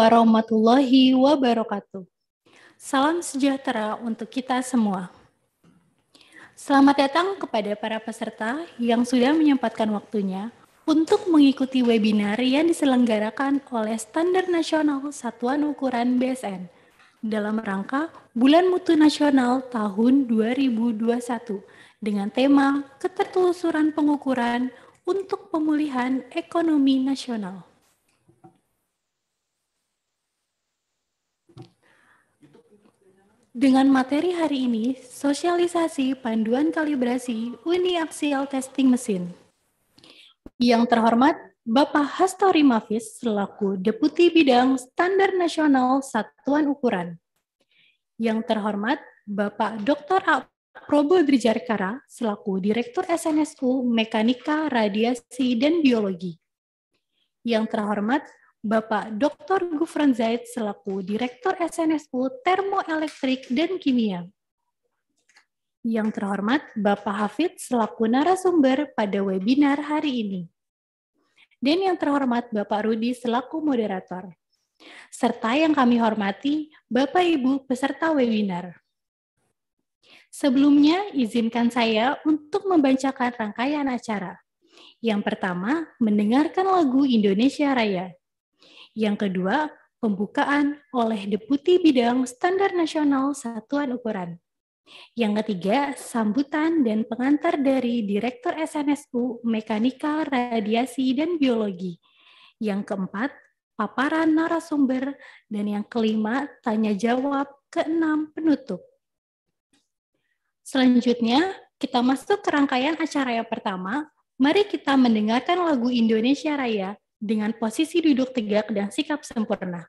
warahmatullahi wabarakatuh. Salam sejahtera untuk kita semua. Selamat datang kepada para peserta yang sudah menyempatkan waktunya untuk mengikuti webinar yang diselenggarakan oleh Standar Nasional Satuan Ukuran BSN dalam rangka Bulan Mutu Nasional tahun 2021 dengan tema Ketertelusuran Pengukuran untuk Pemulihan Ekonomi Nasional. Dengan materi hari ini, sosialisasi panduan kalibrasi uniaksial Testing Mesin. Yang terhormat, Bapak Hastori Mafis selaku Deputi Bidang Standar Nasional Satuan Ukuran. Yang terhormat, Bapak Dr. A. Probo Drijarkara selaku Direktur SNSU Mekanika Radiasi dan Biologi. Yang terhormat, Bapak Dr. Gufran Zaid selaku Direktur SNSU Termoelektrik dan Kimia. Yang terhormat Bapak Hafid selaku narasumber pada webinar hari ini. Dan yang terhormat Bapak Rudi selaku moderator. Serta yang kami hormati Bapak Ibu peserta webinar. Sebelumnya izinkan saya untuk membacakan rangkaian acara. Yang pertama, mendengarkan lagu Indonesia Raya yang kedua, pembukaan oleh Deputi Bidang Standar Nasional Satuan Ukuran. Yang ketiga, sambutan dan pengantar dari Direktur SNSU Mekanika, Radiasi, dan Biologi. Yang keempat, paparan narasumber. Dan yang kelima, tanya jawab. Keenam, penutup. Selanjutnya, kita masuk ke rangkaian acara yang pertama. Mari kita mendengarkan lagu Indonesia Raya dengan posisi duduk tegak dan sikap sempurna.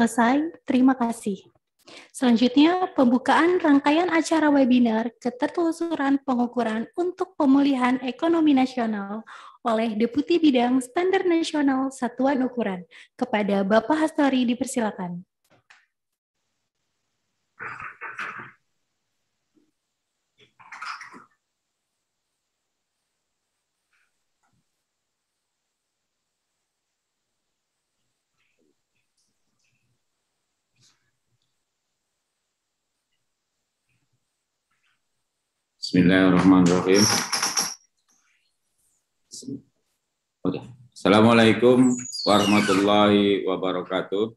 selesai. Terima kasih. Selanjutnya, pembukaan rangkaian acara webinar ketertelusuran pengukuran untuk pemulihan ekonomi nasional oleh Deputi Bidang Standar Nasional Satuan Ukuran. Kepada Bapak Hastari dipersilakan. Bismillahirrahmanirrahim. Assalamualaikum warahmatullahi wabarakatuh.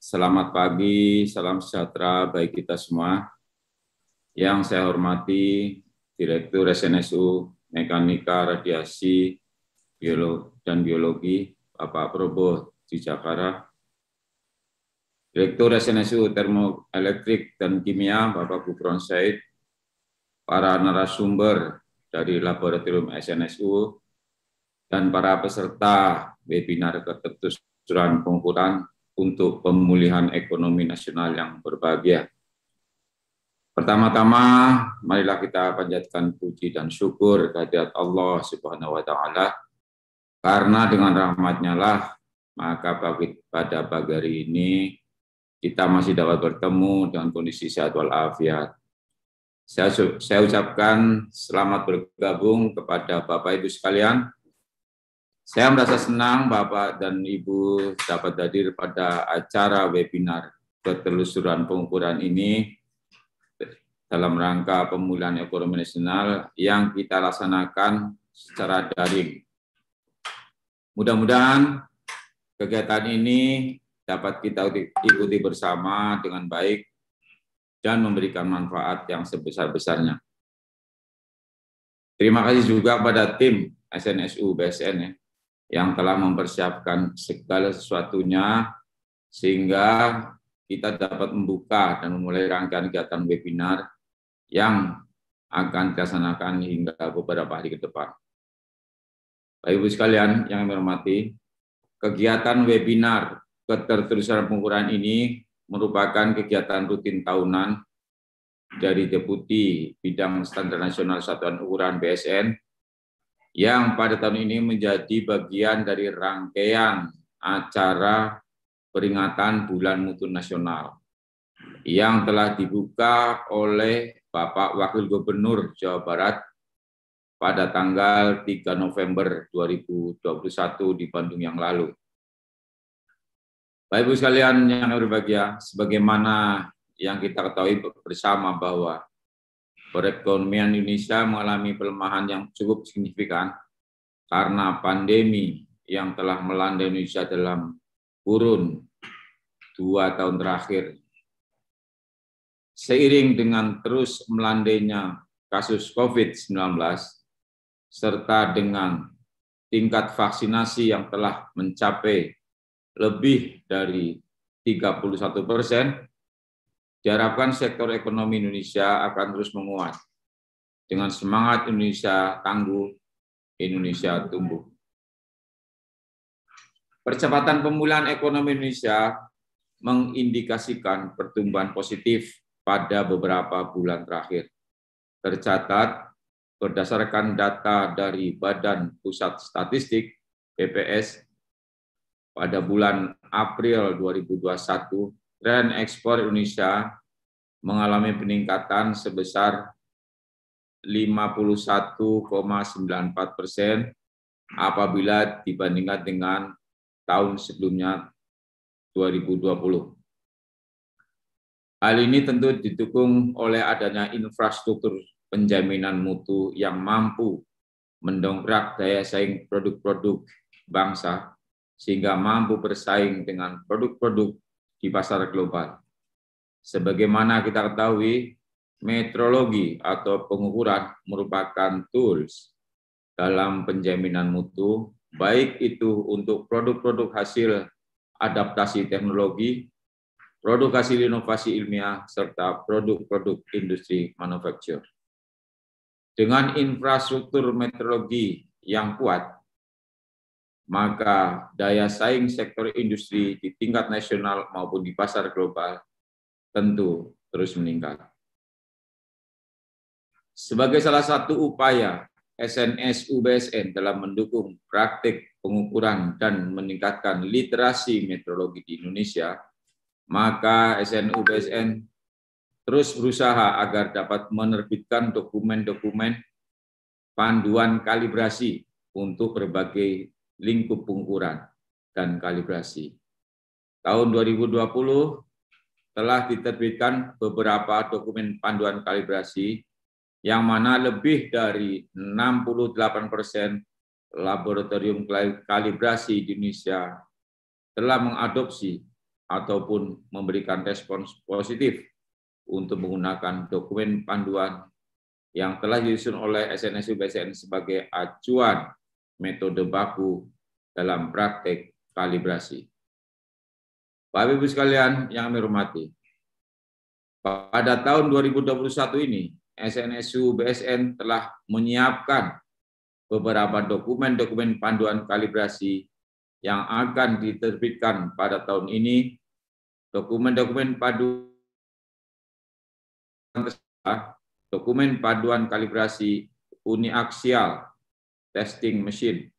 Selamat pagi, salam sejahtera bagi kita semua. Yang saya hormati Direktur SNSU Mekanika Radiasi Biologi dan Biologi Bapak Probo Jakarta Direktur SNSU Termoelektrik dan Kimia, Bapak Gubron Said, para narasumber dari Laboratorium SNSU, dan para peserta webinar ketentuan pengukuran untuk pemulihan ekonomi nasional yang berbahagia. Pertama-tama, marilah kita panjatkan puji dan syukur kehadirat Allah Subhanahu wa taala karena dengan rahmatnya lah maka pada pagi hari ini kita masih dapat bertemu dengan kondisi sehat walafiat. Saya, saya ucapkan selamat bergabung kepada Bapak Ibu sekalian. Saya merasa senang Bapak dan Ibu dapat hadir pada acara webinar ketelusuran pengukuran ini dalam rangka pemulihan ekonomi nasional yang kita laksanakan secara daring. Mudah-mudahan kegiatan ini dapat kita ikuti bersama dengan baik dan memberikan manfaat yang sebesar-besarnya. Terima kasih juga kepada tim SNSU BSN ya, yang telah mempersiapkan segala sesuatunya sehingga kita dapat membuka dan memulai rangkaian kegiatan webinar yang akan dilaksanakan hingga beberapa hari ke depan. Bapak Ibu sekalian yang saya hormati, kegiatan webinar keterterusan pengukuran ini merupakan kegiatan rutin tahunan dari Deputi Bidang Standar Nasional Satuan Ukuran BSN yang pada tahun ini menjadi bagian dari rangkaian acara peringatan Bulan Mutu Nasional yang telah dibuka oleh Bapak Wakil Gubernur Jawa Barat pada tanggal 3 November 2021 di Bandung yang lalu. Bapak Ibu sekalian yang berbahagia, sebagaimana yang kita ketahui bersama bahwa perekonomian Indonesia mengalami pelemahan yang cukup signifikan karena pandemi yang telah melanda Indonesia dalam kurun dua tahun terakhir. Seiring dengan terus melandainya kasus COVID-19 serta dengan tingkat vaksinasi yang telah mencapai lebih dari 31 persen, diharapkan sektor ekonomi Indonesia akan terus menguat. Dengan semangat Indonesia tangguh, Indonesia tumbuh. Percepatan pemulihan ekonomi Indonesia mengindikasikan pertumbuhan positif pada beberapa bulan terakhir. Tercatat, berdasarkan data dari Badan Pusat Statistik, BPS, pada bulan April 2021, tren ekspor Indonesia mengalami peningkatan sebesar 51,94 persen apabila dibandingkan dengan tahun sebelumnya 2020. Hal ini tentu didukung oleh adanya infrastruktur penjaminan mutu yang mampu mendongkrak daya saing produk-produk bangsa sehingga mampu bersaing dengan produk-produk di pasar global. Sebagaimana kita ketahui, metrologi atau pengukuran merupakan tools dalam penjaminan mutu, baik itu untuk produk-produk hasil adaptasi teknologi, produk hasil inovasi ilmiah, serta produk-produk industri manufaktur. Dengan infrastruktur metrologi yang kuat, maka daya saing sektor industri di tingkat nasional maupun di pasar global tentu terus meningkat. Sebagai salah satu upaya SNS UBSN dalam mendukung praktik pengukuran dan meningkatkan literasi metrologi di Indonesia, maka SNS UBSN terus berusaha agar dapat menerbitkan dokumen-dokumen panduan kalibrasi untuk berbagai lingkup pengukuran dan kalibrasi. Tahun 2020 telah diterbitkan beberapa dokumen panduan kalibrasi yang mana lebih dari 68 persen laboratorium kalibrasi di Indonesia telah mengadopsi ataupun memberikan respons positif untuk menggunakan dokumen panduan yang telah disusun oleh SNSU BSN sebagai acuan metode baku dalam praktek kalibrasi. Bapak Ibu sekalian yang kami hormati, pada tahun 2021 ini, SNSU BSN telah menyiapkan beberapa dokumen-dokumen panduan kalibrasi yang akan diterbitkan pada tahun ini. Dokumen-dokumen panduan dokumen paduan kalibrasi uniaksial testing machine.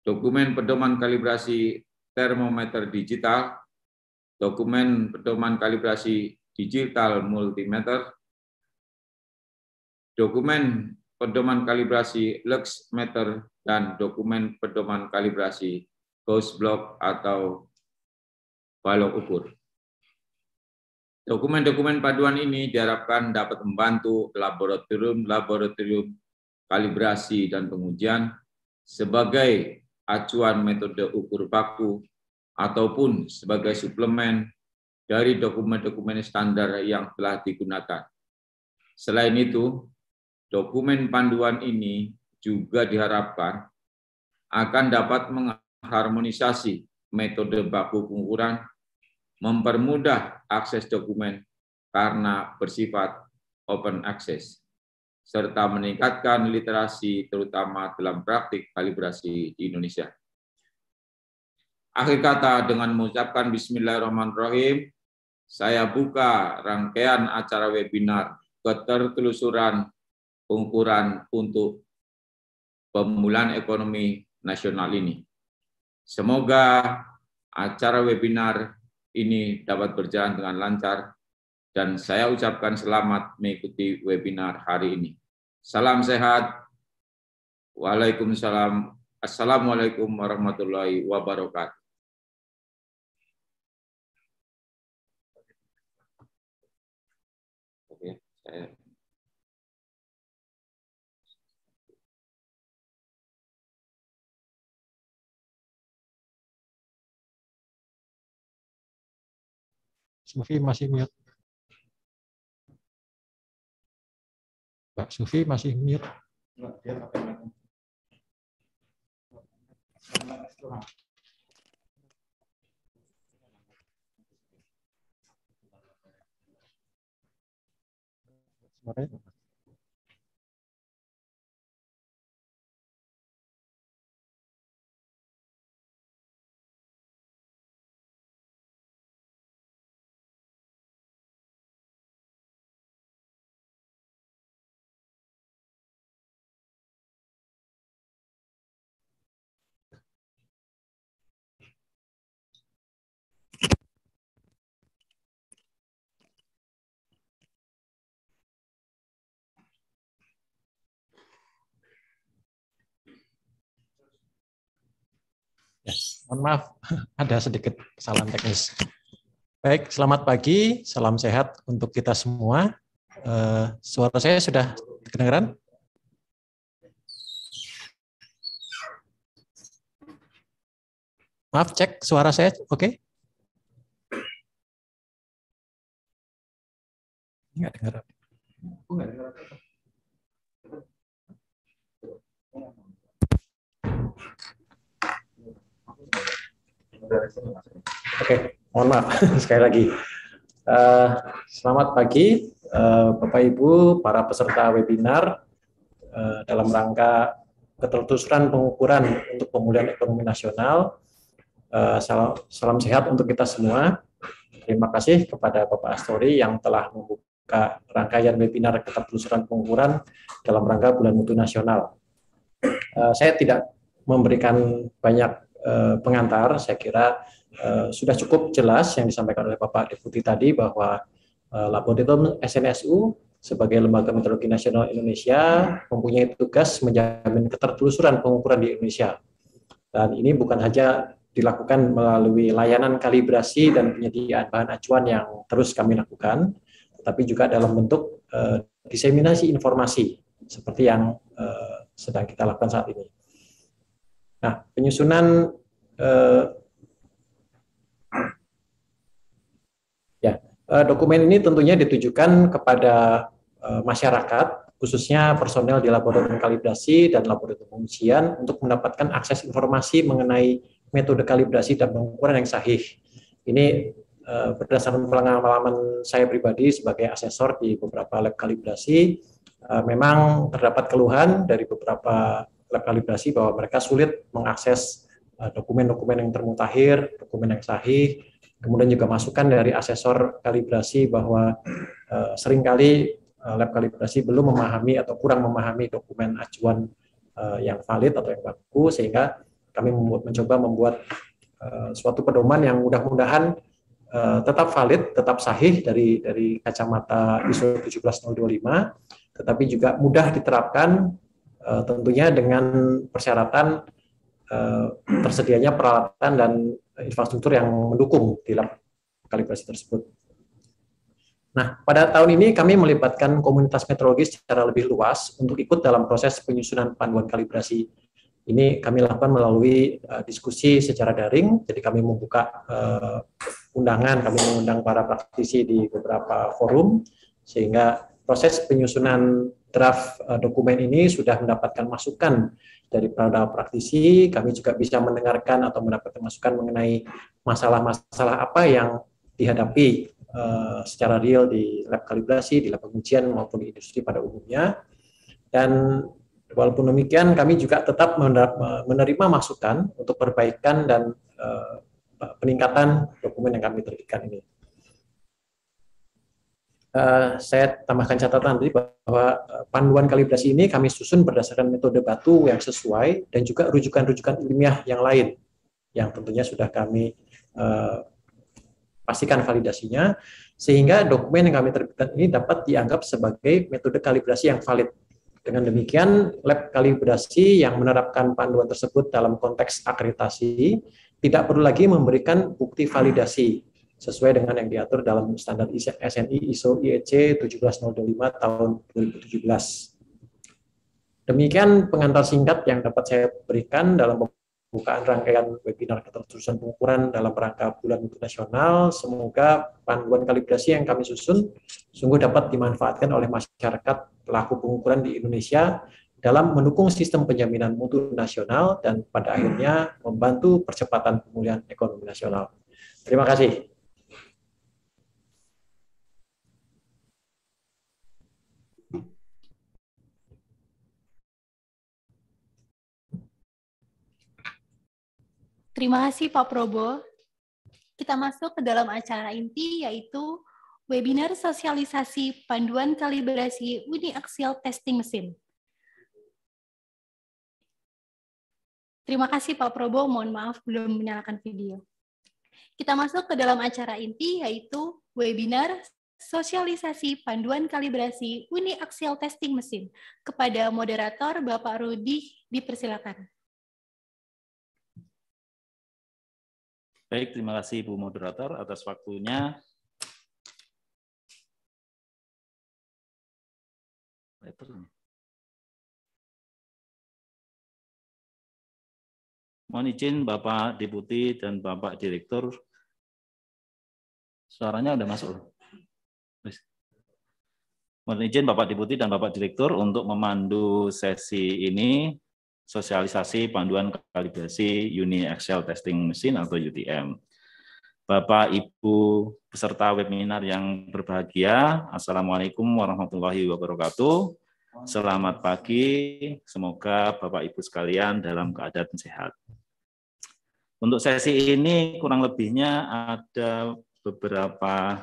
Dokumen pedoman kalibrasi termometer digital, dokumen pedoman kalibrasi digital multimeter, dokumen pedoman kalibrasi lux meter dan dokumen pedoman kalibrasi Gauss block atau balok ukur. Dokumen-dokumen paduan ini diharapkan dapat membantu laboratorium-laboratorium kalibrasi, dan pengujian sebagai acuan metode ukur baku ataupun sebagai suplemen dari dokumen-dokumen standar yang telah digunakan. Selain itu, dokumen panduan ini juga diharapkan akan dapat mengharmonisasi metode baku pengukuran, mempermudah akses dokumen karena bersifat open access serta meningkatkan literasi terutama dalam praktik kalibrasi di Indonesia. Akhir kata dengan mengucapkan bismillahirrahmanirrahim, saya buka rangkaian acara webinar ketertelusuran pengukuran untuk pemulihan ekonomi nasional ini. Semoga acara webinar ini dapat berjalan dengan lancar dan saya ucapkan selamat mengikuti webinar hari ini. Salam sehat. Waalaikumsalam. Assalamualaikum warahmatullahi wabarakatuh. Oke, saya Sufi masih mute. Pak Sufi masih mute. Terima kasih. Mohon maaf, ada sedikit kesalahan teknis. Baik, selamat pagi, salam sehat untuk kita semua. Eh, suara saya sudah kedengaran? Maaf, cek suara saya, oke? Okay? Nggak dengar. Enggak oh, dengar apa Oke, okay. mohon maaf sekali lagi. Uh, selamat pagi uh, Bapak Ibu, para peserta webinar uh, dalam rangka ketelusuran pengukuran untuk pemulihan ekonomi nasional. Uh, salam, salam sehat untuk kita semua. Terima kasih kepada Bapak Astori yang telah membuka rangkaian webinar ketelusuran pengukuran dalam rangka Bulan Mutu Nasional. Uh, saya tidak memberikan banyak Eh, pengantar, saya kira eh, sudah cukup jelas yang disampaikan oleh Bapak Deputi tadi bahwa eh, Laboratorium SNSU sebagai Lembaga Meteorologi Nasional Indonesia mempunyai tugas menjamin ketertelusuran pengukuran di Indonesia. Dan ini bukan hanya dilakukan melalui layanan kalibrasi dan penyediaan bahan acuan yang terus kami lakukan, tetapi juga dalam bentuk diseminasi informasi seperti yang sedang kita lakukan saat ini. Nah, penyusunan eh, ya eh, dokumen ini tentunya ditujukan kepada eh, masyarakat, khususnya personel di laboratorium kalibrasi dan laboratorium pengungsian untuk mendapatkan akses informasi mengenai metode kalibrasi dan pengukuran yang sahih. Ini eh, berdasarkan pengalaman saya pribadi sebagai asesor di beberapa lab kalibrasi, eh, memang terdapat keluhan dari beberapa lab kalibrasi bahwa mereka sulit mengakses eh, dokumen-dokumen yang termutakhir, dokumen yang sahih, kemudian juga masukan dari asesor kalibrasi bahwa eh, seringkali eh, lab kalibrasi belum memahami atau kurang memahami dokumen acuan yang valid atau yang baku sehingga kami mencoba membuat suatu pedoman yang mudah-mudahan tetap valid, tetap sahih dari dari kacamata ISO 17025 tetapi juga mudah diterapkan uh, tentunya dengan persyaratan uh, tersedianya peralatan dan infrastruktur yang mendukung di lab kalibrasi tersebut. Nah, pada tahun ini kami melibatkan komunitas meteorologi secara lebih luas untuk ikut dalam proses penyusunan panduan kalibrasi. Ini kami lakukan melalui uh, diskusi secara daring, jadi kami membuka uh, undangan, kami mengundang para praktisi di beberapa forum, sehingga proses penyusunan draft eh, dokumen ini sudah mendapatkan masukan dari para praktisi. Kami juga bisa mendengarkan atau mendapatkan masukan mengenai masalah-masalah apa yang dihadapi uh, secara real di lab kalibrasi, di lab pengujian maupun di industri pada umumnya. Dan walaupun demikian, kami juga tetap menerima masukan untuk perbaikan dan uh, peningkatan dokumen yang kami terbitkan ini. Eh, saya tambahkan catatan tadi bahwa eh, panduan kalibrasi ini kami susun berdasarkan metode batu yang sesuai dan juga rujukan-rujukan ilmiah yang lain yang tentunya sudah kami eh, pastikan validasinya sehingga dokumen yang kami terbitkan ini dapat dianggap sebagai metode kalibrasi yang valid. Dengan demikian, lab kalibrasi yang menerapkan panduan tersebut dalam konteks akreditasi tidak perlu lagi memberikan bukti validasi sesuai dengan yang diatur dalam standar SNI ISO IEC 17025 tahun 2017. Demikian pengantar singkat yang dapat saya berikan dalam pembukaan rangkaian webinar keterusan pengukuran dalam rangka Bulan Mutu Nasional. Semoga panduan kalibrasi yang kami susun sungguh dapat dimanfaatkan oleh masyarakat pelaku pengukuran di Indonesia dalam mendukung sistem penjaminan mutu nasional dan pada akhirnya membantu percepatan pemulihan ekonomi nasional. Terima kasih. Terima kasih Pak Probo. Kita masuk ke dalam acara inti yaitu webinar sosialisasi panduan kalibrasi uniaxial testing mesin. Terima kasih Pak Probo, mohon maaf belum menyalakan video. Kita masuk ke dalam acara inti yaitu webinar sosialisasi panduan kalibrasi uniaxial testing mesin. Kepada moderator Bapak Rudi dipersilakan. Baik, terima kasih Bu Moderator atas waktunya. Mohon izin Bapak Deputi dan Bapak Direktur, suaranya sudah masuk. Mohon izin Bapak Deputi dan Bapak Direktur untuk memandu sesi ini sosialisasi panduan kalibrasi Uni Excel Testing Machine atau UTM. Bapak, Ibu, peserta webinar yang berbahagia, Assalamualaikum warahmatullahi wabarakatuh. Selamat pagi, semoga Bapak Ibu sekalian dalam keadaan sehat. Untuk sesi ini kurang lebihnya ada beberapa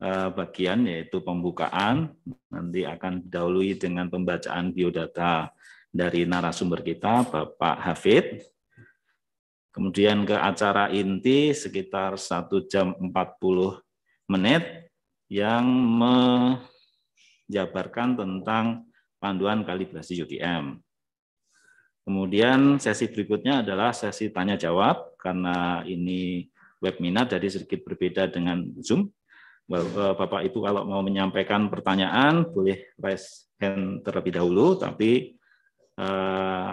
eh, bagian yaitu pembukaan, nanti akan didahului dengan pembacaan biodata dari narasumber kita Bapak Hafid. Kemudian ke acara inti sekitar 1 jam 40 menit yang menjabarkan tentang panduan kalibrasi UTM. Kemudian sesi berikutnya adalah sesi tanya jawab karena ini webinar jadi sedikit berbeda dengan Zoom. Eh, Bapak Ibu kalau mau menyampaikan pertanyaan boleh raise hand terlebih dahulu tapi Eh,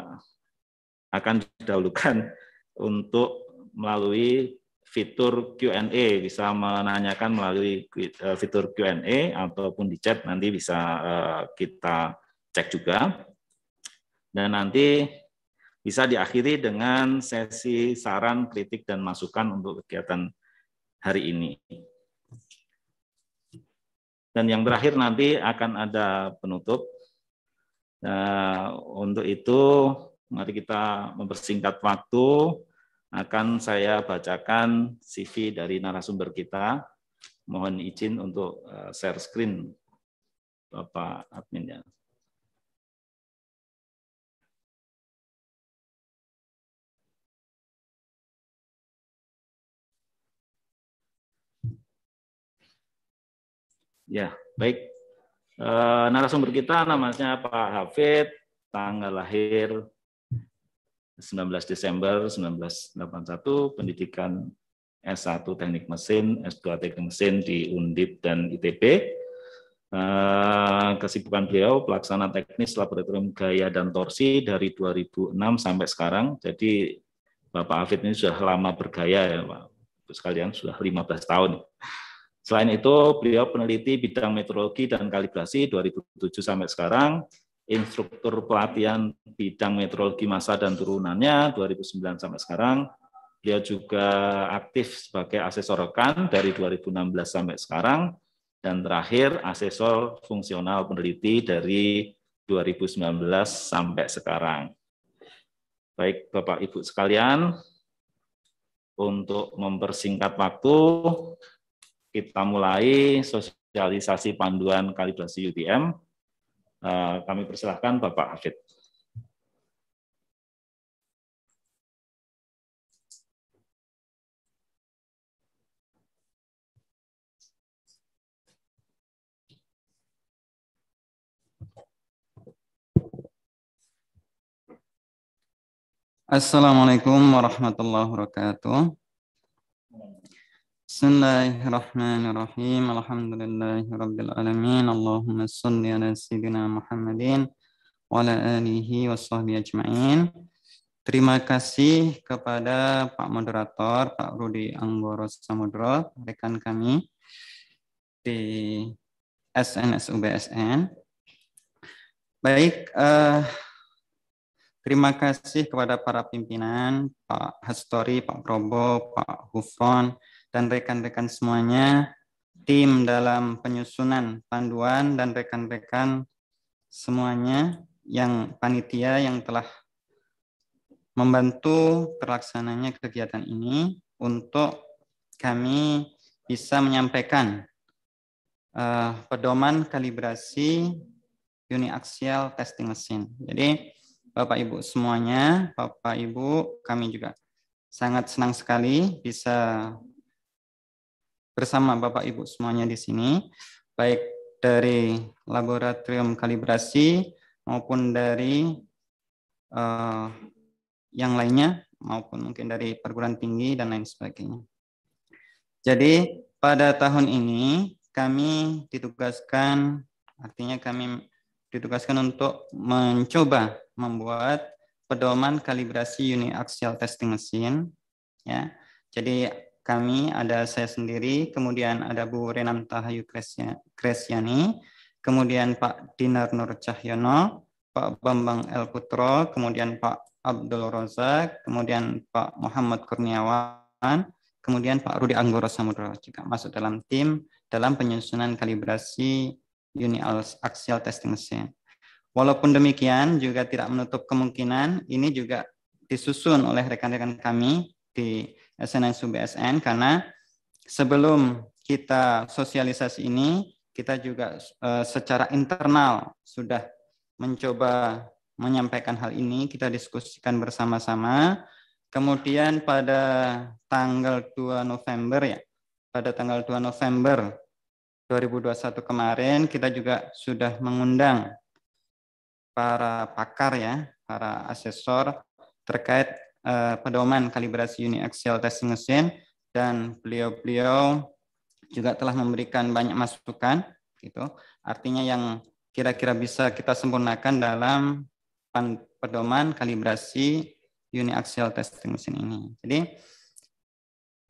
akan didahulukan untuk melalui fitur Q&A bisa menanyakan melalui eh, fitur Q&A ataupun di chat nanti bisa eh, kita cek juga dan nanti bisa diakhiri dengan sesi saran, kritik, dan masukan untuk kegiatan hari ini. Dan yang terakhir nanti akan ada penutup Nah, untuk itu mari kita mempersingkat waktu akan saya bacakan CV dari narasumber kita. Mohon izin untuk eh, share screen Bapak admin ya. Ya, baik. Eh, narasumber kita namanya Pak Hafid, tanggal lahir 19 Desember 1981, pendidikan S1 Teknik Mesin, S2 Teknik Mesin di Undip dan ITB. Eh, kesibukan beliau pelaksana teknis laboratorium gaya dan torsi dari 2006 sampai sekarang. Jadi Bapak Hafid ini sudah lama bergaya ya Pak. Sekalian sudah 15 tahun. Selain itu, beliau peneliti bidang meteorologi dan kalibrasi 2007 sampai sekarang, instruktur pelatihan bidang meteorologi masa dan turunannya 2009 sampai sekarang. Beliau juga aktif sebagai asesor rekan dari 2016 sampai sekarang dan terakhir asesor fungsional peneliti dari 2019 sampai sekarang. Baik Bapak Ibu sekalian, untuk mempersingkat waktu, kita mulai sosialisasi panduan kalibrasi UTM. Eh, kami persilahkan Bapak Hafid. Assalamualaikum warahmatullahi wabarakatuh. Bismillahirrahmanirrahim. Alhamdulillahirrabbilalamin. Allahumma salli ala sayyidina Muhammadin wa ala alihi wa ajma'in. Terima kasih kepada Pak Moderator, Pak Rudi Anggoro Samudro, rekan kami di SNSUBSN. Baik, eh, terima kasih kepada para pimpinan, Pak Hastori, Pak Probo, Pak Hufon, dan rekan-rekan semuanya, tim dalam penyusunan panduan dan rekan-rekan semuanya yang panitia yang telah membantu terlaksananya kegiatan ini untuk kami bisa menyampaikan uh, pedoman kalibrasi uniaxial testing mesin. Jadi Bapak Ibu semuanya, Bapak Ibu kami juga sangat senang sekali bisa bersama Bapak Ibu semuanya di sini, baik dari laboratorium kalibrasi maupun dari uh, yang lainnya, maupun mungkin dari perguruan tinggi dan lain sebagainya. Jadi pada tahun ini kami ditugaskan, artinya kami ditugaskan untuk mencoba membuat pedoman kalibrasi uniaxial testing mesin. Ya, jadi kami, ada saya sendiri, kemudian ada Bu Renanta Hayu Kresyani, kemudian Pak Dinar Nur Cahyono, Pak Bambang El Putro, kemudian Pak Abdul Rozak, kemudian Pak Muhammad Kurniawan, kemudian Pak Rudi Anggoro Samudra juga masuk dalam tim dalam penyusunan kalibrasi uni axial testing Machine. Walaupun demikian juga tidak menutup kemungkinan ini juga disusun oleh rekan-rekan kami di sub SUBSN karena sebelum kita sosialisasi ini kita juga eh, secara internal sudah mencoba menyampaikan hal ini kita diskusikan bersama-sama kemudian pada tanggal 2 November ya pada tanggal 2 November 2021 kemarin kita juga sudah mengundang para pakar ya para asesor terkait uh, pedoman kalibrasi unit axial testing mesin dan beliau-beliau juga telah memberikan banyak masukan gitu. Artinya yang kira-kira bisa kita sempurnakan dalam pedoman kalibrasi unit axial testing mesin ini. Jadi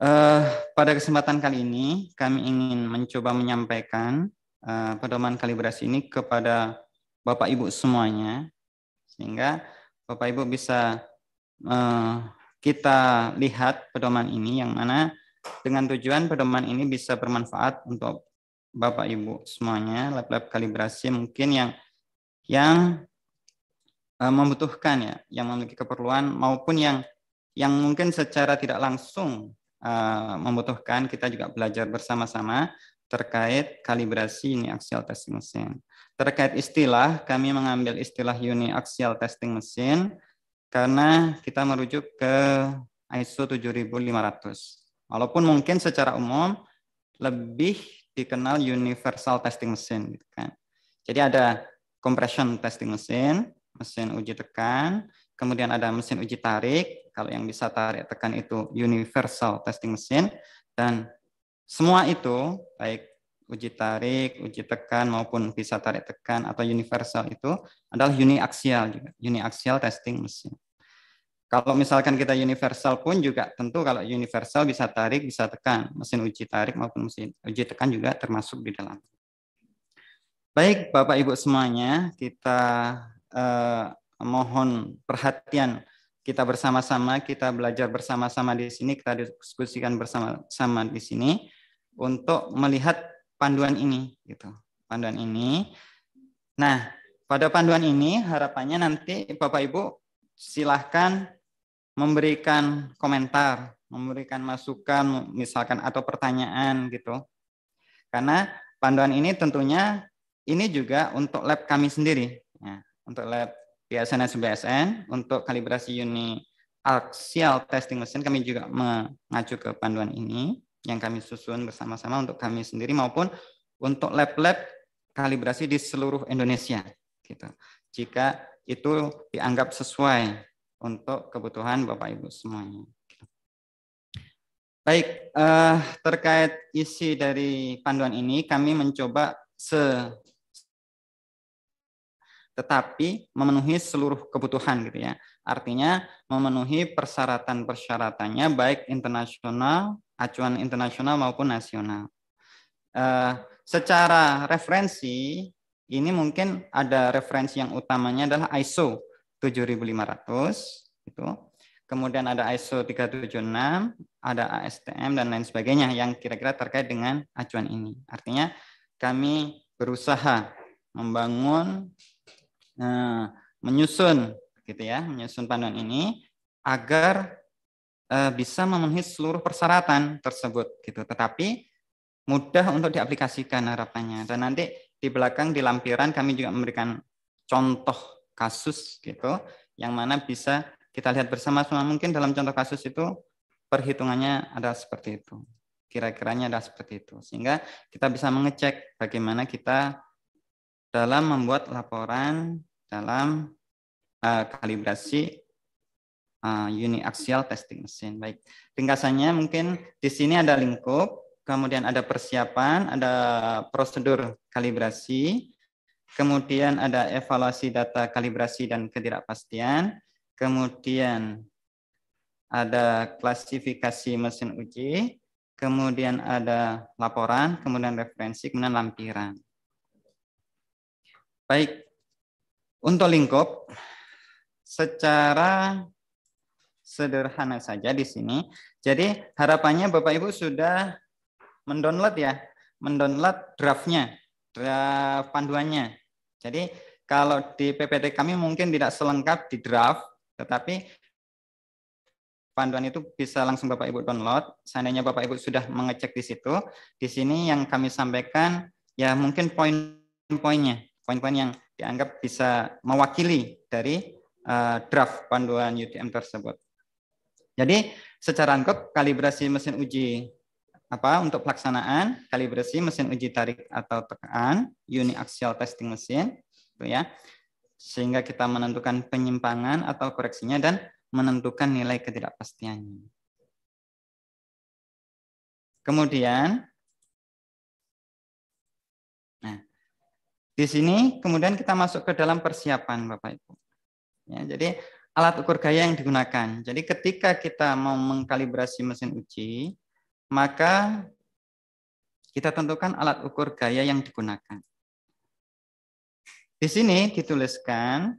uh, pada kesempatan kali ini kami ingin mencoba menyampaikan uh, pedoman kalibrasi ini kepada Bapak Ibu semuanya sehingga Bapak Ibu bisa Eh, kita lihat pedoman ini yang mana dengan tujuan pedoman ini bisa bermanfaat untuk Bapak Ibu semuanya lab-lab kalibrasi mungkin yang yang eh, membutuhkan ya, yang memiliki keperluan maupun yang yang mungkin secara tidak langsung uh, membutuhkan kita juga belajar bersama-sama terkait kalibrasi uniaxial testing mesin. Terkait istilah, kami mengambil istilah uniaxial testing mesin karena kita merujuk ke ISO 7500. Walaupun mungkin secara umum lebih dikenal universal testing mesin gitu kan. Jadi ada compression testing mesin, mesin uji tekan, kemudian ada mesin uji tarik, kalau yang bisa tarik tekan itu universal testing mesin dan semua itu baik uji tarik, uji tekan maupun bisa tarik tekan atau universal itu adalah uniaxial juga, uniaxial testing mesin. Kalau misalkan kita universal pun juga tentu kalau universal bisa tarik, bisa tekan, mesin uji tarik maupun mesin uji tekan juga termasuk di dalam. Baik Bapak Ibu semuanya, kita eh, mohon perhatian kita bersama-sama, kita belajar bersama-sama di sini, kita diskusikan bersama-sama di sini untuk melihat panduan ini gitu. Panduan ini. Nah, pada panduan ini harapannya nanti Bapak Ibu silahkan memberikan komentar, memberikan masukan misalkan atau pertanyaan gitu. Karena panduan ini tentunya ini juga untuk lab kami sendiri. Ya, untuk lab BSN SBSN, untuk kalibrasi unit axial testing mesin kami juga mengacu ke panduan ini yang kami susun bersama-sama untuk kami sendiri maupun untuk lab-lab kalibrasi di seluruh Indonesia. Gitu. Jika itu dianggap sesuai untuk kebutuhan Bapak Ibu semuanya. Gitu. Baik, eh, terkait isi dari panduan ini kami mencoba se tetapi memenuhi seluruh kebutuhan gitu ya. Artinya memenuhi persyaratan-persyaratannya baik internasional acuan internasional maupun nasional. Uh, secara referensi ini mungkin ada referensi yang utamanya adalah ISO 7500 itu. Kemudian ada ISO 376, ada ASTM dan lain sebagainya yang kira-kira terkait dengan acuan ini. Artinya kami berusaha membangun uh, menyusun gitu ya, menyusun panduan ini agar Eh, bisa memenuhi seluruh persyaratan tersebut gitu. Tetapi mudah untuk diaplikasikan harapannya. Dan nanti di belakang di lampiran kami juga memberikan contoh kasus gitu yang mana bisa kita lihat bersama-sama mungkin dalam contoh kasus itu perhitungannya ada seperti itu. Kira-kiranya ada seperti itu. Sehingga kita bisa mengecek bagaimana kita dalam membuat laporan dalam uh, kalibrasi uh, uniaxial testing mesin. Baik, ringkasannya mungkin di sini ada lingkup, kemudian ada persiapan, ada prosedur kalibrasi, kemudian ada evaluasi data kalibrasi dan ketidakpastian, kemudian ada klasifikasi mesin uji, kemudian ada laporan, kemudian referensi, kemudian lampiran. Baik, untuk lingkup, secara sederhana saja di sini. Jadi harapannya Bapak Ibu sudah mendownload ya, mendownload draftnya, draft panduannya. Jadi kalau di PPT kami mungkin tidak selengkap di draft, tetapi panduan itu bisa langsung Bapak Ibu download. Seandainya Bapak Ibu sudah mengecek di situ, di sini yang kami sampaikan ya mungkin poin-poinnya, poin-poin yang dianggap bisa mewakili dari eh, draft panduan UTM tersebut. Jadi secara angkut kalibrasi mesin uji apa untuk pelaksanaan kalibrasi mesin uji tarik atau tekan axial testing mesin itu ya sehingga kita menentukan penyimpangan atau koreksinya dan menentukan nilai ketidakpastiannya. Kemudian nah di sini kemudian kita masuk ke dalam persiapan Bapak Ibu. Ya, jadi alat ukur gaya yang digunakan. Jadi ketika kita mau mengkalibrasi mesin uji, maka kita tentukan alat ukur gaya yang digunakan. Di sini dituliskan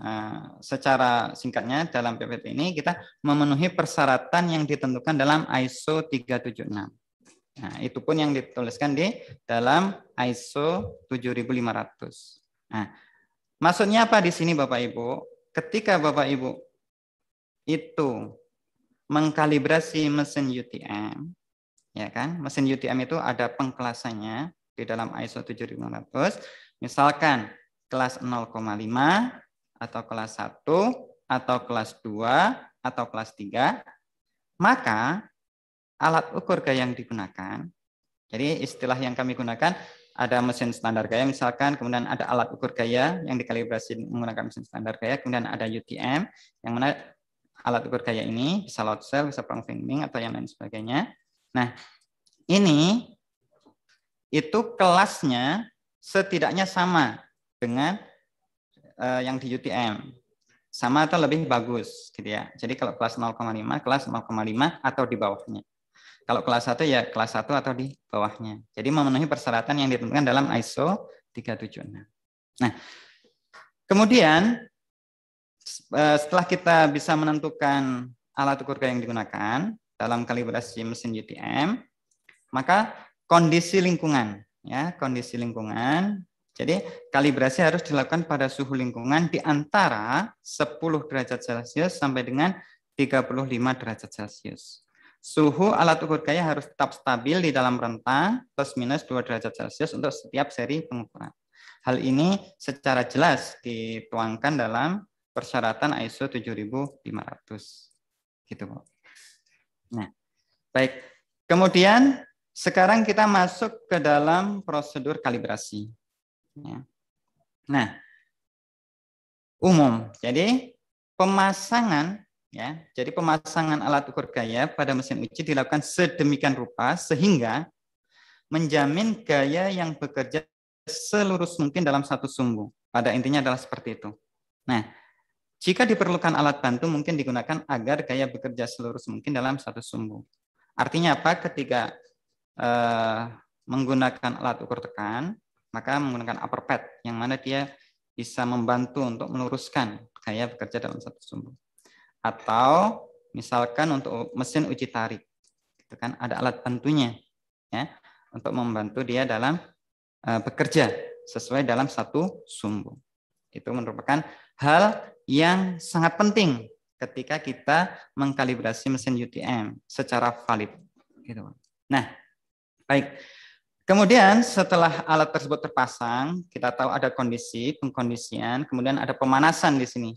eh, secara singkatnya dalam PPT ini kita memenuhi persyaratan yang ditentukan dalam ISO 376. Nah, itu pun yang dituliskan di dalam ISO 7500. Nah, maksudnya apa di sini Bapak Ibu? ketika Bapak Ibu itu mengkalibrasi mesin UTM, ya kan? Mesin UTM itu ada pengkelasannya di dalam ISO 7500. Misalkan kelas 0,5 atau kelas 1 atau kelas 2 atau kelas 3, maka alat ukur yang digunakan, jadi istilah yang kami gunakan ada mesin standar gaya misalkan, kemudian ada alat ukur gaya yang dikalibrasi menggunakan mesin standar gaya, kemudian ada UTM yang mana alat ukur gaya ini bisa load cell, bisa prong framing atau yang lain sebagainya. Nah, ini itu kelasnya setidaknya sama dengan uh, yang di UTM. Sama atau lebih bagus gitu ya. Jadi kalau kelas 0,5, kelas 0,5 atau di bawahnya. Kalau kelas 1 ya kelas 1 atau di bawahnya. Jadi memenuhi persyaratan yang ditentukan dalam ISO 376. Nah, kemudian eh, setelah kita bisa menentukan alat ukur yang digunakan dalam kalibrasi mesin UTM, maka kondisi lingkungan ya, kondisi lingkungan. Jadi kalibrasi harus dilakukan pada suhu lingkungan di antara 10 derajat Celcius sampai dengan 35 derajat Celcius. Suhu alat ukur gaya harus tetap stabil di dalam rentang plus minus 2 derajat Celcius untuk setiap seri pengukuran. Hal ini secara jelas dituangkan dalam persyaratan ISO 7500. Gitu, Bu. Nah, baik. Kemudian sekarang kita masuk ke dalam prosedur kalibrasi. Ya. Nah, umum. Jadi pemasangan Ya, jadi pemasangan alat ukur gaya pada mesin uji dilakukan sedemikian rupa sehingga menjamin gaya yang bekerja selurus mungkin dalam satu sumbu. Pada intinya adalah seperti itu. Nah, jika diperlukan alat bantu mungkin digunakan agar gaya bekerja selurus mungkin dalam satu sumbu. Artinya apa? Ketika eh, menggunakan alat ukur tekan, maka menggunakan upper pad yang mana dia bisa membantu untuk meluruskan gaya bekerja dalam satu sumbu atau misalkan untuk mesin uji tarik itu kan ada alat bantunya ya untuk membantu dia dalam uh, bekerja sesuai dalam satu sumbu itu merupakan hal yang sangat penting ketika kita mengkalibrasi mesin UTM secara valid gitu nah baik Kemudian setelah alat tersebut terpasang, kita tahu ada kondisi, pengkondisian, kemudian ada pemanasan di sini.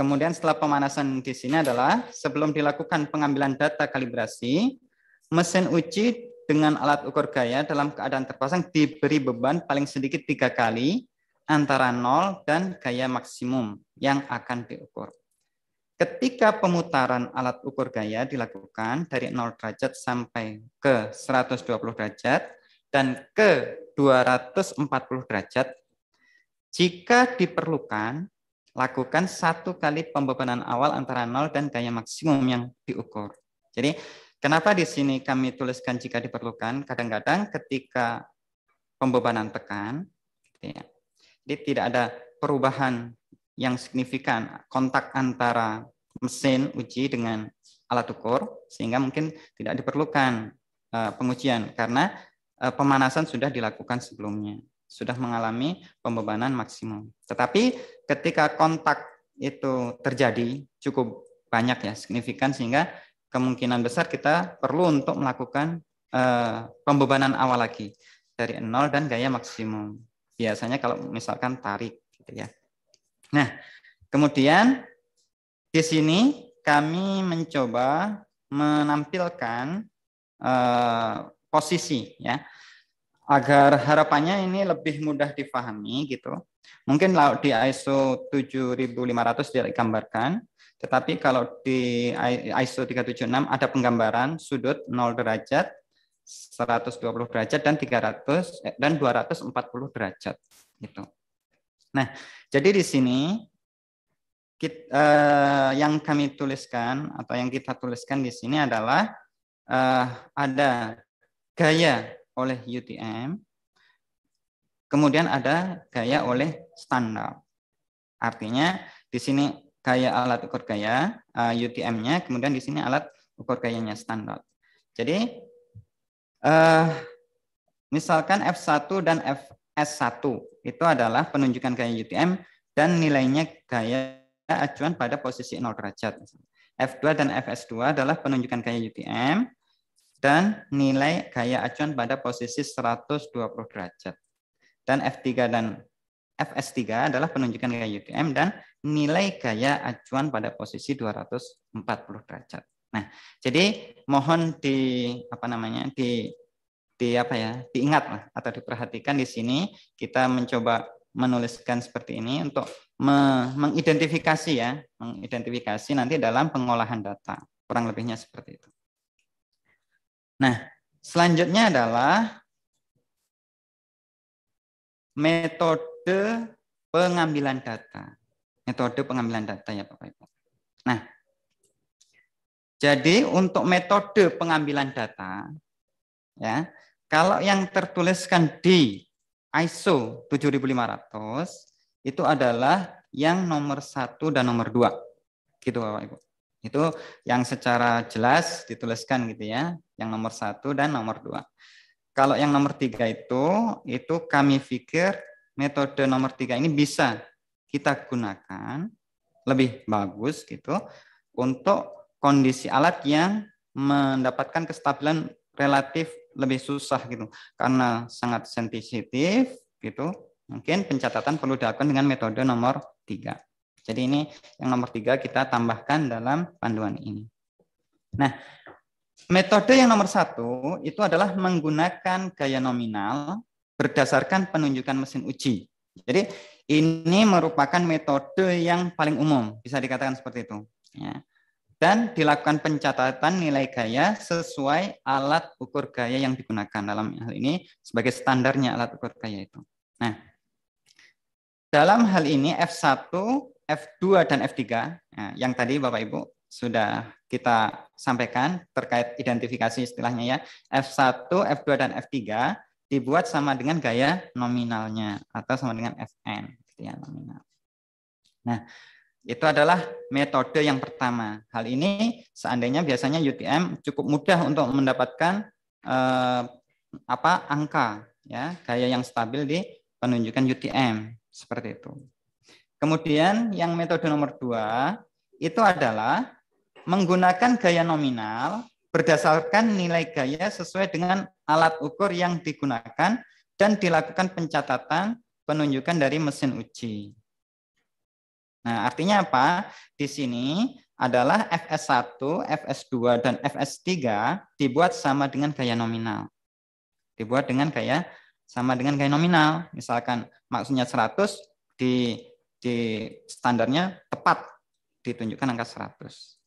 Kemudian setelah pemanasan di sini adalah sebelum dilakukan pengambilan data kalibrasi, mesin uji dengan alat ukur gaya dalam keadaan terpasang diberi beban paling sedikit tiga kali antara nol dan gaya maksimum yang akan diukur. Ketika pemutaran alat ukur gaya dilakukan dari 0 derajat sampai ke 120 derajat dan ke 240 derajat, jika diperlukan, lakukan satu kali pembebanan awal antara nol dan daya maksimum yang diukur. Jadi kenapa di sini kami tuliskan jika diperlukan? Kadang-kadang ketika pembebanan tekan, gitu ya, jadi tidak ada perubahan yang signifikan kontak antara mesin uji dengan alat ukur, sehingga mungkin tidak diperlukan eh, pengujian karena eh, pemanasan sudah dilakukan sebelumnya sudah mengalami pembebanan maksimum. Tetapi ketika kontak itu terjadi cukup banyak ya signifikan sehingga kemungkinan besar kita perlu untuk melakukan uh, pembebanan awal lagi dari nol dan gaya maksimum. Biasanya kalau misalkan tarik gitu ya. Nah, kemudian di sini kami mencoba menampilkan uh, posisi ya agar harapannya ini lebih mudah difahami gitu. Mungkin laut di ISO 7500 digambarkan, tetapi kalau di ISO 376 ada penggambaran sudut 0 derajat, 120 derajat dan 300 eh, dan 240 derajat gitu. Nah, jadi di sini kita, eh, yang kami tuliskan atau yang kita tuliskan di sini adalah eh, ada gaya oleh UTM. Kemudian ada gaya oleh standar. Artinya di sini gaya alat ukur gaya eh, UTM-nya, kemudian di sini alat ukur gayanya standar. Jadi eh, misalkan F1 dan FS1 itu adalah penunjukan gaya UTM dan nilainya gaya acuan pada posisi 0 derajat. F2 dan FS2 adalah penunjukan gaya UTM dan nilai gaya acuan pada posisi 120 derajat. Dan F3 dan FS3 adalah penunjukan gaya UTM dan nilai gaya acuan pada posisi 240 derajat. Nah, jadi mohon di apa namanya di di apa ya diingat lah, atau diperhatikan di sini kita mencoba menuliskan seperti ini untuk me mengidentifikasi ya mengidentifikasi nanti dalam pengolahan data kurang lebihnya seperti itu. Nah, selanjutnya adalah metode pengambilan data. Metode pengambilan data ya Bapak Ibu. Nah, jadi untuk metode pengambilan data, ya kalau yang tertuliskan di ISO 7500 itu adalah yang nomor satu dan nomor dua, gitu Bapak Ibu. Itu yang secara jelas dituliskan gitu ya yang nomor satu dan nomor dua. Kalau yang nomor tiga itu, itu kami pikir metode nomor tiga ini bisa kita gunakan lebih bagus gitu untuk kondisi alat yang mendapatkan kestabilan relatif lebih susah gitu karena sangat sensitif gitu mungkin pencatatan perlu dilakukan dengan metode nomor tiga jadi ini yang nomor tiga kita tambahkan dalam panduan ini nah Metode yang nomor satu itu adalah menggunakan gaya nominal berdasarkan penunjukan mesin uji. Jadi ini merupakan metode yang paling umum, bisa dikatakan seperti itu. Ya. Dan dilakukan pencatatan nilai gaya sesuai alat ukur gaya yang digunakan dalam hal ini sebagai standarnya alat ukur gaya itu. Nah, dalam hal ini F1, F2, dan F3, ya, yang tadi Bapak-Ibu sudah kita sampaikan terkait identifikasi istilahnya ya. F1, F2, dan F3 dibuat sama dengan gaya nominalnya atau sama dengan Fn gitu ya nominal. Nah, itu adalah metode yang pertama. Hal ini seandainya biasanya UTM cukup mudah untuk mendapatkan eh, apa angka ya, gaya yang stabil di penunjukan UTM seperti itu. Kemudian yang metode nomor dua itu adalah menggunakan gaya nominal berdasarkan nilai gaya sesuai dengan alat ukur yang digunakan dan dilakukan pencatatan penunjukan dari mesin uji. Nah, artinya apa? Di sini adalah FS1, FS2, dan FS3 dibuat sama dengan gaya nominal. Dibuat dengan gaya sama dengan gaya nominal. Misalkan maksudnya 100 di di standarnya tepat ditunjukkan angka 100.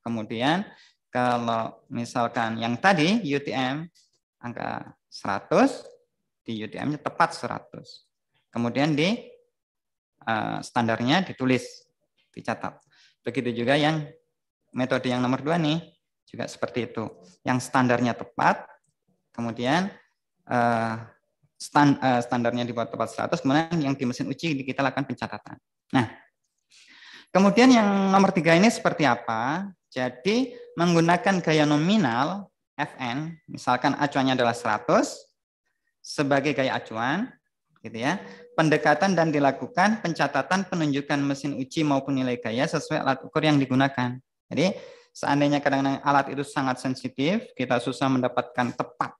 Kemudian kalau misalkan yang tadi UTM angka 100 di UTM-nya tepat 100. Kemudian di uh, standarnya ditulis, dicatat. Begitu juga yang metode yang nomor dua nih juga seperti itu. Yang standarnya tepat, kemudian uh, eh, stand, uh, eh, standarnya dibuat tepat 100, kemudian yang di mesin uji kita lakukan pencatatan. Nah, kemudian yang nomor tiga ini seperti apa? Jadi menggunakan gaya nominal Fn, misalkan acuannya adalah 100 sebagai gaya acuan, gitu ya. Pendekatan dan dilakukan pencatatan penunjukan mesin uji maupun nilai gaya sesuai alat ukur yang digunakan. Jadi seandainya kadang-kadang alat itu sangat sensitif, kita susah mendapatkan tepat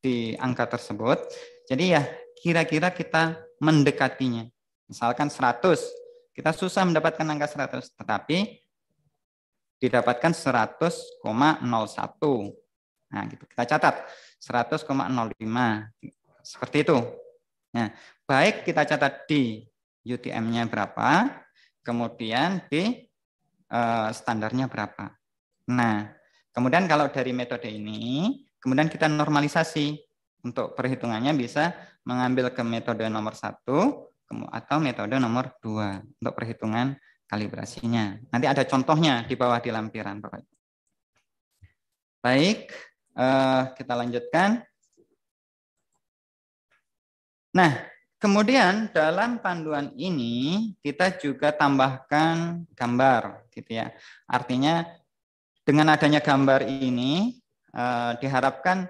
di angka tersebut. Jadi ya kira-kira kita mendekatinya. Misalkan 100, kita susah mendapatkan angka 100, tetapi didapatkan 100,01. Nah, gitu. Kita catat 100,05. Seperti itu. Nah, baik kita catat di UTM-nya berapa, kemudian di uh, standarnya berapa. Nah, kemudian kalau dari metode ini, kemudian kita normalisasi untuk perhitungannya bisa mengambil ke metode nomor satu atau metode nomor dua untuk perhitungan kalibrasinya. Nanti ada contohnya di bawah di lampiran Bapak. Baik, eh, kita lanjutkan. Nah, kemudian dalam panduan ini kita juga tambahkan gambar gitu ya. Artinya dengan adanya gambar ini eh, diharapkan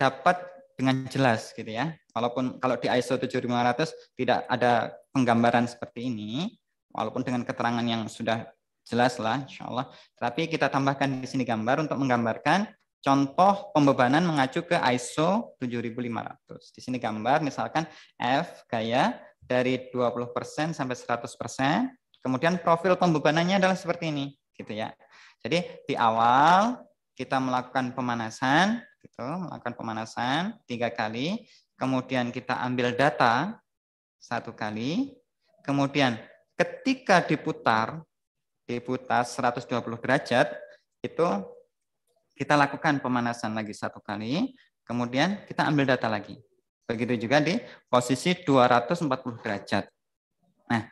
dapat dengan jelas gitu ya. Walaupun kalau di ISO 7500 tidak ada penggambaran seperti ini, walaupun dengan keterangan yang sudah jelas lah insya Allah. Tapi kita tambahkan di sini gambar untuk menggambarkan contoh pembebanan mengacu ke ISO 7500. Di sini gambar misalkan F gaya dari 20% sampai 100%. Kemudian profil pembebanannya adalah seperti ini gitu ya. Jadi di awal kita melakukan pemanasan gitu, melakukan pemanasan tiga kali, kemudian kita ambil data satu kali, kemudian ketika diputar, diputar 120 derajat, itu kita lakukan pemanasan lagi satu kali, kemudian kita ambil data lagi. Begitu juga di posisi 240 derajat. Nah,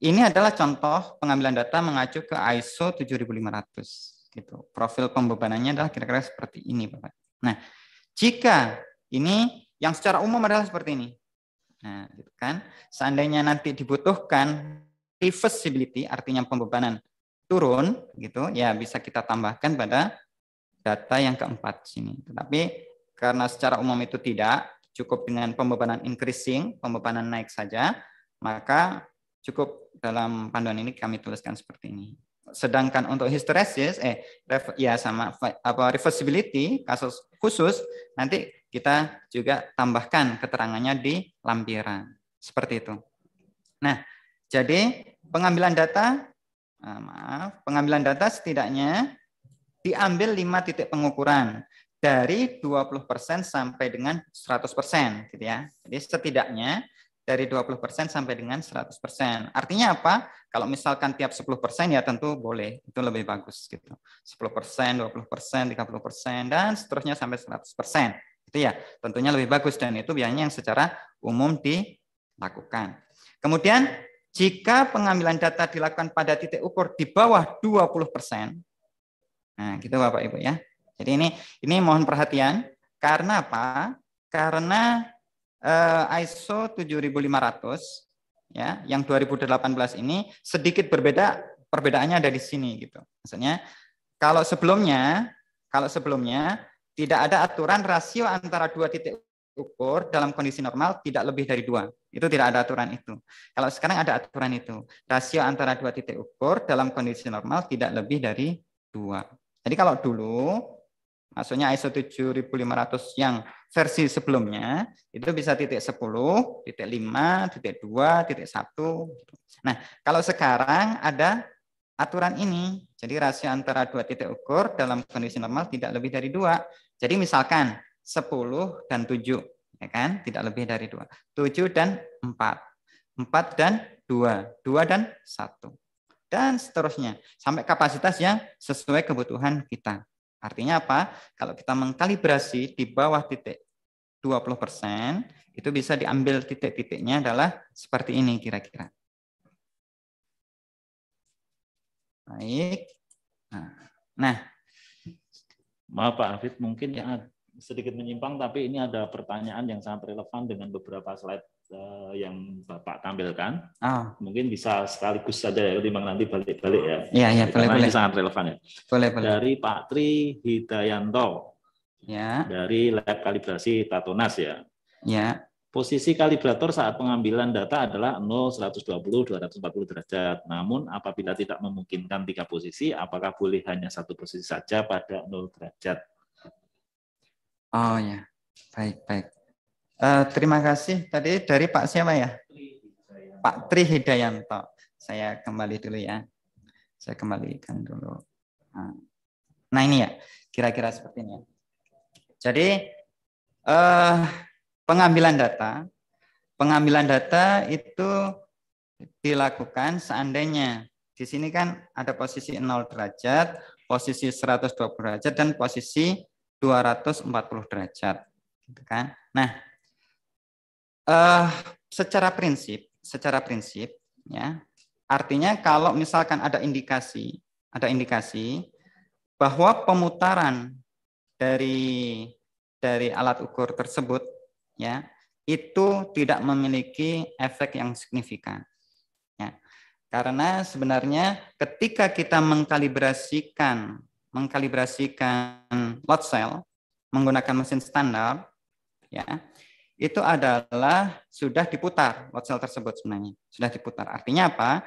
ini adalah contoh pengambilan data mengacu ke ISO 7500. Gitu. Profil pembebanannya adalah kira-kira seperti ini, Bapak. Nah, jika ini yang secara umum adalah seperti ini. Nah, gitu kan. Seandainya nanti dibutuhkan reversibility artinya pembebanan turun gitu ya bisa kita tambahkan pada data yang keempat sini. Tetapi karena secara umum itu tidak cukup dengan pembebanan increasing, pembebanan naik saja, maka cukup dalam panduan ini kami tuliskan seperti ini. Sedangkan untuk hysteresis eh ref, ya sama apa reversibility kasus khusus nanti kita juga tambahkan keterangannya di lampiran. Seperti itu. Nah, jadi pengambilan data, eh, maaf, pengambilan data setidaknya diambil lima titik pengukuran dari 20% sampai dengan 100% gitu ya. Jadi setidaknya dari 20% sampai dengan 100%. Artinya apa? Kalau misalkan tiap 10% ya tentu boleh, itu lebih bagus gitu. 10%, 20%, 30% dan seterusnya sampai 100%. Itu ya, tentunya lebih bagus dan itu biasanya yang secara umum dilakukan. Kemudian jika pengambilan data dilakukan pada titik ukur di bawah 20%, nah gitu Bapak Ibu ya. Jadi ini ini mohon perhatian karena apa? Karena eh, ISO 7500 ya yang 2018 ini sedikit berbeda perbedaannya ada di sini gitu. Maksudnya kalau sebelumnya kalau sebelumnya tidak ada aturan rasio antara dua titik ukur dalam kondisi normal tidak lebih dari dua. Itu tidak ada aturan itu. Kalau sekarang ada aturan itu. Rasio antara dua titik ukur dalam kondisi normal tidak lebih dari dua. Jadi kalau dulu, maksudnya ISO 7500 yang versi sebelumnya, itu bisa titik 10, titik 5, titik 2, titik 1. Nah, kalau sekarang ada aturan ini. Jadi rasio antara dua titik ukur dalam kondisi normal tidak lebih dari dua. Jadi misalkan 10 dan 7, ya kan? Tidak lebih dari 2. 7 dan 4. 4 dan 2. 2 dan 1. Dan seterusnya. Sampai kapasitas yang sesuai kebutuhan kita. Artinya apa? Kalau kita mengkalibrasi di bawah titik 20%, itu bisa diambil titik-titiknya adalah seperti ini kira-kira. Baik. Nah, nah Maaf Pak Hafid, mungkin ya. sedikit menyimpang, tapi ini ada pertanyaan yang sangat relevan dengan beberapa slide eh, yang Bapak tampilkan. Oh. Mungkin bisa sekaligus saja ya, timbang nanti balik-balik ya. Iya, iya, boleh, boleh. Ini sangat relevan ya. Boleh, boleh. Dari Pak Tri Hidayanto. Ya. Dari Lab Kalibrasi Tatonas ya. Ya. Posisi kalibrator saat pengambilan data adalah 0, 120, 240 derajat. Namun apabila tidak memungkinkan tiga posisi, apakah boleh hanya satu posisi saja pada 0 derajat? Oh ya, baik baik. Uh, terima kasih tadi dari Pak siapa ya? Pak Tri Hidayanto. Saya kembali dulu ya. Saya kembalikan dulu. Ah. Nah ini ya, kira-kira seperti ini. Ya. Jadi uh, pengambilan data. Pengambilan data itu dilakukan seandainya di sini kan ada posisi 0 derajat, posisi 120 derajat dan posisi 240 derajat, gitu kan? Nah, eh, secara prinsip, secara prinsip, ya, artinya kalau misalkan ada indikasi, ada indikasi bahwa pemutaran dari dari alat ukur tersebut ya itu tidak memiliki efek yang signifikan. Ya. Karena sebenarnya ketika kita mengkalibrasikan mengkalibrasikan lot cell menggunakan mesin standar ya itu adalah sudah diputar lot cell tersebut sebenarnya sudah diputar artinya apa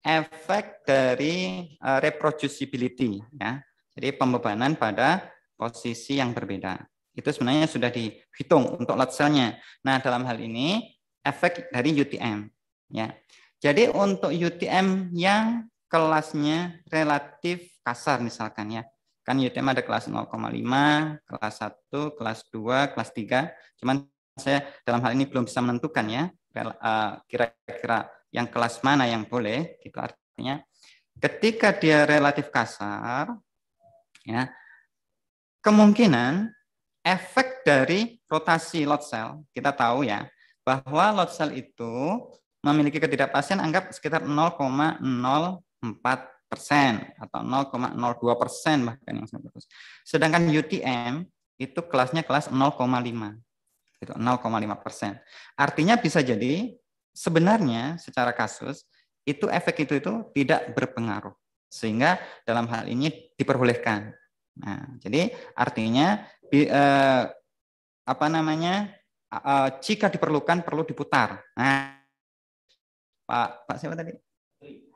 efek dari eh, reproducibility ya jadi pembebanan pada posisi yang berbeda itu sebenarnya sudah dihitung untuk lot cell-nya. Nah, dalam hal ini efek dari UTM ya. Jadi untuk UTM yang kelasnya relatif kasar misalkan ya. Kan UTM ada kelas 0,5, kelas 1, kelas 2, kelas 3. Cuman saya dalam hal ini belum bisa menentukan ya eh, kira-kira yang kelas mana yang boleh gitu artinya ketika dia relatif kasar ya kemungkinan efek dari rotasi lot cell, kita tahu ya, bahwa lot cell itu memiliki ketidakpastian anggap sekitar 0,04 persen atau 0,02 persen bahkan yang sangat bagus. Sedangkan UTM itu kelasnya kelas 0,5 itu 0,5 persen. Artinya bisa jadi sebenarnya secara kasus itu efek itu itu tidak berpengaruh sehingga dalam hal ini diperbolehkan Nah, jadi artinya eh, apa namanya? jika diperlukan perlu diputar. Nah, Pak Pak siapa tadi?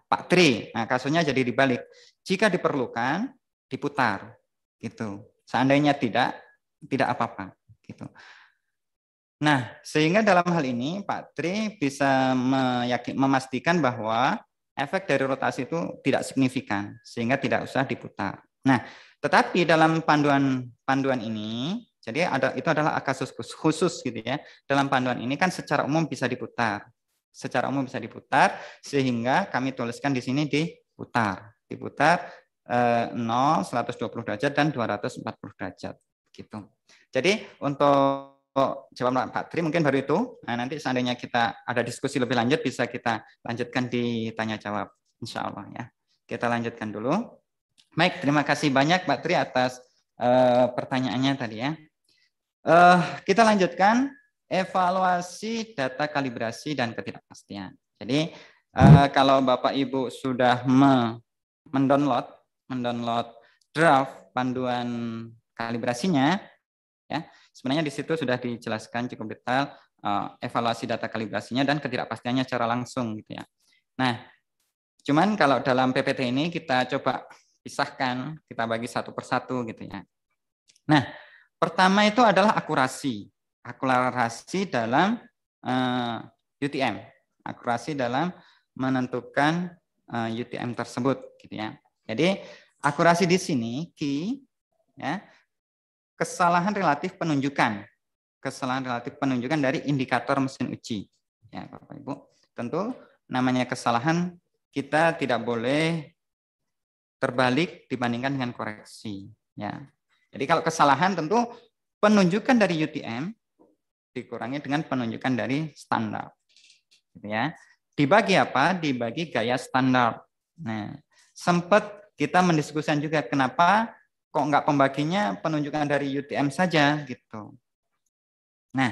Pak Tri. Nah, kasusnya jadi dibalik. Jika diperlukan diputar gitu. Seandainya tidak tidak apa-apa gitu. Nah, sehingga dalam hal ini Pak Tri bisa meyakin, memastikan bahwa efek dari rotasi itu tidak signifikan sehingga tidak usah diputar. Nah, tetapi dalam panduan panduan ini, jadi ada itu adalah kasus khusus gitu ya. Dalam panduan ini kan secara umum bisa diputar. Secara umum bisa diputar sehingga kami tuliskan di sini diputar. Diputar eh, 0 120 derajat dan 240 derajat gitu. Jadi untuk Oh, jawaban Pak Tri mungkin baru itu. Nah, nanti seandainya kita ada diskusi lebih lanjut bisa kita lanjutkan di tanya jawab. Insya Allah ya. Kita lanjutkan dulu. Baik, terima kasih banyak Pak Tri atas uh, pertanyaannya tadi ya. Uh, kita lanjutkan evaluasi data kalibrasi dan ketidakpastian. Jadi uh, kalau Bapak Ibu sudah me mendownload mendownload draft panduan kalibrasinya, ya sebenarnya di situ sudah dijelaskan cukup detail uh, evaluasi data kalibrasinya dan ketidakpastiannya secara langsung gitu ya. Nah, cuman kalau dalam PPT ini kita coba pisahkan, kita bagi satu persatu gitu ya. Nah, pertama itu adalah akurasi. Akurasi dalam uh, eh, UTM. Akurasi dalam menentukan uh, eh, UTM tersebut gitu ya. Jadi akurasi di sini key ya kesalahan relatif penunjukan. Kesalahan relatif penunjukan dari indikator mesin uji. Ya, Bapak Ibu. Tentu namanya kesalahan kita tidak boleh terbalik dibandingkan dengan koreksi. Ya. Jadi kalau kesalahan tentu penunjukan dari UTM dikurangi dengan penunjukan dari standar. Gitu ya. Dibagi apa? Dibagi gaya standar. Nah, sempat kita mendiskusikan juga kenapa kok nggak pembaginya penunjukan dari UTM saja gitu. Nah,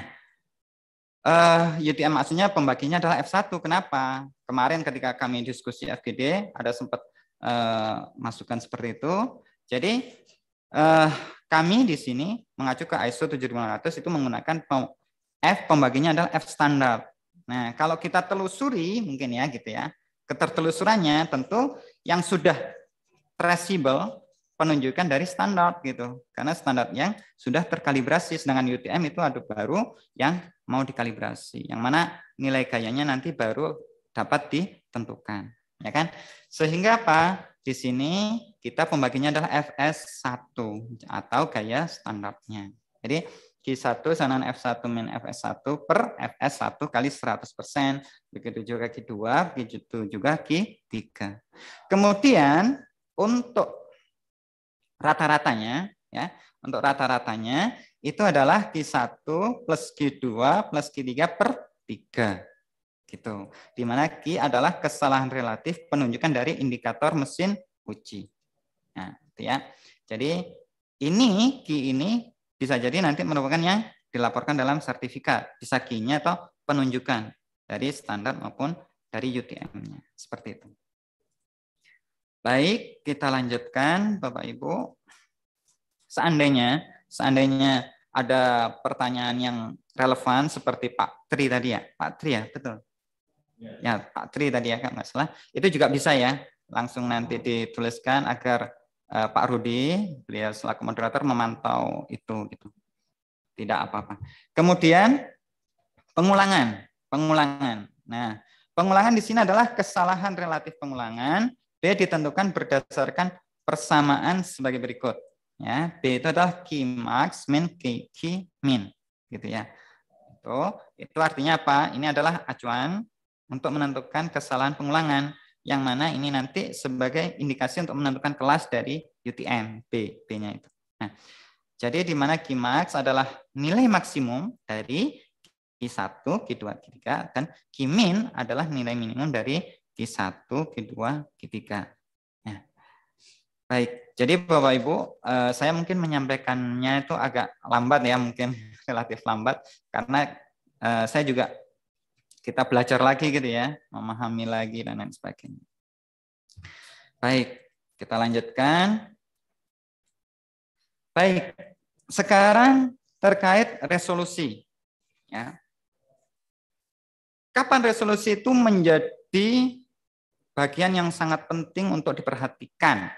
uh, eh, UTM maksudnya pembaginya adalah F1. Kenapa? Kemarin ketika kami diskusi FGD ada sempat Eh, masukan seperti itu. Jadi uh, kami di sini mengacu ke ISO 7500 itu menggunakan F pembaginya adalah F standar. Nah, kalau kita telusuri mungkin ya gitu ya. Ketertelusurannya tentu yang sudah traceable penunjukan dari standar gitu. Karena standar yang sudah terkalibrasi sedangkan UTM itu ada baru yang mau dikalibrasi. Yang mana nilai gayanya nanti baru dapat ditentukan. Ya kan? Sehingga apa? Di sini kita pembaginya adalah Fs1 atau gaya standarnya. Jadi Q1 sanan F1 min Fs1 per Fs1 kali 100%. Begitu juga Q2, begitu juga Q3. Kemudian untuk rata-ratanya ya, untuk rata-ratanya itu adalah Q1 plus Q2 plus Q3 per 3. Gitu. Dimana Ki adalah kesalahan relatif penunjukan dari indikator mesin uji. Nah, gitu ya. Jadi ini Ki ini bisa jadi nanti merupakan yang dilaporkan dalam sertifikat. Bisa ki nya atau penunjukan dari standar maupun dari UTM-nya. Seperti itu. Baik, kita lanjutkan Bapak Ibu. Seandainya seandainya ada pertanyaan yang relevan seperti Pak Tri tadi ya. Pak Tri ya, betul ya Pak Tri tadi ya kan nggak itu juga bisa ya langsung nanti dituliskan agar uh, Pak Rudi beliau selaku moderator memantau itu gitu tidak apa-apa kemudian pengulangan pengulangan nah pengulangan di sini adalah kesalahan relatif pengulangan B ditentukan berdasarkan persamaan sebagai berikut ya B itu adalah key max min key, key min gitu ya itu itu artinya apa ini adalah acuan untuk menentukan kesalahan pengulangan yang mana ini nanti sebagai indikasi untuk menentukan kelas dari UTM B B-nya itu. Nah, jadi di mana Qmax adalah nilai maksimum dari Q1, Q2, Q3 dan Qmin adalah nilai minimum dari Q1, Q2, Q3. baik. Jadi Bapak Ibu, eh, saya mungkin menyampaikannya itu agak lambat ya, mungkin relatif lambat karena eh, saya juga kita belajar lagi gitu ya, memahami lagi dan lain sebagainya. Baik, kita lanjutkan. Baik, sekarang terkait resolusi. Ya. Kapan resolusi itu menjadi bagian yang sangat penting untuk diperhatikan?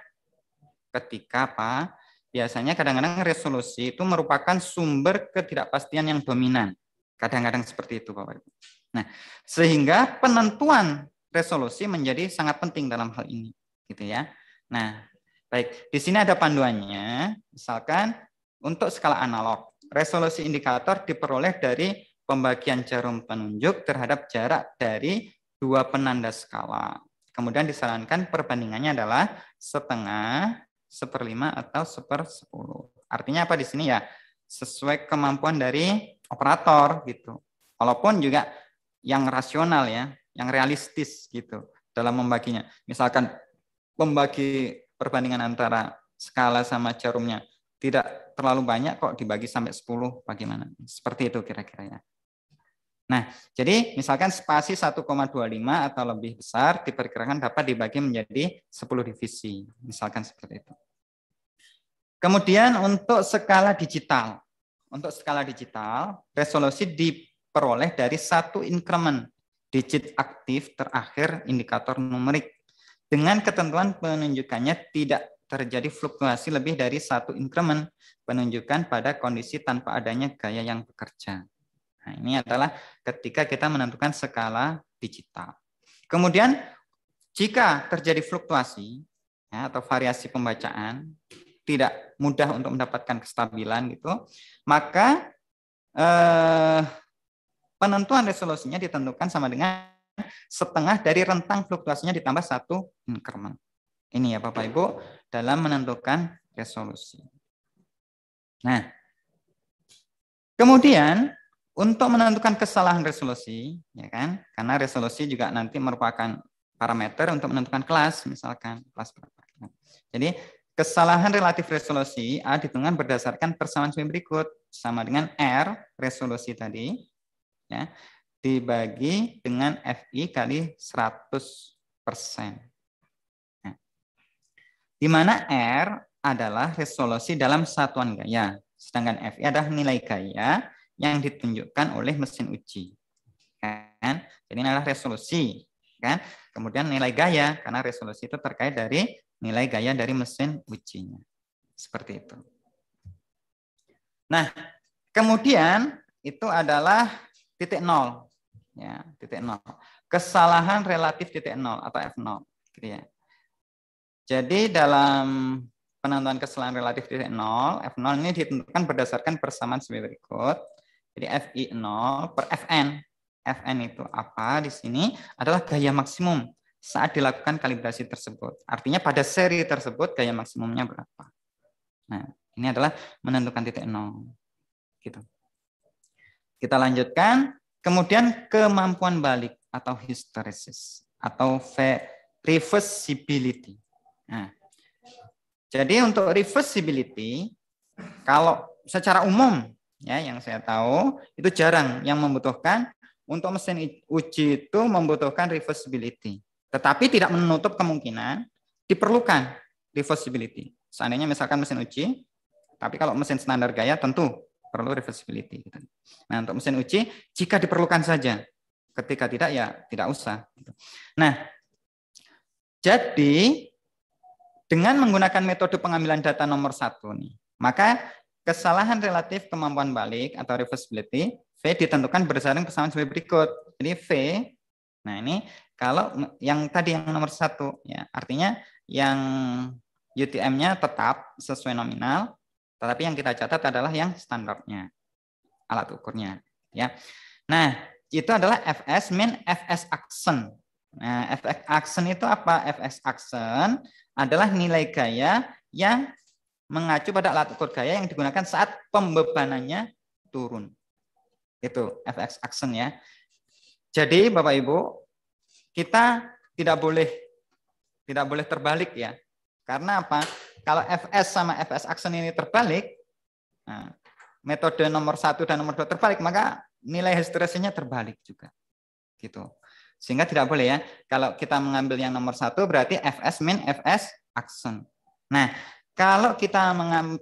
Ketika apa? Biasanya kadang-kadang resolusi itu merupakan sumber ketidakpastian yang dominan. Kadang-kadang seperti itu, Bapak Ibu. Nah, sehingga penentuan resolusi menjadi sangat penting dalam hal ini, gitu ya. Nah, baik. Di sini ada panduannya. Misalkan untuk skala analog, resolusi indikator diperoleh dari pembagian jarum penunjuk terhadap jarak dari dua penanda skala. Kemudian disarankan perbandingannya adalah setengah, seperlima, atau seper sepuluh. Artinya apa di sini ya? Sesuai kemampuan dari operator gitu. Walaupun juga yang rasional ya, yang realistis gitu dalam membaginya. Misalkan membagi perbandingan antara skala sama jarumnya tidak terlalu banyak kok dibagi sampai 10 bagaimana? Seperti itu kira-kira ya. Nah, jadi misalkan spasi 1,25 atau lebih besar diperkirakan dapat dibagi menjadi 10 divisi, misalkan seperti itu. Kemudian untuk skala digital, untuk skala digital, resolusi di peroleh dari satu increment digit aktif terakhir indikator numerik dengan ketentuan penunjukannya tidak terjadi fluktuasi lebih dari satu increment penunjukan pada kondisi tanpa adanya gaya yang bekerja. Nah, ini adalah ketika kita menentukan skala digital. Kemudian jika terjadi fluktuasi ya, atau variasi pembacaan tidak mudah untuk mendapatkan kestabilan gitu, maka eh, penentuan resolusinya ditentukan sama dengan setengah dari rentang fluktuasinya ditambah satu increment. Ini ya Bapak Ibu dalam menentukan resolusi. Nah, kemudian untuk menentukan kesalahan resolusi, ya kan? Karena resolusi juga nanti merupakan parameter untuk menentukan kelas, misalkan kelas berapa. Nah, jadi kesalahan relatif resolusi A ditentukan berdasarkan persamaan semi berikut sama dengan R resolusi tadi ya dibagi dengan FI kali 100 persen. Nah, di mana R adalah resolusi dalam satuan gaya, sedangkan FI adalah nilai gaya yang ditunjukkan oleh mesin uji. Kan? Jadi ini adalah resolusi, kan? Kemudian nilai gaya karena resolusi itu terkait dari nilai gaya dari mesin ujinya. Seperti itu. Nah, kemudian itu adalah titik nol ya titik nol kesalahan relatif titik nol atau f nol gitu ya jadi dalam penentuan kesalahan relatif titik nol f nol ini ditentukan berdasarkan persamaan sebagai berikut jadi f i nol per fn fn itu apa di sini adalah gaya maksimum saat dilakukan kalibrasi tersebut artinya pada seri tersebut gaya maksimumnya berapa nah ini adalah menentukan titik nol gitu kita lanjutkan. Kemudian kemampuan balik atau hysteresis atau reversibility. Nah, jadi untuk reversibility, kalau secara umum ya yang saya tahu itu jarang yang membutuhkan untuk mesin uji itu membutuhkan reversibility. Tetapi tidak menutup kemungkinan diperlukan reversibility. Seandainya misalkan mesin uji, tapi kalau mesin standar gaya tentu perlu reversibility. Gitu. Nah untuk mesin uji jika diperlukan saja, ketika tidak ya tidak usah. Gitu. Nah jadi dengan menggunakan metode pengambilan data nomor satu nih, maka kesalahan relatif kemampuan balik atau reversibility V ditentukan berdasarkan kesamaan sebagai berikut. Jadi V, nah ini kalau yang tadi yang nomor satu ya artinya yang UTM-nya tetap sesuai nominal, tetapi yang kita catat adalah yang standarnya, alat ukurnya. Ya. Nah, itu adalah FS min FS action. Nah, FS action itu apa? FS action adalah nilai gaya yang mengacu pada alat ukur gaya yang digunakan saat pembebanannya turun. Itu FX action ya. Jadi Bapak Ibu, kita tidak boleh tidak boleh terbalik ya. Karena apa? Kalau FS sama FS aksen ini terbalik, nah, metode nomor satu dan nomor dua terbalik, maka nilai hysteresisnya terbalik juga. Gitu. Sehingga tidak boleh ya. Kalau kita mengambil yang nomor satu berarti FS min FS aksen. Nah, kalau kita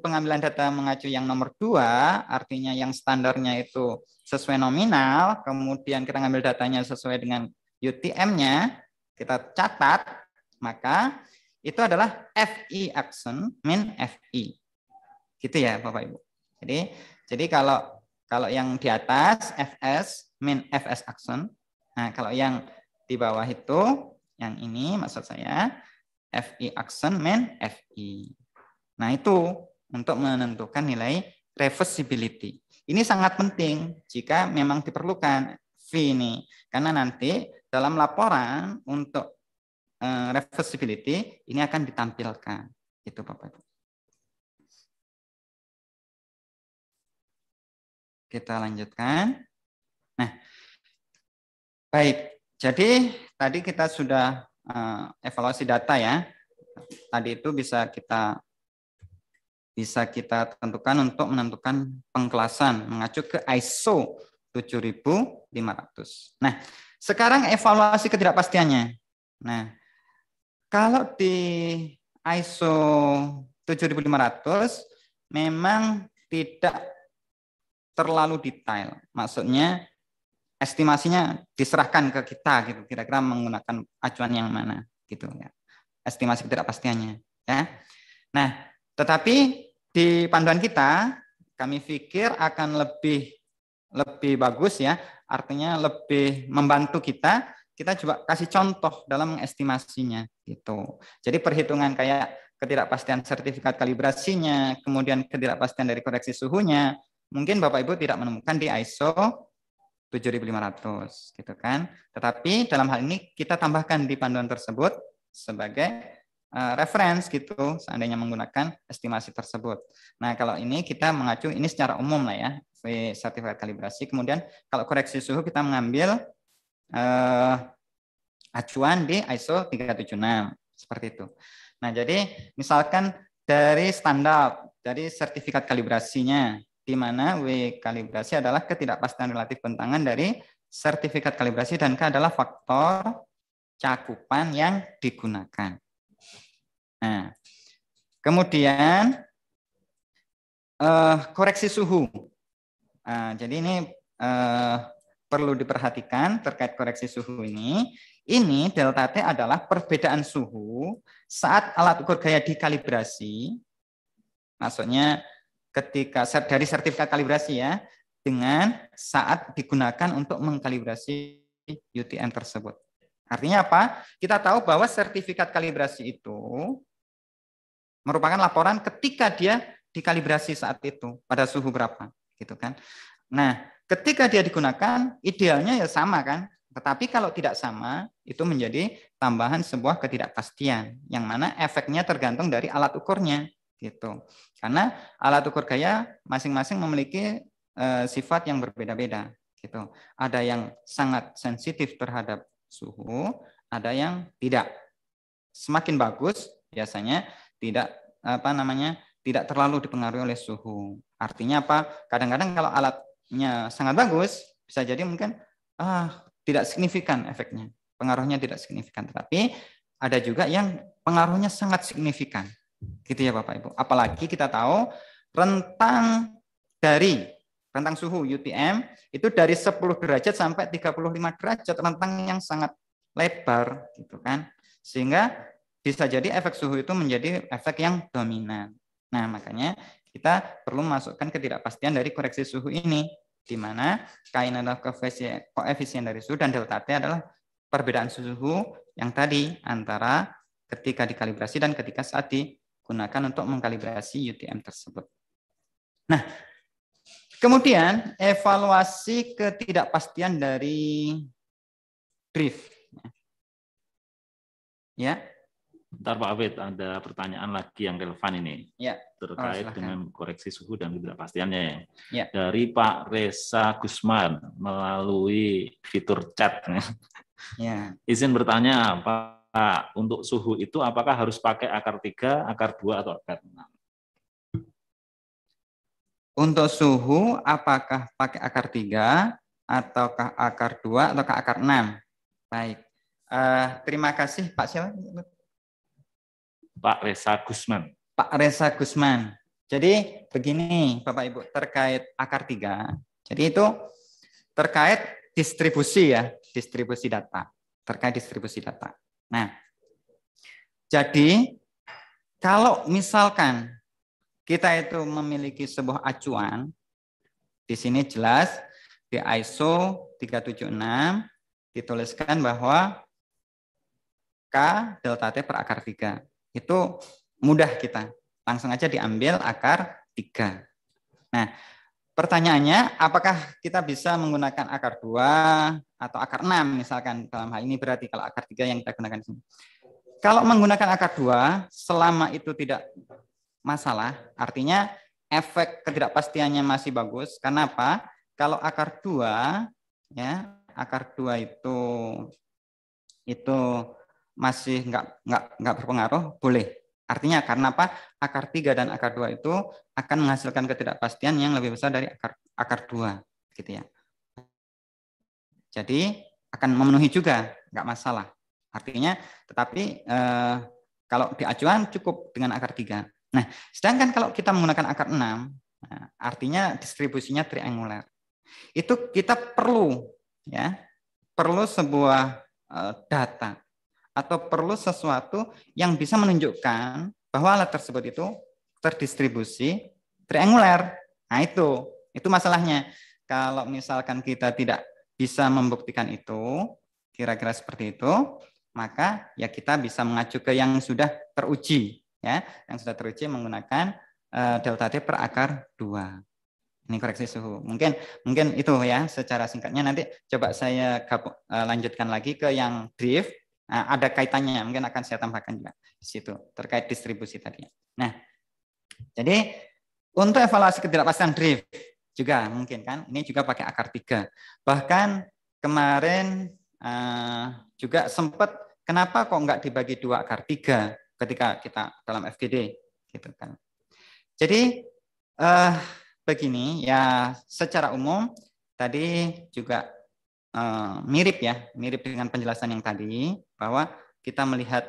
pengambilan data mengacu yang nomor dua, artinya yang standarnya itu sesuai nominal, kemudian kita ngambil datanya sesuai dengan UTM-nya, kita catat, maka itu adalah FE action min FE. Gitu ya Bapak Ibu. Jadi jadi kalau kalau yang di atas FS min FS action Nah, kalau yang di bawah itu yang ini maksud saya FE action min FE. Nah, itu untuk menentukan nilai reversibility. Ini sangat penting jika memang diperlukan V ini karena nanti dalam laporan untuk Eh, reversibility ini akan ditampilkan. Itu Bapak Ibu. Kita lanjutkan. Nah, baik. Jadi tadi kita sudah uh, evaluasi data ya. Tadi itu bisa kita bisa kita tentukan untuk menentukan pengkelasan mengacu ke ISO 7500. Nah, sekarang evaluasi ketidakpastiannya. Nah, kalau di ISO 7500 memang tidak terlalu detail. Maksudnya estimasinya diserahkan ke kita gitu kira-kira menggunakan acuan yang mana gitu ya. Estimasi tidak ketidakpastiannya ya. Nah, tetapi di panduan kita kami pikir akan lebih lebih bagus ya, artinya lebih membantu kita. Kita coba kasih contoh dalam mengestimasinya. Gitu. Jadi perhitungan kayak ketidakpastian sertifikat kalibrasinya, kemudian ketidakpastian dari koreksi suhunya, mungkin Bapak Ibu tidak menemukan di ISO 7500 gitu kan. Tetapi dalam hal ini kita tambahkan di panduan tersebut sebagai uh, reference gitu seandainya menggunakan estimasi tersebut. Nah, kalau ini kita mengacu ini secara umum lah ya sertifikat kalibrasi. Kemudian kalau koreksi suhu kita mengambil eh, acuan di ISO 376 seperti itu. Nah, jadi misalkan dari standar, dari sertifikat kalibrasinya di mana W kalibrasi adalah ketidakpastian relatif bentangan dari sertifikat kalibrasi dan K adalah faktor cakupan yang digunakan. Nah, kemudian eh, koreksi suhu. Nah, jadi ini eh, perlu diperhatikan terkait koreksi suhu ini. Ini delta T adalah perbedaan suhu saat alat ukur gaya dikalibrasi, maksudnya ketika dari sertifikat kalibrasi ya, dengan saat digunakan untuk mengkalibrasi UTM tersebut. Artinya apa? Kita tahu bahwa sertifikat kalibrasi itu merupakan laporan ketika dia dikalibrasi saat itu pada suhu berapa, gitu kan. Nah, ketika dia digunakan idealnya ya sama kan tetapi kalau tidak sama, itu menjadi tambahan sebuah ketidakpastian, yang mana efeknya tergantung dari alat ukurnya, gitu. Karena alat ukur gaya masing-masing memiliki e, sifat yang berbeda-beda, gitu. Ada yang sangat sensitif terhadap suhu, ada yang tidak. Semakin bagus biasanya tidak apa namanya tidak terlalu dipengaruhi oleh suhu. Artinya apa? Kadang-kadang kalau alatnya sangat bagus, bisa jadi mungkin ah tidak signifikan efeknya. Pengaruhnya tidak signifikan. Tetapi ada juga yang pengaruhnya sangat signifikan. Gitu ya Bapak Ibu. Apalagi kita tahu rentang dari rentang suhu UTM itu dari 10 derajat sampai 35 derajat rentang yang sangat lebar gitu kan. Sehingga bisa jadi efek suhu itu menjadi efek yang dominan. Nah, makanya kita perlu masukkan ketidakpastian dari koreksi suhu ini di mana K ini adalah koefisien dari suhu dan delta T adalah perbedaan suhu yang tadi antara ketika dikalibrasi dan ketika saat digunakan untuk mengkalibrasi UTM tersebut. Nah, kemudian evaluasi ketidakpastian dari drift. Ya. Bentar Pak Abid, ada pertanyaan lagi yang relevan ini. Ya terkait oh, dengan koreksi suhu dan ketidakpastiannya ya. ya. dari Pak Reza Gusman melalui fitur chat. Ya. Izin bertanya Pak, untuk suhu itu apakah harus pakai akar 3, akar 2 atau akar 6? Untuk suhu apakah pakai akar 3 ataukah akar 2 ataukah akar 6? Baik. Uh, terima kasih Pak siapa? Pak Reza Gusman. Pak Reza Gusman. Jadi begini Bapak Ibu terkait akar tiga. Jadi itu terkait distribusi ya, distribusi data. Terkait distribusi data. Nah, jadi kalau misalkan kita itu memiliki sebuah acuan, di sini jelas di ISO 376 dituliskan bahwa K delta T per akar 3. Itu mudah kita. Langsung aja diambil akar 3. Nah, pertanyaannya apakah kita bisa menggunakan akar 2 atau akar 6 misalkan dalam hal ini berarti kalau akar 3 yang kita gunakan di sini. Kalau menggunakan akar 2 selama itu tidak masalah, artinya efek ketidakpastiannya masih bagus. Kenapa? Kalau akar 2 ya, akar 2 itu itu masih nggak nggak nggak berpengaruh, boleh Artinya karena apa? Akar 3 dan akar 2 itu akan menghasilkan ketidakpastian yang lebih besar dari akar akar 2 gitu ya. Jadi akan memenuhi juga, nggak masalah. Artinya tetapi eh, kalau di acuan cukup dengan akar 3. Nah, sedangkan kalau kita menggunakan akar 6, nah, artinya distribusinya triangular. Itu kita perlu ya, perlu sebuah eh, data atau perlu sesuatu yang bisa menunjukkan bahwa alat tersebut itu terdistribusi trianguler. Nah itu, itu masalahnya. Kalau misalkan kita tidak bisa membuktikan itu, kira-kira seperti itu, maka ya kita bisa mengacu ke yang sudah teruji, ya, yang sudah teruji menggunakan uh, delta t per akar dua ini koreksi suhu. Mungkin mungkin itu ya secara singkatnya nanti coba saya eh, lanjutkan lagi ke yang drift Nah, ada kaitannya, mungkin akan saya tambahkan juga di situ terkait distribusi tadi. Nah, jadi untuk evaluasi ketidakpastian drift juga mungkin kan, ini juga pakai akar tiga. Bahkan kemarin eh, juga sempat kenapa kok nggak dibagi dua akar tiga ketika kita dalam FGD gitu kan. Jadi eh, begini ya secara umum tadi juga Eh, mirip ya, mirip dengan penjelasan yang tadi bahwa kita melihat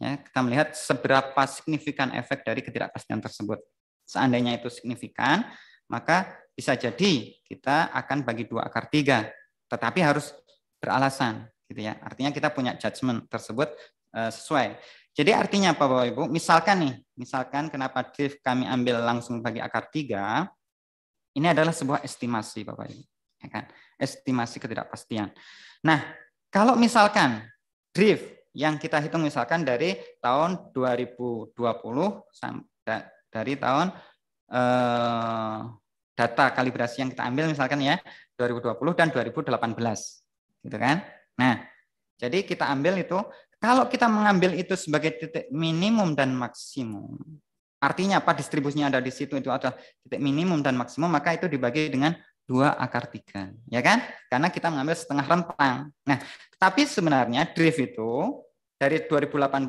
ya, kita melihat seberapa signifikan efek dari ketidakpastian tersebut. Seandainya itu signifikan, maka bisa jadi kita akan bagi dua akar tiga, tetapi harus beralasan gitu ya. Artinya kita punya judgement tersebut eh, sesuai. Jadi artinya apa Bapak Ibu? Misalkan nih, misalkan kenapa drift kami ambil langsung bagi akar tiga, ini adalah sebuah estimasi Bapak Ibu. Ya kan? estimasi ketidakpastian. Nah, kalau misalkan drift yang kita hitung misalkan dari tahun 2020 dari tahun eh, data kalibrasi yang kita ambil misalkan ya 2020 dan 2018 gitu kan. Nah, jadi kita ambil itu kalau kita mengambil itu sebagai titik minimum dan maksimum Artinya apa distribusinya ada di situ itu adalah titik minimum dan maksimum maka itu dibagi dengan 2 akar 3. Ya kan? Karena kita mengambil setengah rentang. Nah, tapi sebenarnya drift itu dari 2018,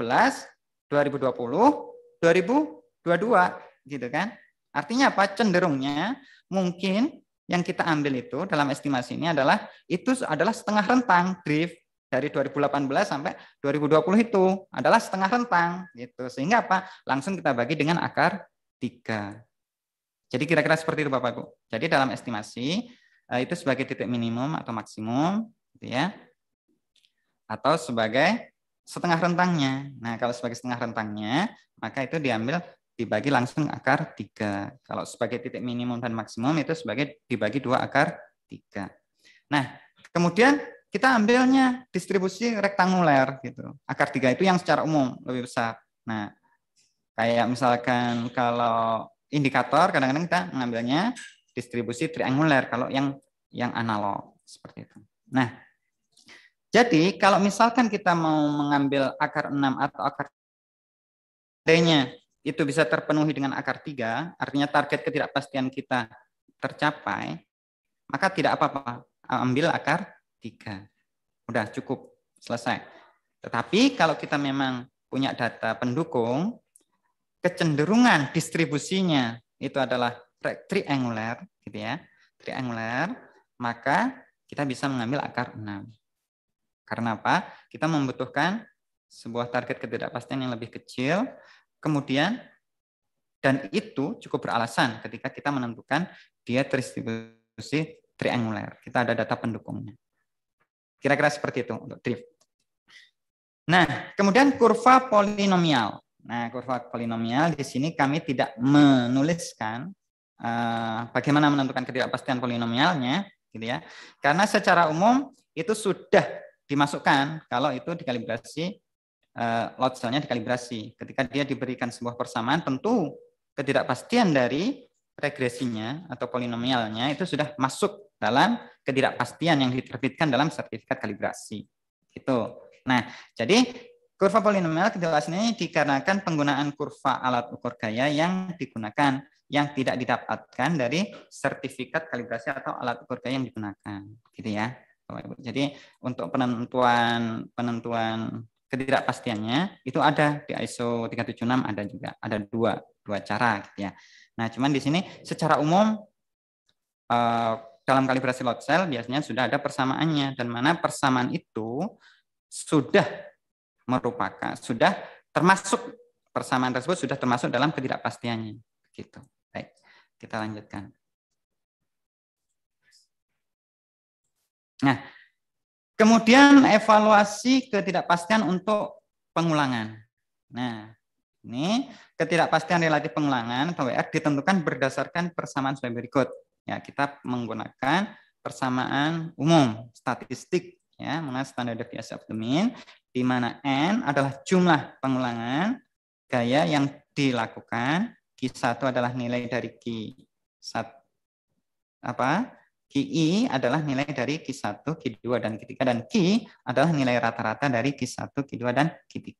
2020, 2022 gitu kan. Artinya apa? Cenderungnya mungkin yang kita ambil itu dalam estimasi ini adalah itu adalah setengah rentang drift dari 2018 sampai 2020 itu adalah setengah rentang gitu. Sehingga apa? Langsung kita bagi dengan akar 3. Jadi kira-kira seperti itu Bapak Ibu. Jadi dalam estimasi eh, itu sebagai titik minimum atau maksimum gitu ya. Atau sebagai setengah rentangnya. Nah, kalau sebagai setengah rentangnya, maka itu diambil dibagi langsung akar 3. Kalau sebagai titik minimum dan maksimum itu sebagai dibagi dua akar 3. Nah, kemudian kita ambilnya distribusi rektanguler gitu. Akar 3 itu yang secara umum lebih besar. Nah, kayak misalkan kalau indikator kadang-kadang kita mengambilnya distribusi triangular kalau yang yang analog seperti itu. Nah, jadi kalau misalkan kita mau mengambil akar 6 atau akar D-nya itu bisa terpenuhi dengan akar 3, artinya target ketidakpastian kita tercapai, maka tidak apa-apa ambil akar 3. Udah cukup selesai. Tetapi kalau kita memang punya data pendukung kecenderungan distribusinya itu adalah triangular gitu ya triangular maka kita bisa mengambil akar 6 karena apa kita membutuhkan sebuah target ketidakpastian yang lebih kecil kemudian dan itu cukup beralasan ketika kita menentukan dia distribusi triangular kita ada data pendukungnya kira-kira seperti itu untuk drift nah kemudian kurva polinomial Nah, kurva polinomial di sini kami tidak menuliskan uh, bagaimana menentukan ketidakpastian polinomialnya, gitu ya. Karena secara umum itu sudah dimasukkan kalau itu dikalibrasi uh, lot cell-nya dikalibrasi. Ketika dia diberikan sebuah persamaan, tentu ketidakpastian dari regresinya atau polinomialnya itu sudah masuk dalam ketidakpastian yang diterbitkan dalam sertifikat kalibrasi. Gitu. Nah, jadi Kurva polinomial kejelasannya dikarenakan penggunaan kurva alat ukur gaya yang digunakan yang tidak didapatkan dari sertifikat kalibrasi atau alat ukur gaya yang digunakan, gitu ya, Jadi untuk penentuan penentuan ketidakpastiannya itu ada di ISO 376 ada juga ada dua dua cara, gitu ya. Nah, cuman di sini secara umum eh, dalam kalibrasi lot cell biasanya sudah ada persamaannya dan mana persamaan itu sudah merupakan sudah termasuk persamaan tersebut sudah termasuk dalam ketidakpastiannya. Begitu. Baik, kita lanjutkan. Nah, kemudian evaluasi ketidakpastian untuk pengulangan. Nah, ini ketidakpastian relatif pengulangan KWR ditentukan berdasarkan persamaan sebagai berikut. Ya, kita menggunakan persamaan umum statistik ya mengenai standar deviasi of di mana N adalah jumlah pengulangan gaya yang dilakukan, Q1 adalah nilai dari Q1 apa? ki adalah nilai dari Q1, Q2 dan Q3 dan Q adalah nilai rata-rata dari Q1, Q2 dan Q3.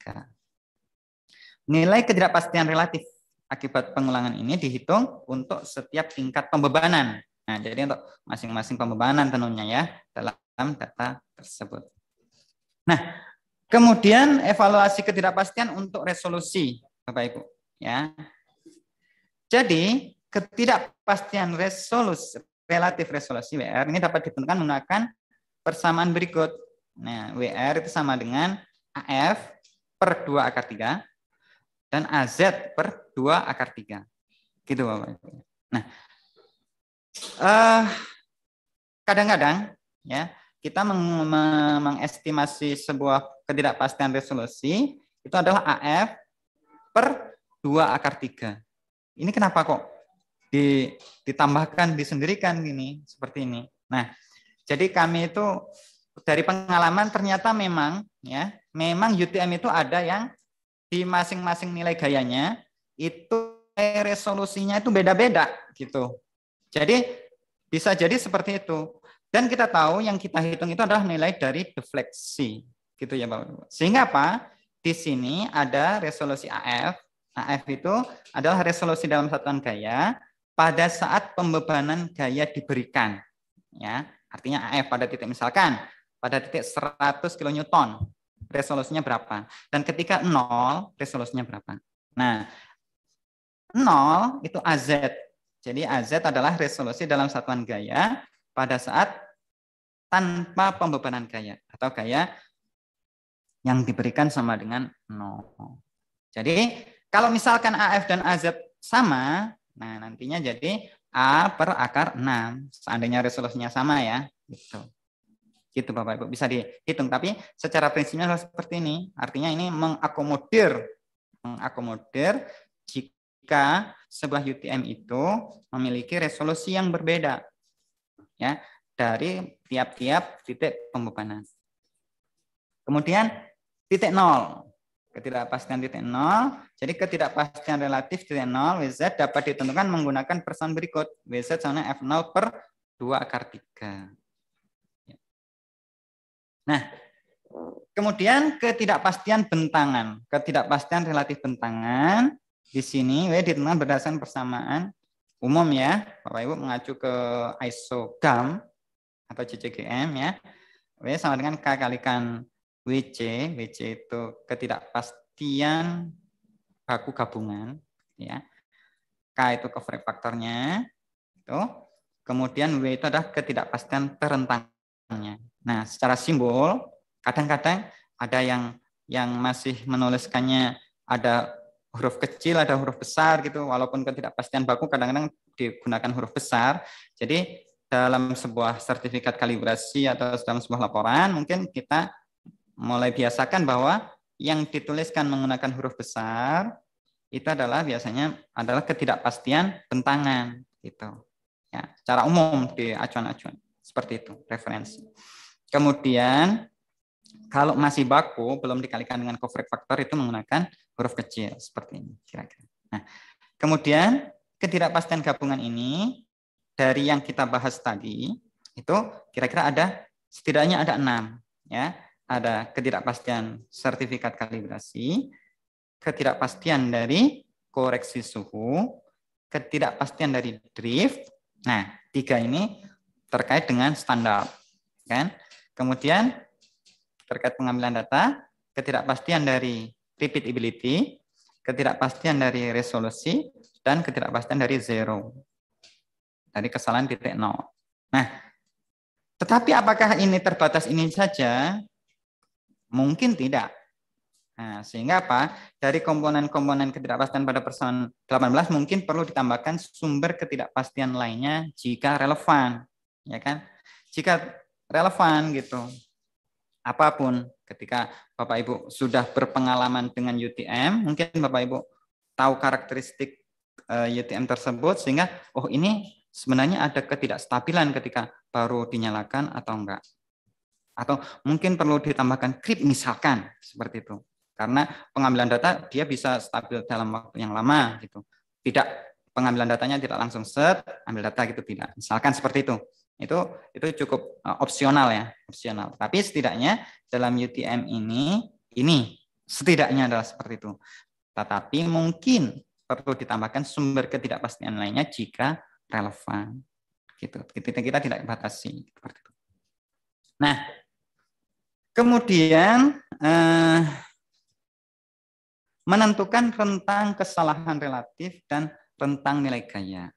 Nilai ketidakpastian relatif akibat pengulangan ini dihitung untuk setiap tingkat pembebanan. Nah, jadi untuk masing-masing pembebanan tentunya ya dalam data tersebut. Nah, Kemudian evaluasi ketidakpastian untuk resolusi, Bapak Ibu. Ya. Jadi ketidakpastian resolusi relatif resolusi WR ini dapat ditentukan menggunakan persamaan berikut. Nah, WR itu sama dengan AF per 2 akar 3 dan AZ per 2 akar 3. Gitu Bapak Ibu. Nah, eh, kadang-kadang ya kita mengestimasi sebuah ketidakpastian resolusi itu adalah AF per 2 akar 3. Ini kenapa kok ditambahkan, disendirikan gini, seperti ini. Nah, jadi kami itu dari pengalaman ternyata memang ya, memang UTM itu ada yang di masing-masing nilai gayanya itu resolusinya itu beda-beda gitu. Jadi bisa jadi seperti itu. Dan kita tahu yang kita hitung itu adalah nilai dari defleksi. Gitu ya Bapak Ibu. Sehingga apa? Di sini ada resolusi AF. AF itu adalah resolusi dalam satuan gaya pada saat pembebanan gaya diberikan. Ya, artinya AF pada titik misalkan pada titik 100 kN resolusinya berapa dan ketika 0 resolusinya berapa. Nah, 0 itu AZ. Jadi AZ adalah resolusi dalam satuan gaya pada saat tanpa pembebanan gaya atau gaya yang diberikan sama dengan 0. Jadi kalau misalkan AF dan AZ sama, nah nantinya jadi A per akar 6. Seandainya resolusinya sama ya. Gitu. Gitu Bapak Ibu bisa dihitung. Tapi secara prinsipnya seperti ini. Artinya ini mengakomodir. Mengakomodir jika sebuah UTM itu memiliki resolusi yang berbeda. Ya, dari tiap-tiap titik pembebanan. Kemudian titik nol. Ketidakpastian titik nol. Jadi ketidakpastian relatif titik nol WZ dapat ditentukan menggunakan persamaan berikut. WZ sama F0 per 2 akar 3. Ya. Nah, kemudian ketidakpastian bentangan. Ketidakpastian relatif bentangan. Di sini W ditentukan berdasarkan persamaan umum ya. Bapak Ibu mengacu ke ISO isogam atau CCGM ya. W sama dengan K kalikan WC, WC itu ketidakpastian baku gabungan, ya. K itu coverage faktornya, itu. Kemudian W itu adalah ketidakpastian terentangnya Nah, secara simbol, kadang-kadang ada yang yang masih menuliskannya ada huruf kecil, ada huruf besar gitu, walaupun ketidakpastian baku kadang-kadang digunakan huruf besar. Jadi dalam sebuah sertifikat kalibrasi atau dalam sebuah laporan mungkin kita mulai biasakan bahwa yang dituliskan menggunakan huruf besar itu adalah biasanya adalah ketidakpastian bentangan itu, ya secara umum di acuan-acuan seperti itu referensi kemudian kalau masih baku belum dikalikan dengan coverage factor itu menggunakan huruf kecil seperti ini kira-kira nah kemudian ketidakpastian gabungan ini dari yang kita bahas tadi itu kira-kira ada setidaknya ada enam ya ada ketidakpastian sertifikat kalibrasi, ketidakpastian dari koreksi suhu, ketidakpastian dari drift. Nah, tiga ini terkait dengan standar, kan? Kemudian terkait pengambilan data, ketidakpastian dari repeatability, ketidakpastian dari resolusi, dan ketidakpastian dari zero. Dari kesalahan titik nol. Nah, tetapi apakah ini terbatas ini saja? Mungkin tidak. Nah, sehingga apa? Dari komponen-komponen ketidakpastian pada persoalan 18 mungkin perlu ditambahkan sumber ketidakpastian lainnya jika relevan, ya kan? Jika relevan gitu. Apapun ketika Bapak Ibu sudah berpengalaman dengan UTM, mungkin Bapak Ibu tahu karakteristik eh, UTM tersebut sehingga oh ini sebenarnya ada ketidakstabilan ketika baru dinyalakan atau enggak atau mungkin perlu ditambahkan krip misalkan seperti itu karena pengambilan data dia bisa stabil dalam waktu yang lama gitu tidak pengambilan datanya tidak langsung set ambil data gitu tidak misalkan seperti itu itu itu cukup uh, opsional ya opsional tapi setidaknya dalam UTM ini ini setidaknya adalah seperti itu tetapi mungkin perlu ditambahkan sumber ketidakpastian lainnya jika relevan gitu kita kita tidak batasi seperti itu nah Kemudian eh, menentukan rentang kesalahan relatif dan rentang nilai gaya.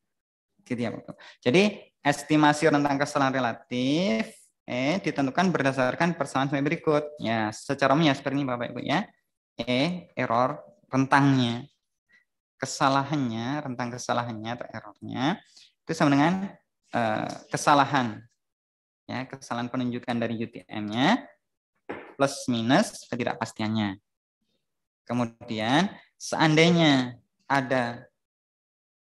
Gitu ya, Jadi estimasi rentang kesalahan relatif E ditentukan berdasarkan persamaan sebagai berikut. Ya, secara umumnya seperti ini Bapak Ibu ya. E error rentangnya. Kesalahannya, rentang kesalahannya atau errornya itu sama dengan eh, kesalahan. Ya, kesalahan penunjukan dari UTM-nya plus minus ketidakpastiannya. Kemudian seandainya ada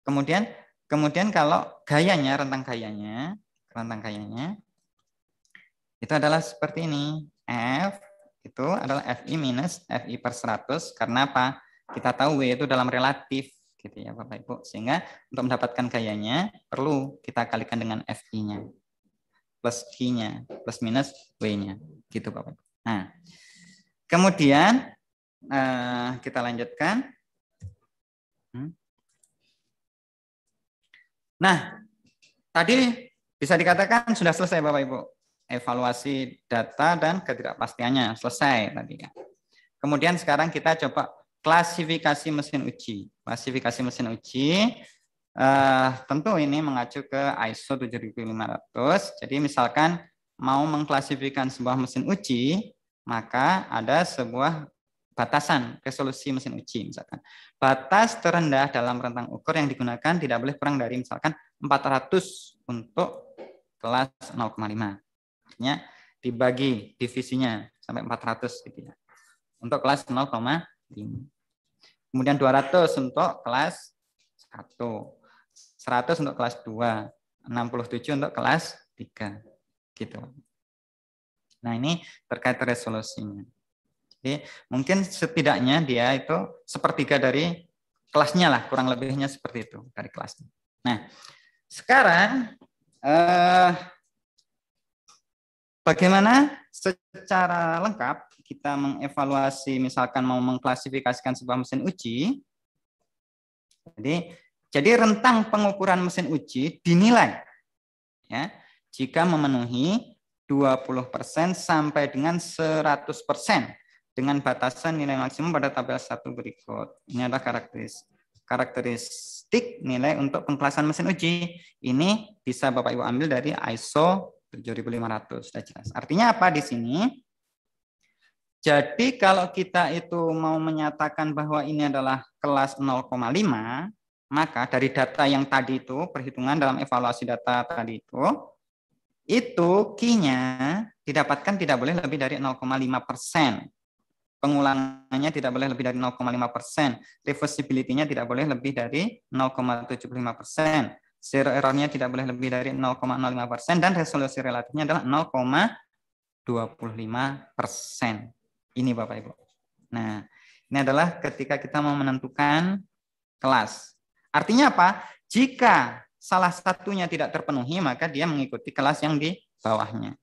kemudian kemudian kalau gayanya rentang gayanya rentang gayanya itu adalah seperti ini f itu adalah fi minus fi per 100 karena apa kita tahu w itu dalam relatif gitu ya Bapak Ibu sehingga untuk mendapatkan gayanya perlu kita kalikan dengan fi-nya plus Q-nya, plus minus W-nya. Gitu Bapak. ibu. Nah, kemudian eh, kita lanjutkan. Hmm. Nah, tadi bisa dikatakan sudah selesai Bapak Ibu. Evaluasi data dan ketidakpastiannya selesai tadi ya. Kemudian sekarang kita coba klasifikasi mesin uji. Klasifikasi mesin uji eh, tentu ini mengacu ke ISO 7500. Jadi misalkan mau mengklasifikasikan sebuah mesin uji, maka ada sebuah batasan resolusi mesin uji misalkan. Batas terendah dalam rentang ukur yang digunakan tidak boleh kurang dari misalkan 400 untuk kelas 0,5. Artinya dibagi divisinya sampai 400 gitu ya. Untuk kelas 0,5. Kemudian 200 untuk kelas 1. 100 untuk kelas 2, 67 untuk kelas 3 gitu. Nah ini terkait resolusinya. Jadi mungkin setidaknya dia itu sepertiga dari kelasnya lah, kurang lebihnya seperti itu dari kelasnya. Nah sekarang eh, bagaimana secara lengkap kita mengevaluasi misalkan mau mengklasifikasikan sebuah mesin uji. Jadi jadi rentang pengukuran mesin uji dinilai ya jika memenuhi 20% sampai dengan 100% dengan batasan nilai maksimum pada tabel 1 berikut. Ini adalah karakteristik karakteristik nilai untuk pengkelasan mesin uji. Ini bisa Bapak Ibu ambil dari ISO 7500 sudah jelas. Artinya apa di sini? Jadi kalau kita itu mau menyatakan bahwa ini adalah kelas 0,5, maka dari data yang tadi itu perhitungan dalam evaluasi data tadi itu itu kinya didapatkan tidak boleh lebih dari 0,5 persen. Pengulangannya tidak boleh lebih dari 0,5 persen. Reversibility-nya tidak boleh lebih dari 0,75 persen. Zero error-nya tidak boleh lebih dari 0,05 persen. Dan resolusi relatifnya adalah 0,25 persen. Ini Bapak Ibu. Nah, ini adalah ketika kita mau menentukan kelas. Artinya apa? Jika salah satunya tidak terpenuhi, maka dia mengikuti kelas yang di bawahnya.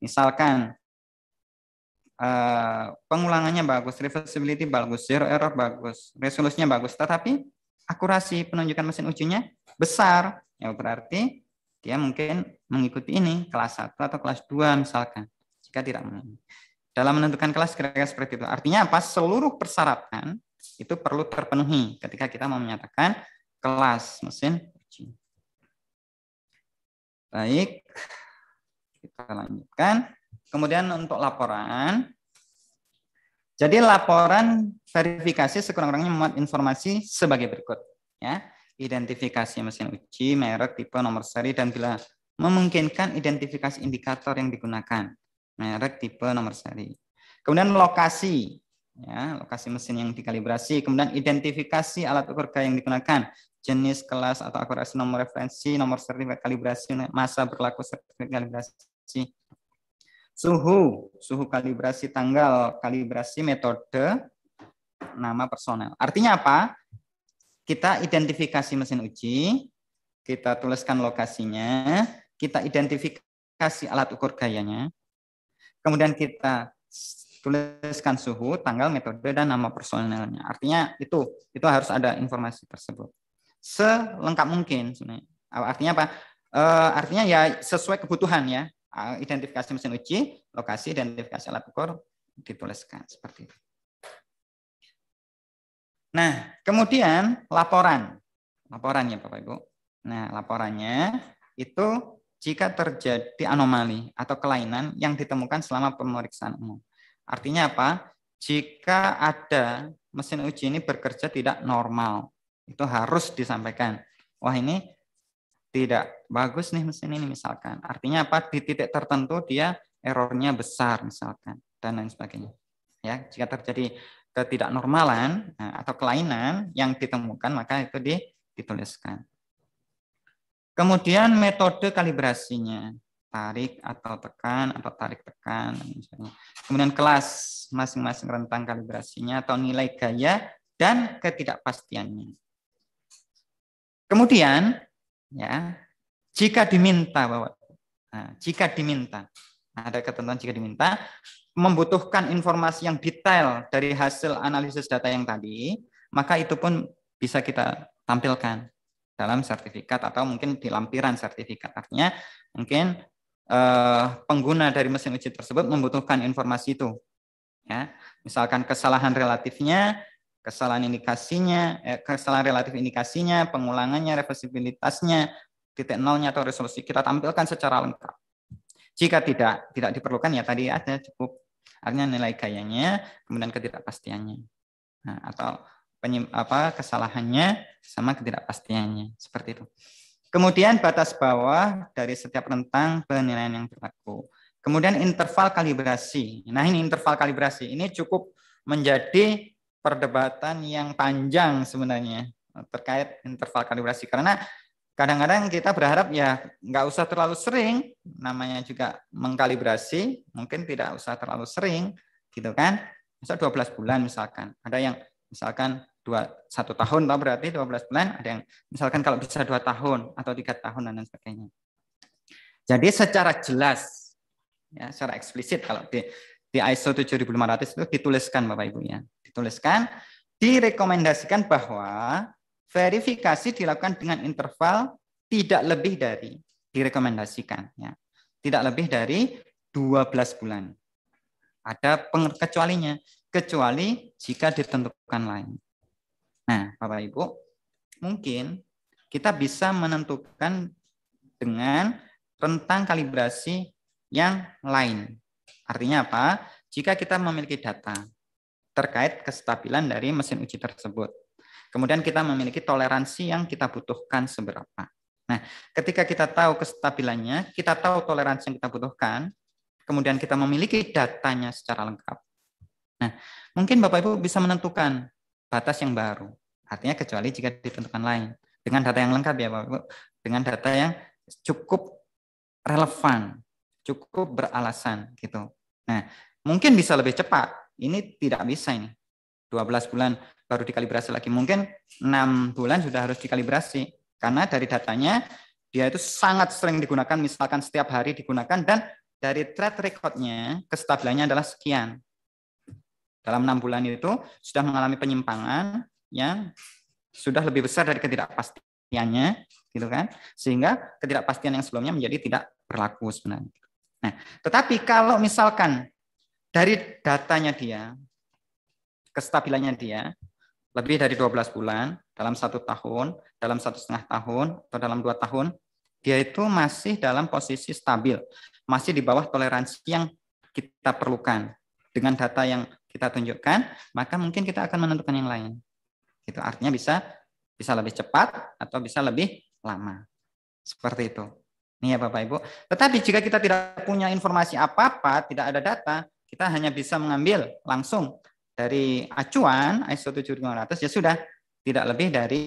Misalkan uh, pengulangannya bagus, reversibility bagus, zero error bagus, resolusinya bagus, tetapi akurasi penunjukan mesin ujungnya besar, ya berarti dia mungkin mengikuti ini kelas 1 atau kelas 2 misalkan, jika tidak Dalam menentukan kelas kira-kira seperti itu. Artinya apa? Seluruh persyaratan itu perlu terpenuhi ketika kita mau menyatakan kelas mesin Baik, kita lanjutkan. Kemudian untuk laporan. Jadi laporan verifikasi sekurang-kurangnya memuat informasi sebagai berikut. ya Identifikasi mesin uji, merek, tipe, nomor seri, dan bila memungkinkan identifikasi indikator yang digunakan. Merek, tipe, nomor seri. Kemudian lokasi. Ya, lokasi mesin yang dikalibrasi, kemudian identifikasi alat ukur gaya yang digunakan, jenis kelas atau akurasi nomor referensi, nomor sertifikat kalibrasi, masa berlaku sertifikat kalibrasi. Suhu, suhu kalibrasi, tanggal kalibrasi, metode, nama personel. Artinya apa? Kita identifikasi mesin uji, kita tuliskan lokasinya, kita identifikasi alat ukur gayanya, kemudian kita tuliskan suhu, tanggal, metode, dan nama personelnya. Artinya itu itu harus ada informasi tersebut selengkap mungkin Artinya apa? Eh, artinya ya sesuai kebutuhan ya. Ah, identifikasi mesin uji, lokasi, identifikasi alat ukur dituliskan seperti itu. Nah, kemudian laporan. Laporannya Bapak Ibu. Nah, laporannya itu jika terjadi anomali atau kelainan yang ditemukan selama pemeriksaan umum. Artinya apa? Jika ada mesin uji ini bekerja tidak normal itu harus disampaikan. Wah ini tidak bagus nih mesin ini misalkan. Artinya apa? Di titik tertentu dia errornya besar misalkan dan lain sebagainya. Ya, jika terjadi ketidaknormalan nah, atau kelainan yang ditemukan maka itu dituliskan. Kemudian metode kalibrasinya, tarik atau tekan atau tarik tekan misalnya. Kemudian kelas masing-masing rentang kalibrasinya atau nilai gaya dan ketidakpastiannya. Kemudian ya, jika diminta bahwa Nah, jika diminta. Ada ketentuan jika diminta membutuhkan informasi yang detail dari hasil analisis data yang tadi, maka itu pun bisa kita tampilkan dalam sertifikat atau mungkin di lampiran sertifikat. Artinya mungkin eh, pengguna dari mesin uji tersebut membutuhkan informasi itu. Ya, misalkan kesalahan relatifnya kesalahan indikasinya, eh, kesalahan relatif indikasinya, pengulangannya, reversibilitasnya, titik nolnya atau resolusi kita tampilkan secara lengkap. Jika tidak tidak diperlukan ya tadi ada cukup artinya nilai gayanya, kemudian ketidakpastiannya. Nah, atau penyim, apa kesalahannya sama ketidakpastiannya seperti itu. Kemudian batas bawah dari setiap rentang penilaian yang berlaku. Kemudian interval kalibrasi. Nah ini interval kalibrasi ini cukup menjadi perdebatan yang panjang sebenarnya eh, terkait interval kalibrasi karena kadang-kadang kita berharap ya nggak usah terlalu sering namanya juga mengkalibrasi mungkin tidak usah terlalu sering gitu kan misal 12 bulan misalkan ada yang misalkan dua satu tahun toh berarti 12 bulan ada yang misalkan kalau bisa dua tahun atau tiga tahun dan lain sebagainya jadi secara jelas ya secara eksplisit kalau di di ISO 7500 itu dituliskan Bapak Ibu ya tuliskan direkomendasikan bahwa verifikasi dilakukan dengan interval tidak lebih dari direkomendasikan ya. Tidak lebih dari 12 bulan. Ada pengecualinya, kecuali jika ditentukan lain. Nah, Bapak Ibu, mungkin kita bisa menentukan dengan rentang kalibrasi yang lain. Artinya apa? Jika kita memiliki data terkait kestabilan dari mesin uji tersebut. Kemudian kita memiliki toleransi yang kita butuhkan seberapa. Nah, ketika kita tahu kestabilannya, kita tahu toleransi yang kita butuhkan, kemudian kita memiliki datanya secara lengkap. Nah, mungkin Bapak Ibu bisa menentukan batas yang baru. Artinya kecuali jika ditentukan lain. Dengan data yang lengkap ya Bapak Ibu, dengan data yang cukup relevan, cukup beralasan gitu. Nah, mungkin bisa lebih cepat ini tidak bisa ini. 12 bulan baru dikalibrasi lagi. Mungkin 6 bulan sudah harus dikalibrasi. Karena dari datanya, dia itu sangat sering digunakan, misalkan setiap hari digunakan, dan dari track recordnya, kestabilannya adalah sekian. Dalam enam bulan itu sudah mengalami penyimpangan yang sudah lebih besar dari ketidakpastiannya, gitu kan? Sehingga ketidakpastian yang sebelumnya menjadi tidak berlaku sebenarnya. Nah, tetapi kalau misalkan dari datanya dia, kestabilannya dia, lebih dari 12 bulan, dalam satu tahun, dalam satu setengah tahun, atau dalam dua tahun, dia itu masih dalam posisi stabil, masih di bawah toleransi yang kita perlukan. Dengan data yang kita tunjukkan, maka mungkin kita akan menentukan yang lain. Itu artinya bisa bisa lebih cepat atau bisa lebih lama. Seperti itu. Nih ya Bapak Ibu. Tetapi jika kita tidak punya informasi apa-apa, tidak ada data, kita hanya bisa mengambil langsung dari acuan ISO 7500 ya sudah tidak lebih dari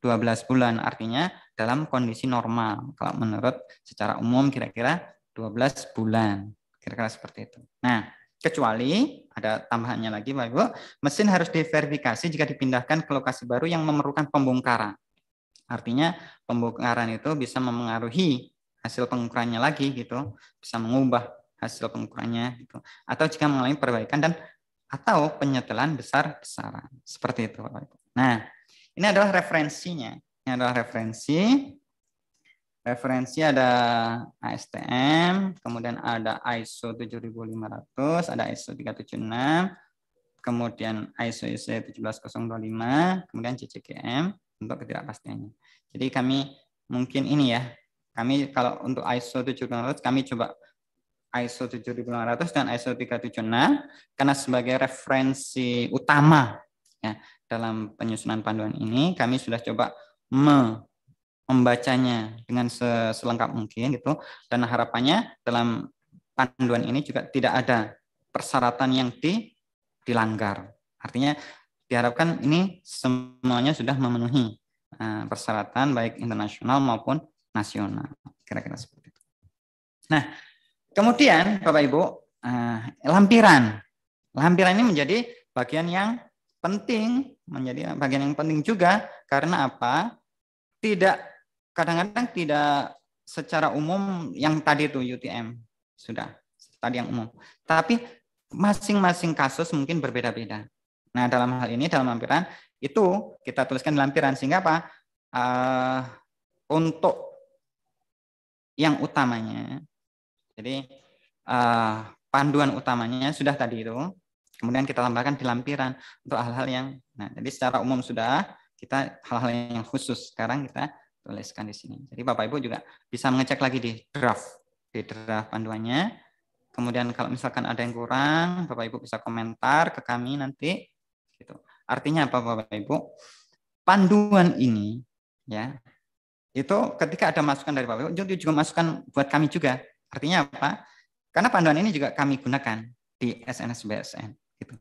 12 bulan artinya dalam kondisi normal kalau menurut secara umum kira-kira 12 bulan kira-kira seperti itu. Nah, kecuali ada tambahannya lagi Pak Ibu, mesin harus diverifikasi jika dipindahkan ke lokasi baru yang memerlukan pembongkaran. Artinya pembongkaran itu bisa memengaruhi hasil pengukurannya lagi gitu, bisa mengubah hasil pengukurannya gitu. Atau jika mengalami perbaikan dan atau penyetelan besar-besaran. Seperti itu Nah, ini adalah referensinya. Ini adalah referensi. Referensi ada ASTM, kemudian ada ISO 7500, ada ISO 376, kemudian ISO IEC 17025, kemudian CCKM untuk ketidakpastiannya. Jadi kami mungkin ini ya, kami kalau untuk ISO 7500 kami coba ISO 7800 dan ISO 376 karena sebagai referensi utama ya dalam penyusunan panduan ini kami sudah coba me membacanya dengan selengkap mungkin gitu dan harapannya dalam panduan ini juga tidak ada persyaratan yang di, dilanggar artinya diharapkan ini semuanya sudah memenuhi eh, persyaratan baik internasional maupun nasional kira-kira seperti itu nah Kemudian Bapak Ibu, eh, lampiran. Lampiran ini menjadi bagian yang penting, menjadi bagian yang penting juga karena apa? Tidak kadang-kadang tidak secara umum yang tadi itu UTM sudah tadi yang umum. Tapi masing-masing kasus mungkin berbeda-beda. Nah, dalam hal ini dalam lampiran itu kita tuliskan di lampiran sehingga apa? Uh, untuk yang utamanya jadi uh, panduan utamanya sudah tadi itu. Kemudian kita tambahkan di lampiran untuk hal-hal yang nah jadi secara umum sudah kita hal-hal yang khusus sekarang kita tuliskan di sini. Jadi Bapak Ibu juga bisa mengecek lagi di draft di draft panduannya. Kemudian kalau misalkan ada yang kurang, Bapak Ibu bisa komentar ke kami nanti gitu. Artinya apa Bapak Ibu? Panduan ini ya itu ketika ada masukan dari Bapak Ibu, juga masukan buat kami juga Artinya apa? Karena panduan ini juga kami gunakan di SNS SNS gitu.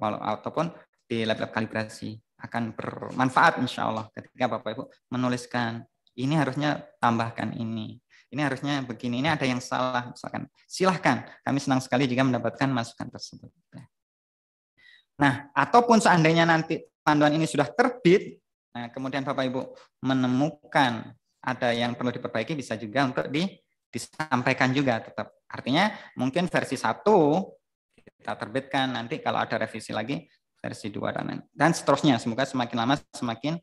Walau ataupun di lab-lab kalibrasi akan bermanfaat insya Allah ketika Bapak Ibu menuliskan ini harusnya tambahkan ini, ini harusnya begini, ini ada yang salah misalkan. Silahkan, kami senang sekali jika mendapatkan masukan tersebut. Nah, ataupun seandainya nanti panduan ini sudah terbit, nah kemudian Bapak Ibu menemukan ada yang perlu diperbaiki bisa juga untuk di disampaikan juga tetap. Artinya mungkin versi satu kita terbitkan nanti kalau ada revisi lagi versi dua dan lain dan seterusnya. Semoga semakin lama semakin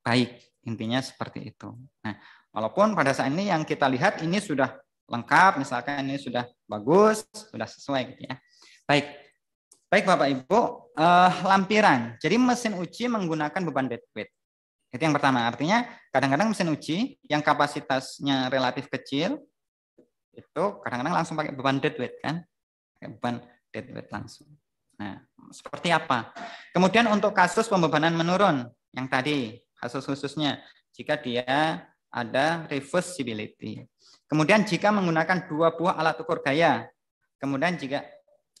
baik. Intinya seperti itu. Nah, walaupun pada saat ini yang kita lihat ini sudah lengkap, misalkan ini sudah bagus, sudah sesuai gitu ya. Baik. Baik Bapak Ibu, eh, lampiran. Jadi mesin uji menggunakan beban weight Itu yang pertama. Artinya kadang-kadang mesin uji yang kapasitasnya relatif kecil itu kadang-kadang langsung pakai beban deadweight kan pakai beban deadweight langsung nah seperti apa kemudian untuk kasus pembebanan menurun yang tadi kasus khususnya jika dia ada reversibility kemudian jika menggunakan dua buah alat ukur gaya kemudian jika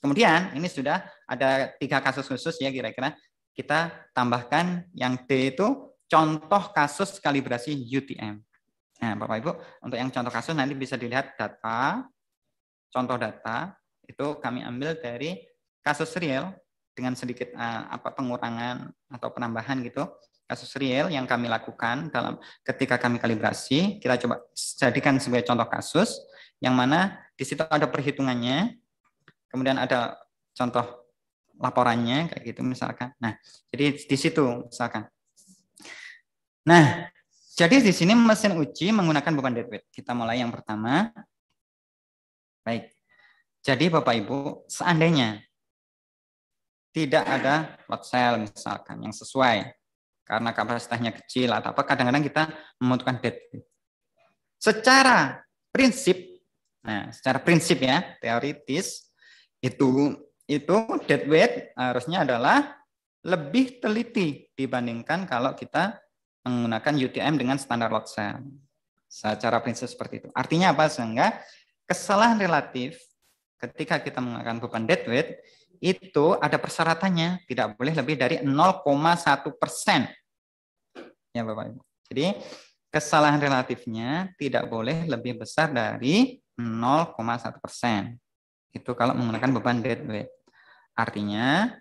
kemudian ini sudah ada tiga kasus khusus ya kira-kira kita tambahkan yang D itu contoh kasus kalibrasi UTM Nah, Bapak Ibu, untuk yang contoh kasus nanti bisa dilihat data, contoh data itu kami ambil dari kasus real dengan sedikit uh, apa pengurangan atau penambahan gitu kasus real yang kami lakukan dalam ketika kami kalibrasi kita coba jadikan sebagai contoh kasus yang mana di situ ada perhitungannya kemudian ada contoh laporannya kayak gitu misalkan nah jadi di situ misalkan nah jadi di sini mesin uji menggunakan beban deadweight. Kita mulai yang pertama. Baik. Jadi Bapak Ibu, seandainya tidak ada load cell misalkan yang sesuai karena kapasitasnya kecil atau apa, kadang-kadang kita membutuhkan deadweight. Secara prinsip, nah secara prinsip ya, teoritis itu itu deadweight harusnya adalah lebih teliti dibandingkan kalau kita menggunakan UTM dengan standar load cell. Secara prinsip seperti itu. Artinya apa? Sehingga kesalahan relatif ketika kita menggunakan beban dead weight itu ada persyaratannya tidak boleh lebih dari 0,1 persen ya bapak ibu jadi kesalahan relatifnya tidak boleh lebih besar dari 0,1 persen itu kalau menggunakan beban dead weight. artinya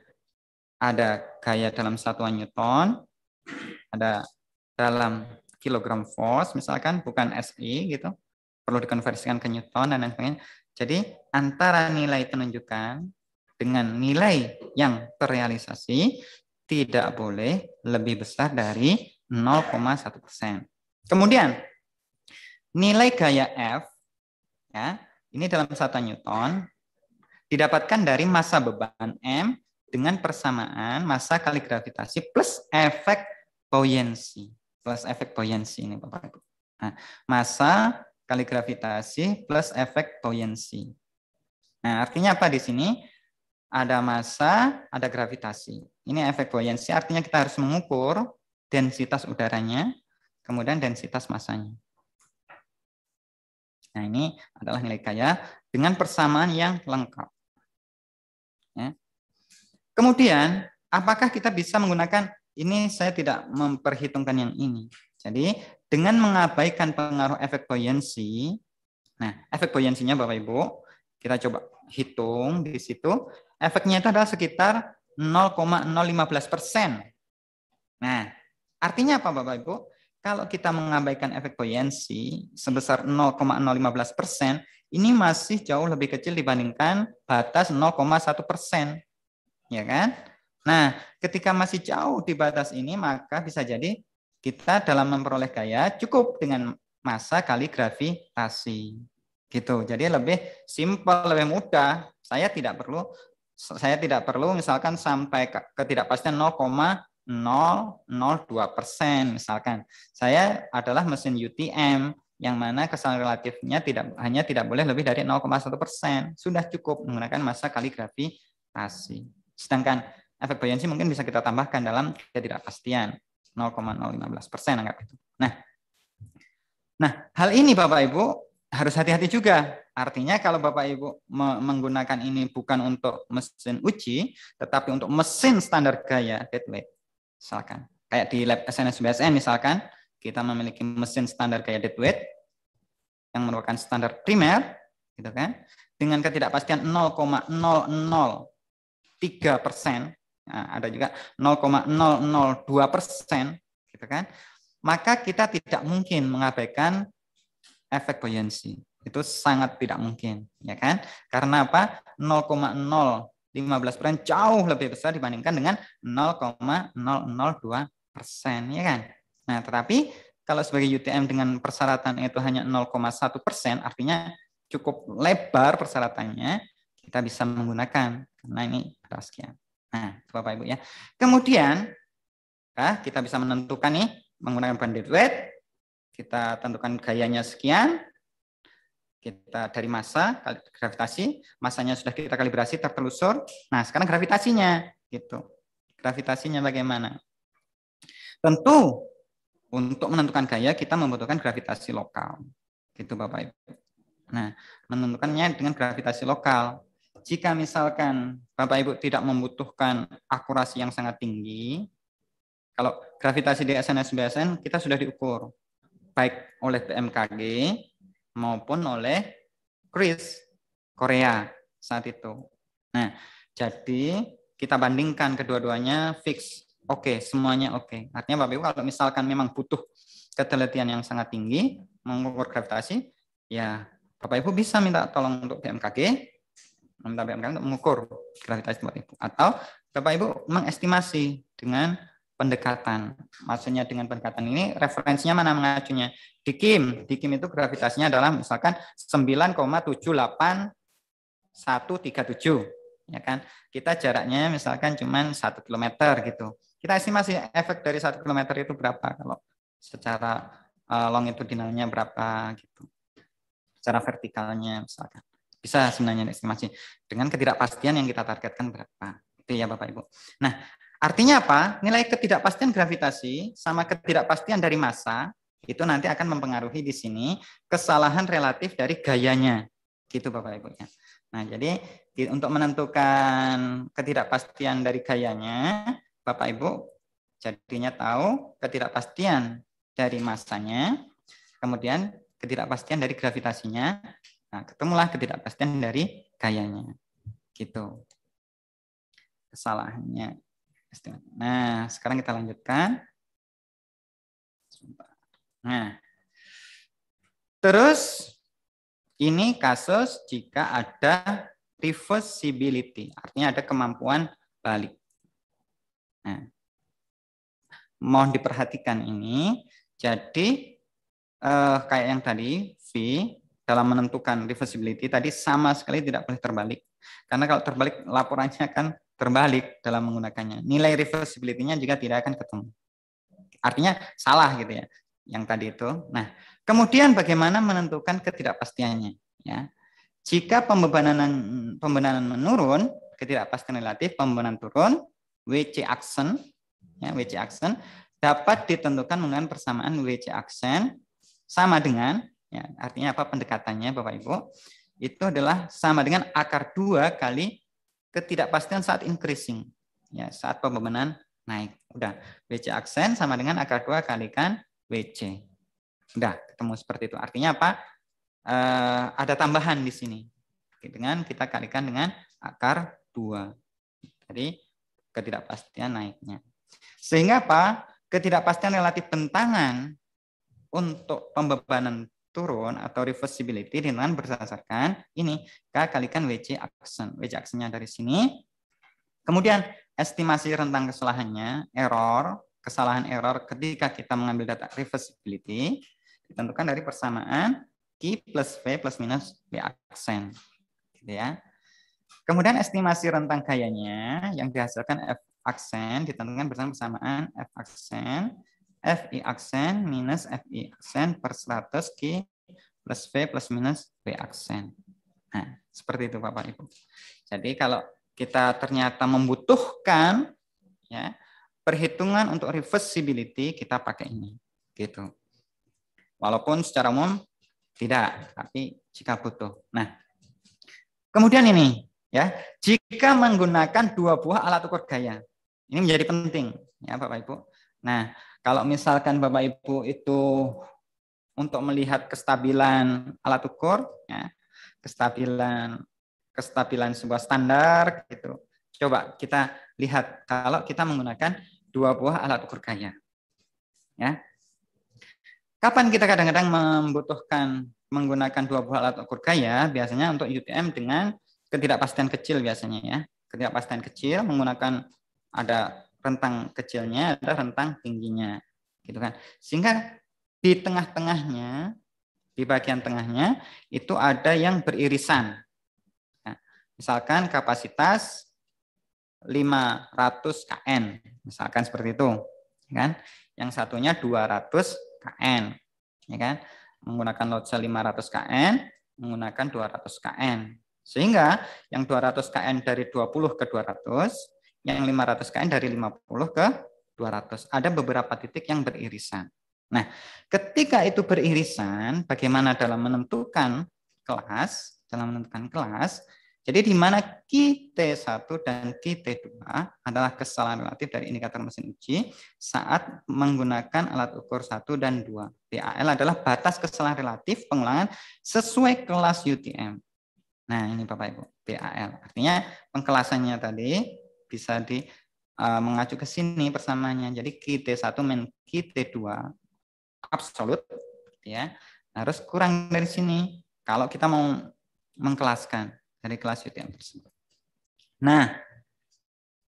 ada gaya dalam satuan newton ada dalam kilogram force misalkan bukan SI gitu perlu dikonversikan ke Newton dan lain sebagainya. Jadi antara nilai penunjukan dengan nilai yang terrealisasi tidak boleh lebih besar dari 0,1 persen. Kemudian nilai gaya F ya ini dalam satuan Newton didapatkan dari massa beban M dengan persamaan massa kali gravitasi plus efek buoyancy plus efek buoyancy ini Bapak Ibu. Nah, masa kali gravitasi plus efek buoyancy. Nah, artinya apa di sini? Ada massa, ada gravitasi. Ini efek buoyancy artinya kita harus mengukur densitas udaranya, kemudian densitas massanya. Nah, ini adalah nilai kaya dengan persamaan yang lengkap. Ya. Kemudian, apakah kita bisa menggunakan ini saya tidak memperhitungkan yang ini. Jadi dengan mengabaikan pengaruh efek buoyancy, nah efek buoyancy-nya Bapak Ibu, kita coba hitung di situ, efeknya itu adalah sekitar 0,015 persen. Nah, artinya apa Bapak Ibu? Kalau kita mengabaikan efek buoyancy sebesar 0,015 persen, ini masih jauh lebih kecil dibandingkan batas 0,1 persen. Ya kan? Nah, ketika masih jauh di batas ini, maka bisa jadi kita dalam memperoleh gaya cukup dengan masa kali gravitasi. Gitu. Jadi lebih simpel, lebih mudah. Saya tidak perlu saya tidak perlu misalkan sampai ketidakpastian 0,002 persen misalkan. Saya adalah mesin UTM yang mana kesalahan relatifnya tidak hanya tidak boleh lebih dari 0,1 persen. Sudah cukup menggunakan masa kali gravitasi. Sedangkan efek buoyancy mungkin bisa kita tambahkan dalam ketidakpastian 0,015 persen anggap itu. Nah, nah hal ini Bapak Ibu harus hati-hati juga. Artinya kalau Bapak Ibu menggunakan ini bukan untuk mesin uji, tetapi untuk mesin standar gaya deadweight. Misalkan kayak di lab SNSBSN misalkan kita memiliki mesin standar gaya deadweight yang merupakan standar primer, gitu kan? Dengan ketidakpastian 0,003 persen Nah, ada juga 0,002 persen, gitu kan? Maka kita tidak mungkin mengabaikan efek buoyancy. Itu sangat tidak mungkin, ya kan? Karena apa? 0,015 persen jauh lebih besar dibandingkan dengan 0,002 persen, ya kan? Nah, tetapi kalau sebagai UTM dengan persyaratan itu hanya 0,1 persen, artinya cukup lebar persyaratannya, kita bisa menggunakan karena ini sekian. Nah, Bapak Ibu ya. Kemudian nah, kita bisa menentukan nih menggunakan bandit rate, kita tentukan gayanya sekian, kita dari massa gravitasi, masanya sudah kita kalibrasi tertelusur. Nah, sekarang gravitasinya gitu. Gravitasinya bagaimana? Tentu untuk menentukan gaya kita membutuhkan gravitasi lokal. Gitu Bapak Ibu. Nah, menentukannya dengan gravitasi lokal jika misalkan Bapak Ibu tidak membutuhkan akurasi yang sangat tinggi, kalau gravitasi di SNS-BSN kita sudah diukur baik oleh BMKG maupun oleh Chris Korea saat itu. Nah, jadi kita bandingkan kedua-duanya fix. Oke, okay, semuanya oke. Okay. Artinya Bapak Ibu kalau misalkan memang butuh ketelitian yang sangat tinggi mengukur gravitasi, ya Bapak Ibu bisa minta tolong untuk BMKG menampilkan untuk mengukur gravitasi tempat ibu atau Bapak Ibu mengestimasi dengan pendekatan. Maksudnya dengan pendekatan ini referensinya mana mengacunya? Di Kim, di Kim itu gravitasinya adalah misalkan 9,78137 ya kan. Kita jaraknya misalkan cuma 1 km gitu. Kita estimasi efek dari 1 km itu berapa kalau secara itu eh, longitudinalnya berapa gitu. Secara vertikalnya misalkan. Bisa sebenarnya estimasi dengan ketidakpastian yang kita targetkan berapa. Itu ya Bapak Ibu. Nah, artinya apa? Nilai ketidakpastian gravitasi sama ketidakpastian dari massa itu nanti akan mempengaruhi di sini kesalahan relatif dari gayanya. Gitu Bapak Ibu ya. Nah, jadi untuk menentukan ketidakpastian dari gayanya, Bapak Ibu jadinya tahu ketidakpastian dari masanya, kemudian ketidakpastian dari gravitasinya, Nah, ketemulah ketidakpastian dari gayanya. Gitu. Kesalahannya. Nah, sekarang kita lanjutkan. Nah, terus ini kasus jika ada reversibility, artinya ada kemampuan balik. Nah, mohon diperhatikan ini. Jadi eh, kayak yang tadi V dalam menentukan reversibility tadi sama sekali tidak boleh terbalik. Karena kalau terbalik laporannya akan terbalik dalam menggunakannya. Nilai reversibility-nya juga tidak akan ketemu. Artinya salah gitu ya yang tadi itu. Nah, kemudian bagaimana menentukan ketidakpastiannya ya. Jika pembebanan pembebanan menurun, ketidakpastian relatif pembebanan turun, WC action ya WC action dapat ditentukan dengan persamaan WC action sama dengan Ya, artinya apa pendekatannya Bapak Ibu? Itu adalah sama dengan akar dua kali ketidakpastian saat increasing. Ya, saat pembebanan naik. Udah, WC aksen sama dengan akar dua kan WC. Udah, ketemu seperti itu. Artinya apa? E, ada tambahan di sini. Dengan kita kalikan dengan akar dua. Jadi ketidakpastian naiknya. Sehingga apa? Ketidakpastian relatif bentangan untuk pembebanan turun atau reversibility dengan berdasarkan ini K kalikan WC action WC actionnya dari sini. Kemudian estimasi rentang kesalahannya, error, kesalahan error ketika kita mengambil data reversibility ditentukan dari persamaan k plus V plus minus B aksen. Gitu ya. Kemudian estimasi rentang gayanya yang dihasilkan F aksen ditentukan bersama persamaan F aksen FI aksen minus FI aksen per 100 Q plus V plus minus V aksen. Nah, seperti itu Bapak Ibu. Jadi kalau kita ternyata membutuhkan ya perhitungan untuk reversibility kita pakai ini gitu. Walaupun secara umum tidak, tapi jika butuh. Nah, kemudian ini ya, jika menggunakan dua buah alat ukur gaya. Ini menjadi penting ya Bapak Ibu. Nah, kalau misalkan Bapak Ibu itu untuk melihat kestabilan alat ukur, ya, kestabilan kestabilan sebuah standar gitu. Coba kita lihat kalau kita menggunakan dua buah alat ukur kaya. Ya. Kapan kita kadang-kadang membutuhkan menggunakan dua buah alat ukur kaya? Biasanya untuk UTM dengan ketidakpastian kecil biasanya ya. Ketidakpastian kecil menggunakan ada rentang kecilnya ada rentang tingginya gitu kan sehingga di tengah-tengahnya di bagian tengahnya itu ada yang beririsan nah, misalkan kapasitas 500 kn misalkan seperti itu ya kan yang satunya 200 kn ya kan menggunakan load cell 500 kn menggunakan 200 kn sehingga yang 200 kn dari 20 ke 200 yang 500 KN dari 50 ke 200. Ada beberapa titik yang beririsan. Nah, ketika itu beririsan, bagaimana dalam menentukan kelas? Dalam menentukan kelas, jadi di mana qt 1 dan qt 2 adalah kesalahan relatif dari indikator mesin uji saat menggunakan alat ukur 1 dan 2. PAL adalah batas kesalahan relatif pengulangan sesuai kelas UTM. Nah, ini Bapak Ibu, PAL Artinya pengkelasannya tadi bisa di uh, mengacu ke sini persamaannya. Jadi QT1 min QT2 absolut ya harus kurang dari sini kalau kita mau mengkelaskan dari kelas itu yang tersebut. Nah,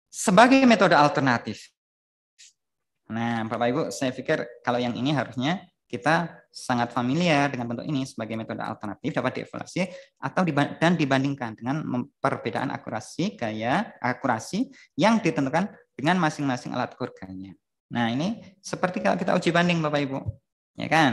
sebagai metode alternatif. Nah, Bapak Ibu, saya pikir kalau yang ini harusnya kita sangat familiar dengan bentuk ini sebagai metode alternatif dapat dievaluasi atau dan dibandingkan dengan perbedaan akurasi gaya akurasi yang ditentukan dengan masing-masing alat ukur Nah ini seperti kalau kita uji banding Bapak Ibu, ya kan?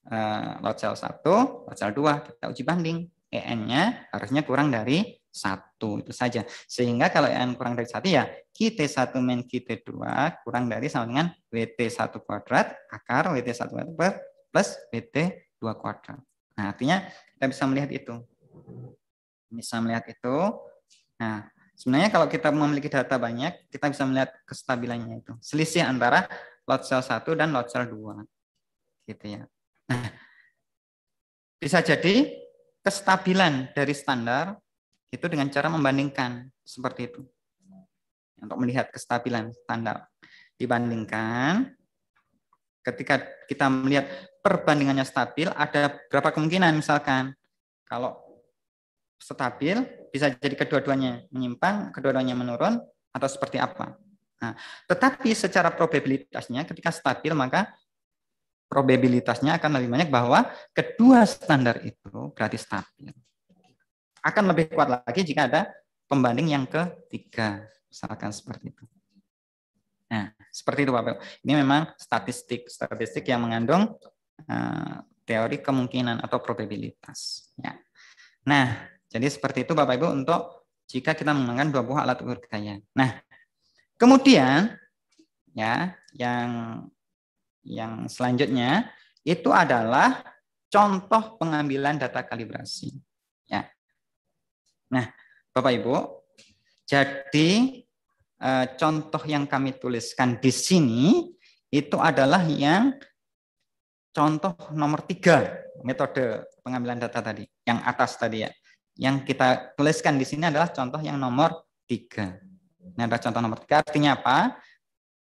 Uh, lot cell satu, lot cell dua, kita uji banding, EN-nya harusnya kurang dari satu itu saja. Sehingga kalau yang kurang dari satu ya QT1 min QT2 kurang dari sama dengan WT1 kuadrat akar WT1 kuadrat plus WT2 kuadrat. Nah artinya kita bisa melihat itu. Bisa melihat itu. Nah sebenarnya kalau kita memiliki data banyak kita bisa melihat kestabilannya itu. Selisih antara lot cell 1 dan lot cell 2. Gitu ya. Nah, bisa jadi kestabilan dari standar itu dengan cara membandingkan seperti itu. Untuk melihat kestabilan standar. Dibandingkan ketika kita melihat perbandingannya stabil ada berapa kemungkinan misalkan kalau stabil bisa jadi kedua-duanya menyimpang, kedua-duanya menurun atau seperti apa. Nah, tetapi secara probabilitasnya ketika stabil maka probabilitasnya akan lebih banyak bahwa kedua standar itu berarti stabil. Akan lebih kuat lagi jika ada pembanding yang ketiga. Misalkan seperti itu. Nah, seperti itu Bapak. Ini memang statistik. Statistik yang mengandung uh, teori kemungkinan atau probabilitas. Ya. Nah, jadi seperti itu Bapak Ibu untuk jika kita menggunakan dua buah alat ukur gaya. Nah, kemudian ya yang yang selanjutnya itu adalah contoh pengambilan data kalibrasi. Nah, Bapak Ibu, jadi eh, contoh yang kami tuliskan di sini itu adalah yang contoh nomor tiga metode pengambilan data tadi, yang atas tadi ya. Yang kita tuliskan di sini adalah contoh yang nomor tiga. Nah, ada contoh nomor tiga, artinya apa?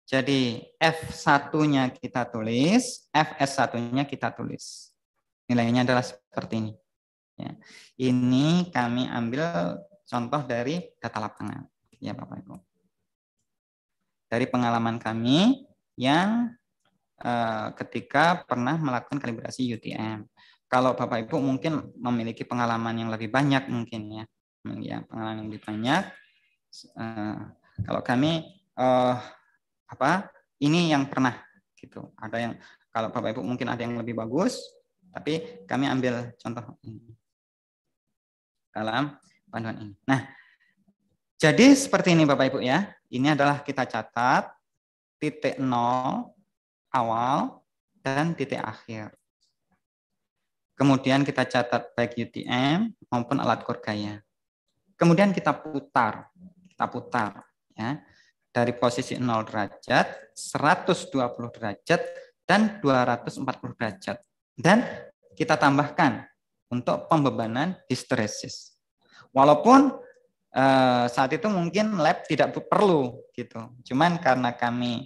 Jadi F1-nya kita tulis, Fs1-nya kita tulis. Nilainya adalah seperti ini. Ya. Ini kami ambil contoh dari data lapangan. Ya Bapak Ibu. Dari pengalaman kami yang eh, ketika pernah melakukan kalibrasi UTM. Kalau Bapak Ibu mungkin memiliki pengalaman yang lebih banyak mungkin ya. ya pengalaman yang lebih banyak. Eh, kalau kami eh, apa ini yang pernah gitu. Ada yang kalau Bapak Ibu mungkin ada yang lebih bagus, tapi kami ambil contoh ini dalam panduan ini. Nah, jadi seperti ini Bapak Ibu ya. Ini adalah kita catat titik nol awal dan titik akhir. Kemudian kita catat baik UTM maupun alat ukur Kemudian kita putar, kita putar ya. Dari posisi 0 derajat, 120 derajat dan 240 derajat. Dan kita tambahkan untuk pembebanan histeresis. Walaupun eh, saat itu mungkin lab tidak perlu gitu. Cuman karena kami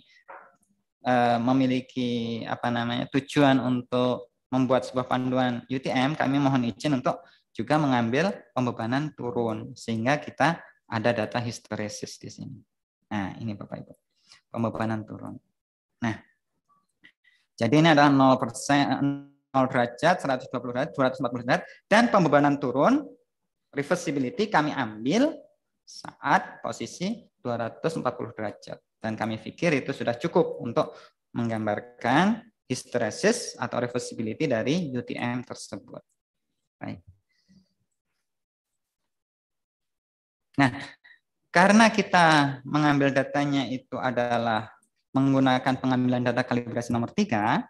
eh, memiliki apa namanya tujuan untuk membuat sebuah panduan UTM, kami mohon izin untuk juga mengambil pembebanan turun sehingga kita ada data histeresis di sini. Nah, ini Bapak Ibu. Pembebanan turun. Nah, jadi ini adalah 0% 0 derajat, 120 derajat, 240 derajat, dan pembebanan turun, reversibility kami ambil saat posisi 240 derajat. Dan kami pikir itu sudah cukup untuk menggambarkan hysteresis atau reversibility dari UTM tersebut. Baik. Nah, karena kita mengambil datanya itu adalah menggunakan pengambilan data kalibrasi nomor 3,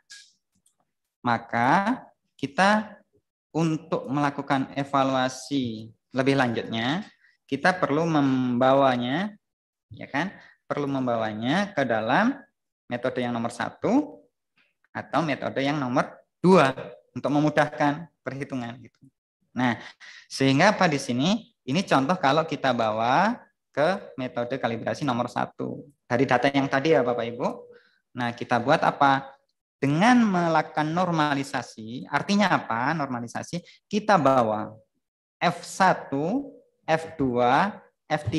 maka kita untuk melakukan evaluasi lebih lanjutnya kita perlu membawanya ya kan perlu membawanya ke dalam metode yang nomor satu atau metode yang nomor dua untuk memudahkan perhitungan gitu. Nah, sehingga apa di sini? Ini contoh kalau kita bawa ke metode kalibrasi nomor satu dari data yang tadi ya Bapak Ibu. Nah, kita buat apa? Dengan melakukan normalisasi, artinya apa? Normalisasi kita bawa F1, F2, F3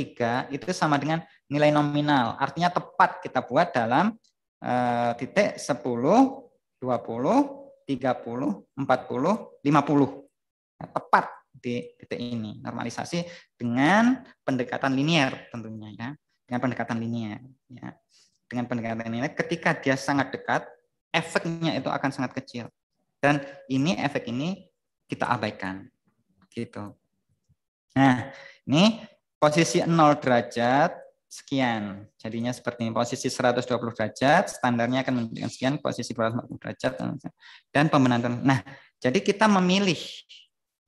itu sama dengan nilai nominal. Artinya tepat kita buat dalam eh, titik 10, 20, 30, 40, 50. Nah, tepat di titik ini. Normalisasi dengan pendekatan linier tentunya ya. Dengan pendekatan linier ya. Dengan pendekatan linier ketika dia sangat dekat efeknya itu akan sangat kecil. Dan ini efek ini kita abaikan. Gitu. Nah, ini posisi 0 derajat sekian. Jadinya seperti ini, posisi 120 derajat, standarnya akan menunjukkan sekian, posisi 240 derajat, dan pemenangan Nah, jadi kita memilih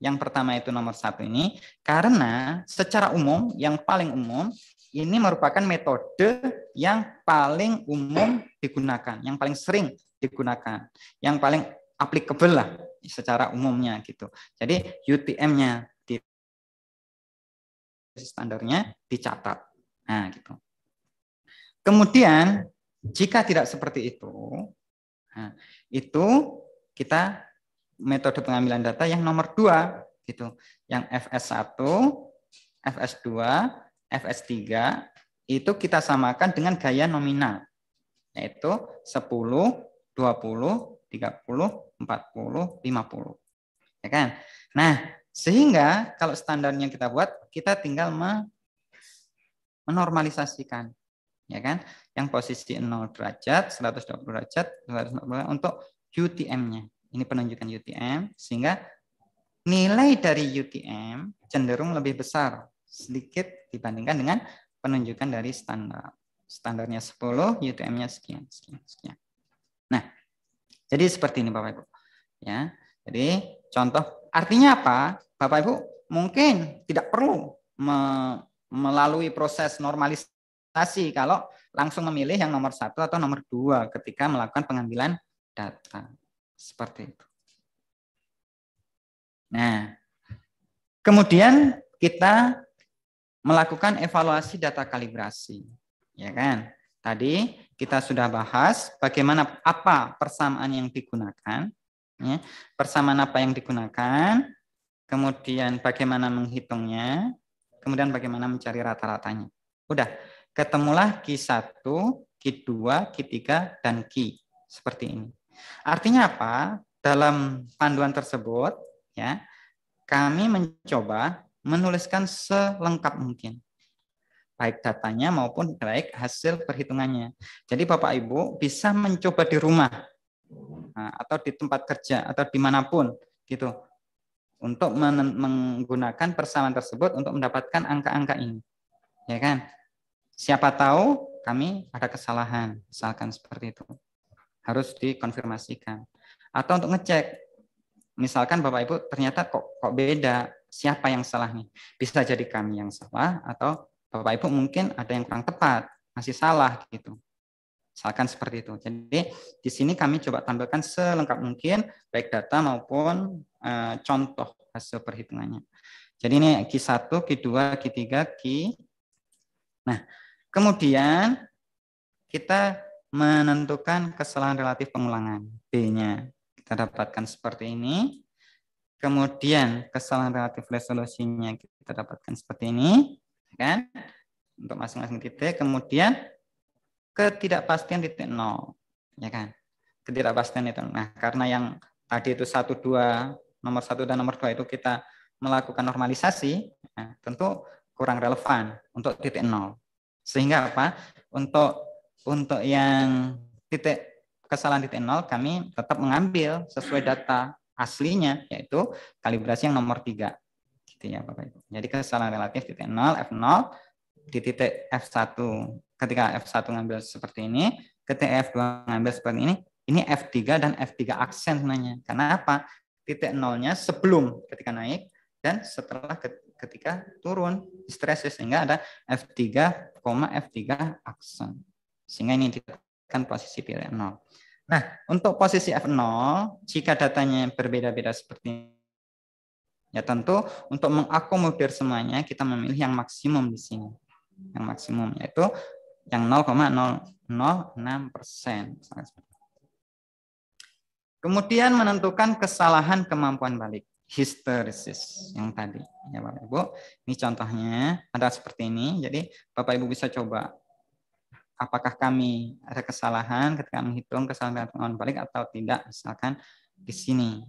yang pertama itu nomor satu ini, karena secara umum, yang paling umum, ini merupakan metode yang paling umum digunakan, yang paling sering digunakan. Yang paling applicable lah secara umumnya gitu. Jadi UTM-nya di standarnya dicatat. Nah, gitu. Kemudian jika tidak seperti itu, nah, itu kita metode pengambilan data yang nomor dua gitu, yang FS1, FS2, FS3 itu kita samakan dengan gaya nominal yaitu 10, 20, 30, 40, 50. Ya kan? Nah, sehingga kalau standarnya kita buat, kita tinggal menormalisasikan. Ya kan? Yang posisi 0 derajat, 120 derajat, 120 derajat untuk UTM-nya. Ini penunjukan UTM sehingga nilai dari UTM cenderung lebih besar sedikit dibandingkan dengan penunjukan dari standar. Standarnya 10, UTM-nya sekian, sekian, sekian. Nah, jadi seperti ini Bapak Ibu. Ya. Jadi contoh artinya apa? Bapak Ibu mungkin tidak perlu me melalui proses normalisasi kalau langsung memilih yang nomor satu atau nomor dua ketika melakukan pengambilan data. Seperti itu. Nah, kemudian kita melakukan evaluasi data kalibrasi. Ya kan? Tadi kita sudah bahas bagaimana apa persamaan yang digunakan, ya. persamaan apa yang digunakan, kemudian bagaimana menghitungnya, kemudian bagaimana mencari rata-ratanya. Udah, ketemulah Q1, Q2, Q3, dan Q seperti ini. Artinya apa? Dalam panduan tersebut, ya, kami mencoba menuliskan selengkap mungkin baik datanya maupun baik hasil perhitungannya. Jadi Bapak Ibu bisa mencoba di rumah nah, atau di tempat kerja atau dimanapun gitu untuk menggunakan persamaan tersebut untuk mendapatkan angka-angka ini, ya kan? Siapa tahu kami ada kesalahan, misalkan seperti itu harus dikonfirmasikan atau untuk ngecek misalkan bapak ibu ternyata kok kok beda siapa yang salah nih bisa jadi kami yang salah atau Bapak Ibu mungkin ada yang kurang tepat, masih salah gitu. Misalkan seperti itu. Jadi di sini kami coba tampilkan selengkap mungkin baik data maupun e, contoh hasil perhitungannya. Jadi ini Q1, Q2, Q3, Q. Nah, kemudian kita menentukan kesalahan relatif pengulangan B-nya. Kita dapatkan seperti ini. Kemudian kesalahan relatif resolusinya kita dapatkan seperti ini kan? Untuk masing-masing titik. Kemudian ketidakpastian titik nol, ya kan? Ketidakpastian itu. Nah, karena yang tadi itu satu dua nomor satu dan nomor dua itu kita melakukan normalisasi, nah, tentu kurang relevan untuk titik nol. Sehingga apa? Untuk untuk yang titik kesalahan titik nol kami tetap mengambil sesuai data aslinya yaitu kalibrasi yang nomor tiga titiknya Bapak Ibu. Jadi kesalahan relatif titik 0 F0 di titik F1. Ketika F1 ngambil seperti ini, ketika F2 ngambil seperti ini, ini F3 dan F3 aksen sebenarnya. Karena apa? Titik nolnya sebelum ketika naik dan setelah ketika turun stresnya sehingga ada F3, F3 aksen. Sehingga ini ditekan posisi titik 0. Nah, untuk posisi F0, jika datanya berbeda-beda seperti ini. Ya tentu untuk mengakomodir semuanya kita memilih yang maksimum di sini. Yang maksimum yaitu yang 0,006 Kemudian menentukan kesalahan kemampuan balik histeresis yang tadi ya Bapak Ibu. Ini contohnya ada seperti ini. Jadi Bapak Ibu bisa coba apakah kami ada kesalahan ketika menghitung kesalahan kemampuan balik atau tidak misalkan di sini.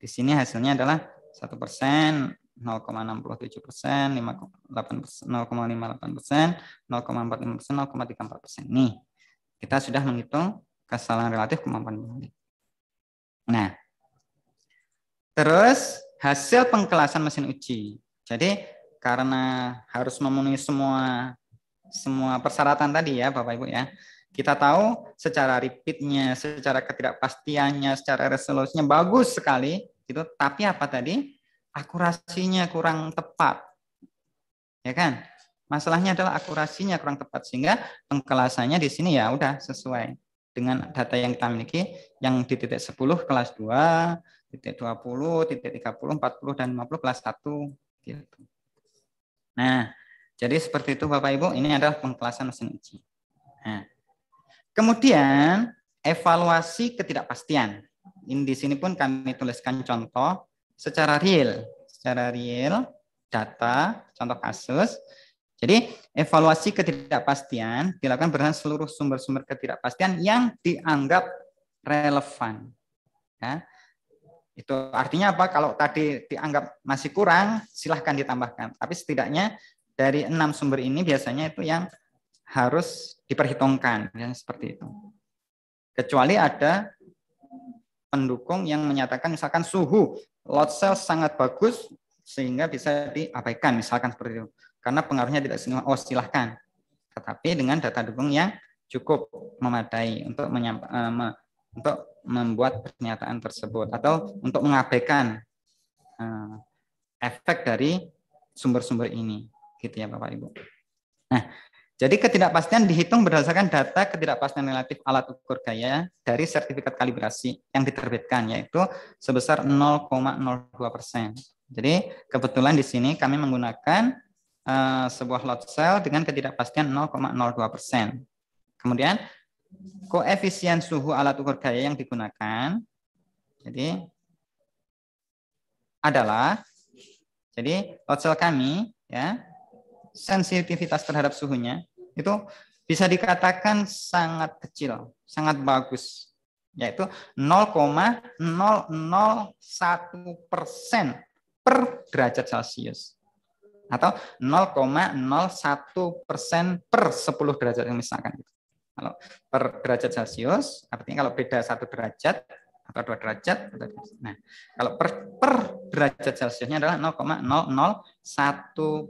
Di sini hasilnya adalah 1 persen, 0,67 persen, 0,58 persen, 0,45 persen, 0,34 persen. Nih, kita sudah menghitung kesalahan relatif kemampuan pemilik. Nah, terus hasil pengkelasan mesin uji. Jadi karena harus memenuhi semua semua persyaratan tadi ya Bapak Ibu ya. Kita tahu secara repeatnya, secara ketidakpastiannya, secara resolusinya bagus sekali gitu tapi apa tadi akurasinya kurang tepat ya kan masalahnya adalah akurasinya kurang tepat sehingga pengkelasannya di sini ya udah sesuai dengan data yang kita miliki yang di titik 10 kelas 2 titik 20 titik 30 40 dan 50 kelas 1 gitu nah jadi seperti itu Bapak Ibu ini adalah pengkelasan mesin uji nah, kemudian evaluasi ketidakpastian ini di sini pun kami tuliskan contoh secara real, secara real data, contoh kasus. Jadi evaluasi ketidakpastian dilakukan berdasarkan seluruh sumber-sumber ketidakpastian yang dianggap relevan. Ya. Itu artinya apa? Kalau tadi dianggap masih kurang, silahkan ditambahkan. Tapi setidaknya dari enam sumber ini biasanya itu yang harus diperhitungkan, ya, seperti itu. Kecuali ada pendukung yang menyatakan misalkan suhu lot sales sangat bagus sehingga bisa diabaikan misalkan seperti itu karena pengaruhnya tidak semua oh silahkan tetapi dengan data dukung yang cukup memadai untuk menyampa, uh, eh, me, untuk membuat pernyataan tersebut atau untuk mengabaikan uh, efek dari sumber-sumber ini gitu ya Bapak Ibu. Nah, jadi ketidakpastian dihitung berdasarkan data ketidakpastian relatif alat ukur gaya dari sertifikat kalibrasi yang diterbitkan, yaitu sebesar 0,02 persen. Jadi kebetulan di sini kami menggunakan uh, sebuah lot cell dengan ketidakpastian 0,02 persen. Kemudian koefisien suhu alat ukur gaya yang digunakan, jadi adalah, jadi lot cell kami ya sensitivitas terhadap suhunya itu bisa dikatakan sangat kecil, sangat bagus, yaitu 0,001 persen per derajat Celcius atau 0,01 persen per 10 derajat yang misalkan. Gitu. Kalau per derajat Celcius, artinya kalau beda satu derajat atau dua derajat, nah kalau per, per derajat Celciusnya adalah 0,001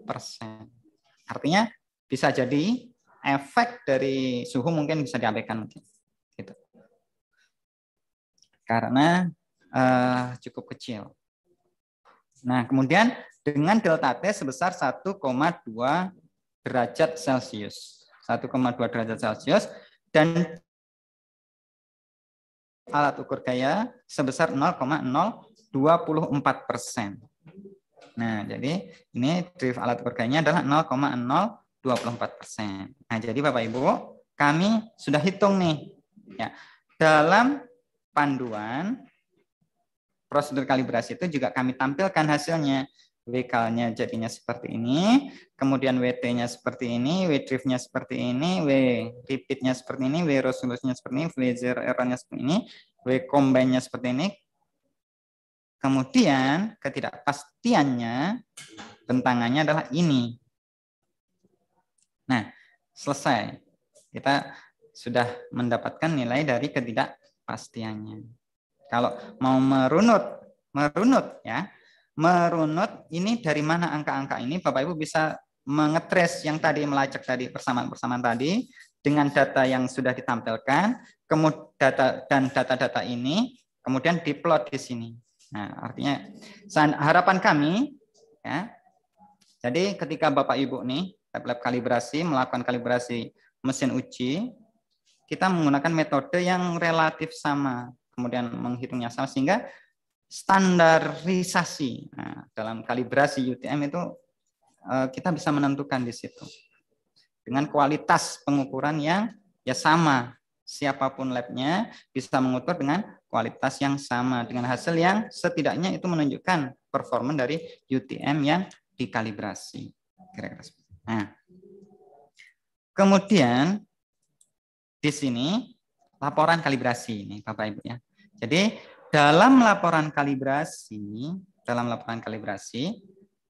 persen. Artinya bisa jadi efek dari suhu mungkin bisa diabaikan mungkin gitu karena uh, cukup kecil nah kemudian dengan delta T sebesar 1,2 derajat Celcius 1,2 derajat Celcius dan alat ukur gaya sebesar 0,024 persen. Nah, jadi ini drift alat ukur gayanya adalah 0,0 24 persen. Nah, jadi Bapak Ibu, kami sudah hitung nih. Ya, dalam panduan prosedur kalibrasi itu juga kami tampilkan hasilnya. WKL-nya jadinya seperti ini, kemudian WT-nya seperti ini, W drift-nya seperti ini, W repeat-nya seperti ini, W nya seperti ini, W zero error-nya seperti ini, W combine-nya seperti ini. Kemudian ketidakpastiannya bentangannya adalah ini. Nah, selesai. Kita sudah mendapatkan nilai dari ketidakpastiannya. Kalau mau merunut, merunut ya, merunut ini dari mana angka-angka ini Bapak Ibu bisa mengetres yang tadi melacak tadi persamaan-persamaan tadi dengan data yang sudah ditampilkan, kemudian data dan data-data ini kemudian diplot di sini. Nah, artinya harapan kami ya. Jadi ketika Bapak Ibu nih lab-lab kalibrasi, melakukan kalibrasi mesin uji, kita menggunakan metode yang relatif sama, kemudian menghitungnya sama, sehingga standarisasi nah, dalam kalibrasi UTM itu eh, kita bisa menentukan di situ dengan kualitas pengukuran yang ya sama siapapun labnya bisa mengukur dengan kualitas yang sama dengan hasil yang setidaknya itu menunjukkan performa dari UTM yang dikalibrasi kira-kira seperti Nah, kemudian di sini laporan kalibrasi ini Bapak Ibu ya. Jadi dalam laporan kalibrasi, dalam laporan kalibrasi,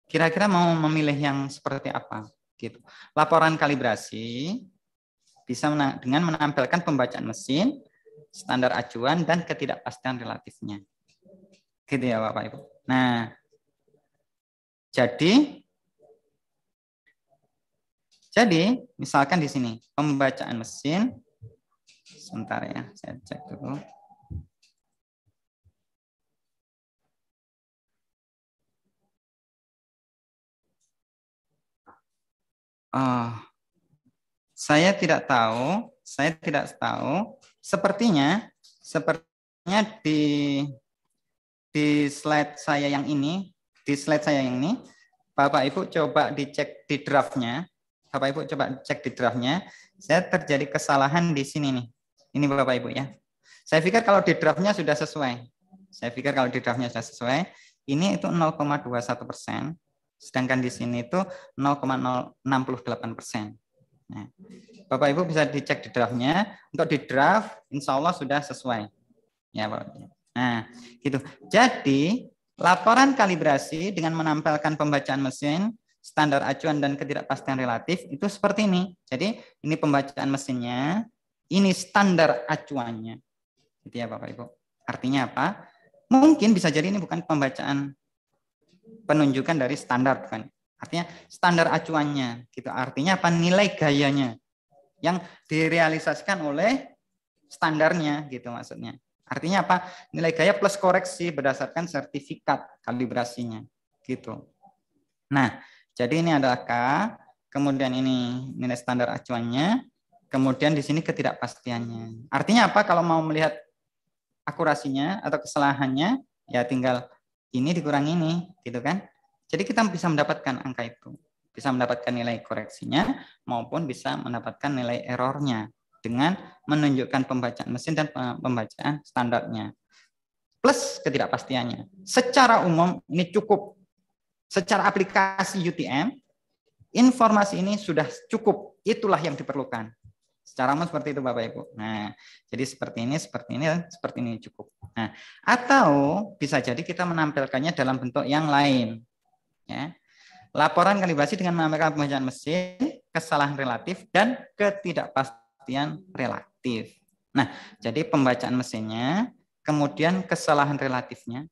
kira-kira mau memilih yang seperti apa? Gitu. Laporan kalibrasi bisa dengan menampilkan pembacaan mesin, standar acuan dan ketidakpastian relatifnya. Gitu ya Bapak Ibu. Nah, jadi jadi, misalkan di sini pembacaan mesin. Sebentar ya, saya cek dulu. Uh, saya tidak tahu, saya tidak tahu. Sepertinya, sepertinya di di slide saya yang ini, di slide saya yang ini, Bapak Ibu coba dicek di draftnya Bapak Ibu coba cek di draftnya. Saya terjadi kesalahan di sini nih. Ini Bapak Ibu ya. Saya pikir kalau di draftnya sudah sesuai. Saya pikir kalau di draftnya sudah sesuai. Ini itu 0,21 persen. Sedangkan di sini itu 0,068 persen. Nah, Bapak Ibu bisa dicek di draftnya. Untuk di draft, insya Allah sudah sesuai. Ya, Bapak. Nah, gitu. Jadi laporan kalibrasi dengan menampilkan pembacaan mesin standar acuan dan ketidakpastian relatif itu seperti ini. Jadi ini pembacaan mesinnya, ini standar acuannya. Gitu ya Bapak Ibu. Artinya apa? Mungkin bisa jadi ini bukan pembacaan penunjukan dari standar kan? Artinya standar acuannya gitu. Artinya apa? Nilai gayanya yang direalisasikan oleh standarnya gitu maksudnya. Artinya apa? Nilai gaya plus koreksi berdasarkan sertifikat kalibrasinya gitu. Nah, jadi ini adalah K, kemudian ini nilai standar acuannya, kemudian di sini ketidakpastiannya. Artinya apa kalau mau melihat akurasinya atau kesalahannya, ya tinggal ini dikurang ini, gitu kan. Jadi kita bisa mendapatkan angka itu. Bisa mendapatkan nilai koreksinya maupun bisa mendapatkan nilai errornya dengan menunjukkan pembacaan mesin dan pembacaan standarnya. Plus ketidakpastiannya. Secara umum ini cukup secara aplikasi UTM, informasi ini sudah cukup. Itulah yang diperlukan. Secara umum seperti itu Bapak Ibu. Nah, jadi seperti ini, seperti ini, seperti ini cukup. Nah, atau bisa jadi kita menampilkannya dalam bentuk yang lain. Ya. Laporan kalibrasi dengan menampilkan pemecahan mesin, kesalahan relatif, dan ketidakpastian relatif. Nah, jadi pembacaan mesinnya, kemudian kesalahan relatifnya,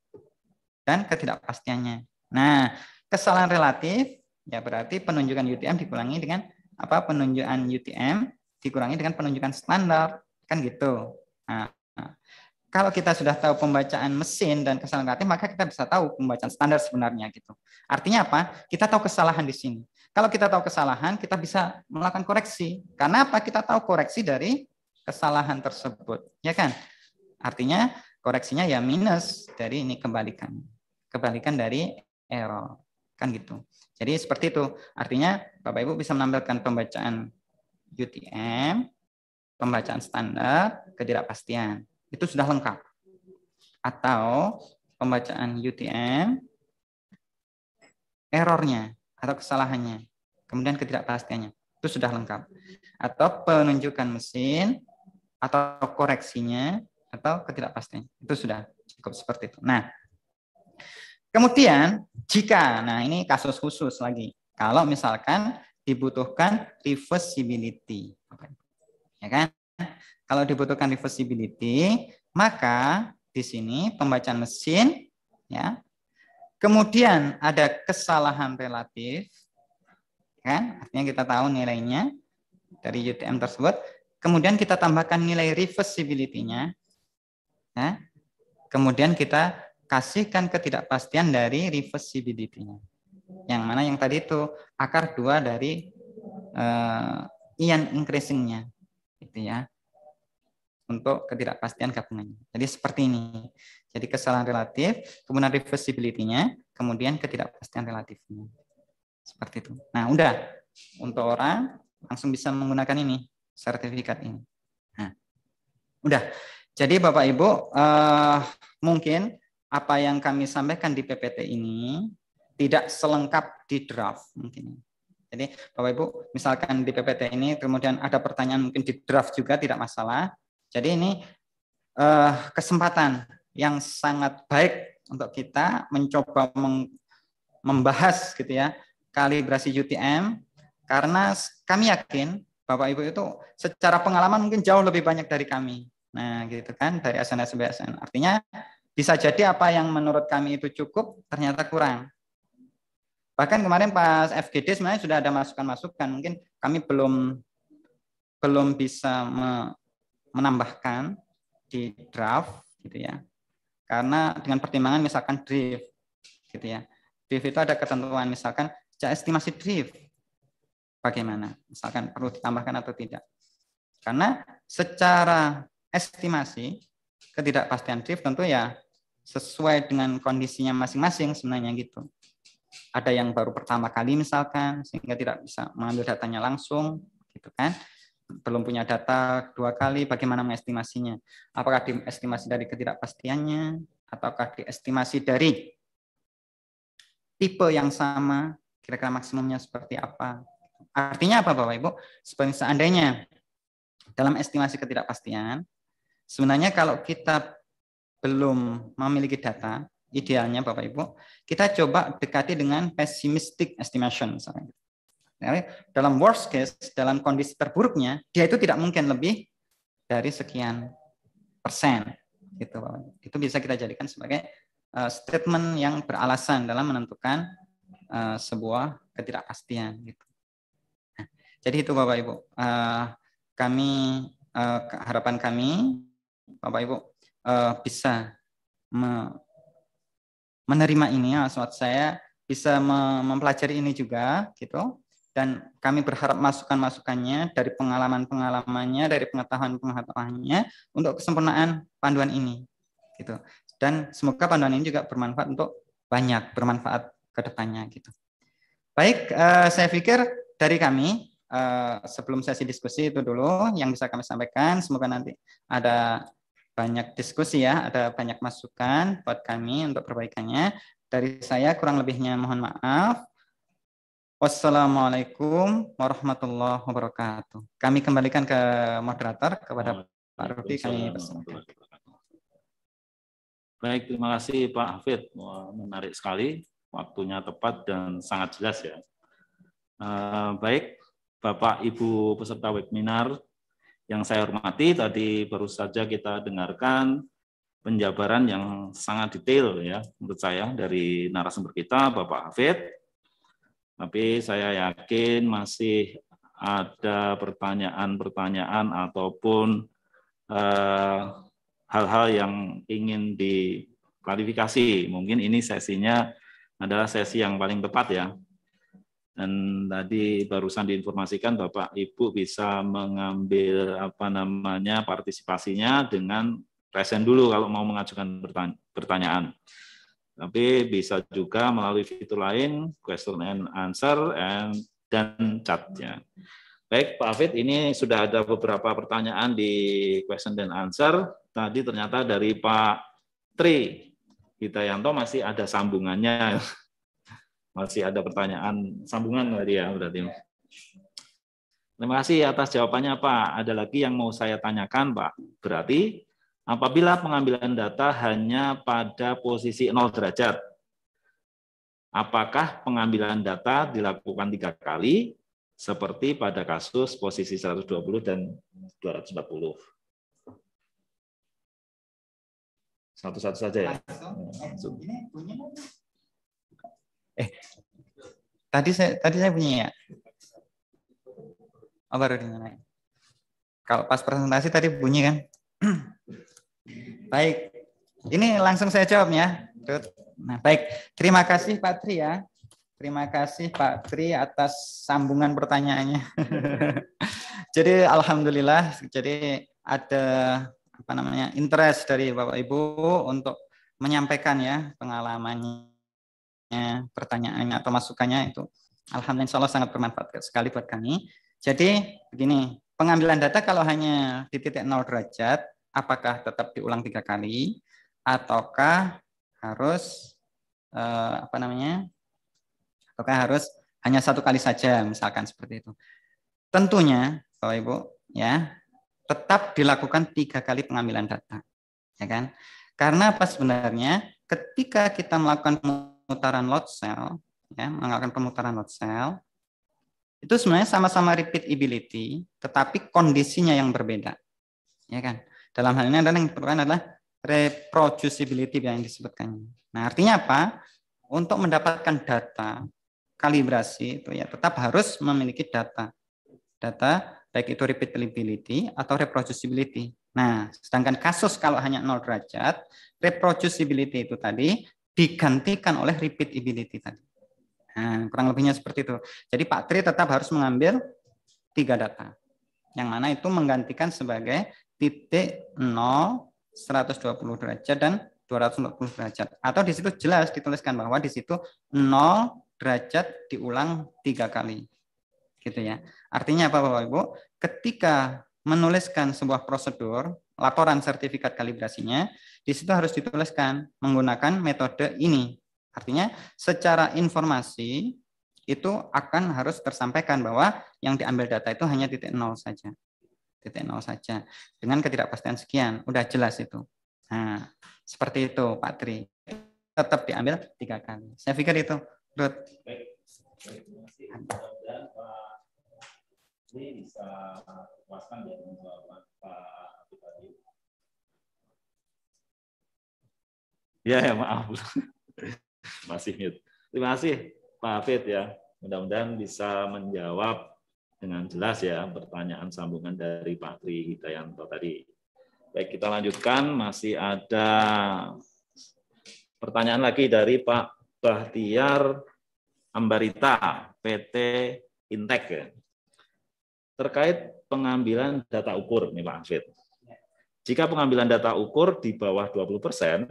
dan ketidakpastiannya. Nah, kesalahan relatif ya berarti penunjukan UTM dikurangi dengan apa penunjukan UTM dikurangi dengan penunjukan standar kan gitu. Nah, kalau kita sudah tahu pembacaan mesin dan kesalahan relatif, maka kita bisa tahu pembacaan standar sebenarnya gitu. Artinya apa? Kita tahu kesalahan di sini. Kalau kita tahu kesalahan, kita bisa melakukan koreksi. Karena apa? Kita tahu koreksi dari kesalahan tersebut, ya kan? Artinya koreksinya ya minus dari ini kebalikan. Kebalikan dari error kan gitu jadi seperti itu artinya bapak ibu bisa menampilkan pembacaan UTM pembacaan standar ketidakpastian itu sudah lengkap atau pembacaan UTM errornya atau kesalahannya kemudian ketidakpastiannya itu sudah lengkap atau penunjukan mesin atau koreksinya atau ketidakpastian itu sudah cukup seperti itu. Nah, Kemudian jika, nah ini kasus khusus lagi, kalau misalkan dibutuhkan reversibility, ya kan? Kalau dibutuhkan reversibility, maka di sini pembacaan mesin, ya. Kemudian ada kesalahan relatif, ya kan? Artinya kita tahu nilainya dari UTM tersebut. Kemudian kita tambahkan nilai reversibility-nya, ya. Kemudian kita kasihkan ketidakpastian dari reversibility-nya. Yang mana yang tadi itu akar dua dari uh, eh, ian increasing-nya. Gitu ya. Untuk ketidakpastian gabungannya. Jadi seperti ini. Jadi kesalahan relatif, kemudian reversibility-nya, kemudian ketidakpastian relatifnya. Seperti itu. Nah, udah. Untuk orang langsung bisa menggunakan ini, sertifikat ini. Nah, udah. Jadi Bapak Ibu, uh, mungkin apa yang kami sampaikan di PPT ini tidak selengkap di draft mungkin. Jadi Bapak Ibu, misalkan di PPT ini kemudian ada pertanyaan mungkin di draft juga tidak masalah. Jadi ini eh, kesempatan yang sangat baik untuk kita mencoba membahas gitu ya kalibrasi UTM karena kami yakin Bapak Ibu itu secara pengalaman mungkin jauh lebih banyak dari kami. Nah, gitu kan dari SNSBSN. Artinya bisa jadi apa yang menurut kami itu cukup ternyata kurang. Bahkan kemarin pas FGD sebenarnya sudah ada masukan-masukan, mungkin kami belum belum bisa me, menambahkan di draft gitu ya. Karena dengan pertimbangan misalkan drift gitu ya. Drift itu ada ketentuan misalkan estimasi drift bagaimana? Misalkan perlu ditambahkan atau tidak. Karena secara estimasi ketidakpastian shift tentu ya sesuai dengan kondisinya masing-masing sebenarnya gitu. Ada yang baru pertama kali misalkan sehingga tidak bisa mengambil datanya langsung gitu kan. Belum punya data dua kali bagaimana mengestimasinya? Apakah diestimasi dari ketidakpastiannya ataukah diestimasi dari tipe yang sama kira-kira maksimumnya seperti apa? Artinya apa Bapak Ibu? Seperti seandainya dalam estimasi ketidakpastian Sebenarnya kalau kita belum memiliki data, idealnya Bapak Ibu, kita coba dekati dengan pessimistic estimation misalnya. Dalam worst case, dalam kondisi terburuknya, dia itu tidak mungkin lebih dari sekian persen. Gitu, Itu bisa kita jadikan sebagai uh, statement yang beralasan dalam menentukan uh, sebuah ketidakpastian. Gitu. Nah, jadi itu Bapak Ibu, uh, kami uh, harapan kami Bapak Ibu uh, bisa me menerima ini ya, saat saya bisa me mempelajari ini juga gitu dan kami berharap masukan-masukannya dari pengalaman-pengalamannya, dari pengetahuan-pengetahuannya untuk kesempurnaan panduan ini. Gitu. Dan semoga panduan ini juga bermanfaat untuk banyak, bermanfaat ke depannya gitu. Baik, uh, saya pikir dari kami uh, sebelum sesi diskusi itu dulu yang bisa kami sampaikan. Semoga nanti ada banyak diskusi ya, ada banyak masukan buat kami untuk perbaikannya. Dari saya kurang lebihnya mohon maaf. Wassalamualaikum warahmatullahi wabarakatuh. Kami kembalikan ke moderator kepada Pak Rudi kami Baik, terima kasih Pak Hafid. menarik sekali, waktunya tepat dan sangat jelas ya. Eh, baik, Bapak Ibu peserta webinar yang saya hormati, tadi baru saja kita dengarkan penjabaran yang sangat detail ya menurut saya dari narasumber kita Bapak Hafid. Tapi saya yakin masih ada pertanyaan-pertanyaan ataupun hal eh, hal-hal yang ingin diklarifikasi. Mungkin ini sesinya adalah sesi yang paling tepat ya dan tadi barusan diinformasikan Bapak Ibu bisa mengambil apa namanya partisipasinya dengan present dulu kalau mau mengajukan pertanyaan. Tapi bisa juga melalui fitur lain question and answer and dan chatnya. Baik Pak Afid, ini sudah ada beberapa pertanyaan di question and answer. Tadi ternyata dari Pak Tri Yanto masih ada sambungannya masih ada pertanyaan sambungan tadi ya berarti. Iya. Terima kasih atas jawabannya Pak. Ada lagi yang mau saya tanyakan Pak. Berarti apabila pengambilan data hanya pada posisi 0 derajat, apakah pengambilan data dilakukan tiga kali seperti pada kasus posisi 120 dan 240? Satu-satu saja ya. Eh, tadi saya tadi saya punya ya. Oh, baru dinyalain. Kalau pas presentasi tadi bunyi kan? baik. Ini langsung saya jawab ya. Nah, baik. Terima kasih Pak Tri ya. Terima kasih Pak Tri atas sambungan pertanyaannya. jadi alhamdulillah jadi ada apa namanya interest dari Bapak Ibu untuk menyampaikan ya pengalamannya pertanyaannya atau masukannya itu alhamdulillah insya Allah sangat bermanfaat sekali buat kami. Jadi begini, pengambilan data kalau hanya di titik 0 derajat, apakah tetap diulang tiga kali ataukah harus eh, apa namanya? Ataukah harus hanya satu kali saja misalkan seperti itu. Tentunya, Bapak Ibu, ya tetap dilakukan tiga kali pengambilan data, ya kan? Karena apa sebenarnya? Ketika kita melakukan pemutaran lot cell, ya, mengalahkan pemutaran lot cell, itu sebenarnya sama-sama repeatability, tetapi kondisinya yang berbeda. Ya kan? Dalam hal ini adalah yang diperlukan adalah reproducibility ya, yang disebutkan. Nah, artinya apa? Untuk mendapatkan data kalibrasi itu ya tetap harus memiliki data. Data baik itu repeatability atau reproducibility. Nah, sedangkan kasus kalau hanya 0 derajat, reproducibility itu tadi digantikan oleh repeatability tadi. Nah, kurang lebihnya seperti itu. Jadi Pak Tri tetap harus mengambil tiga data. Yang mana itu menggantikan sebagai titik 0, 120 derajat, dan 240 derajat. Atau di situ jelas dituliskan bahwa di situ 0 derajat diulang tiga kali. Gitu ya. Artinya apa Bapak Ibu? Ketika menuliskan sebuah prosedur, laporan sertifikat kalibrasinya, di situ harus dituliskan menggunakan metode ini. Artinya secara informasi itu akan harus tersampaikan bahwa yang diambil data itu hanya titik nol saja. Titik nol saja. Dengan ketidakpastian sekian. Udah jelas itu. Nah, seperti itu Pak Tri. Tetap diambil tiga kali. Saya pikir itu. Ruth. Ini bisa Ya, ya maaf. Masih mute. Terima kasih Pak Hafid ya. Mudah-mudahan bisa menjawab dengan jelas ya pertanyaan sambungan dari Pak Tri Hidayanto tadi. Baik, kita lanjutkan. Masih ada pertanyaan lagi dari Pak Bahtiar Ambarita, PT Intek. Ya. Terkait pengambilan data ukur, nih Pak Hafid. Jika pengambilan data ukur di bawah 20 persen,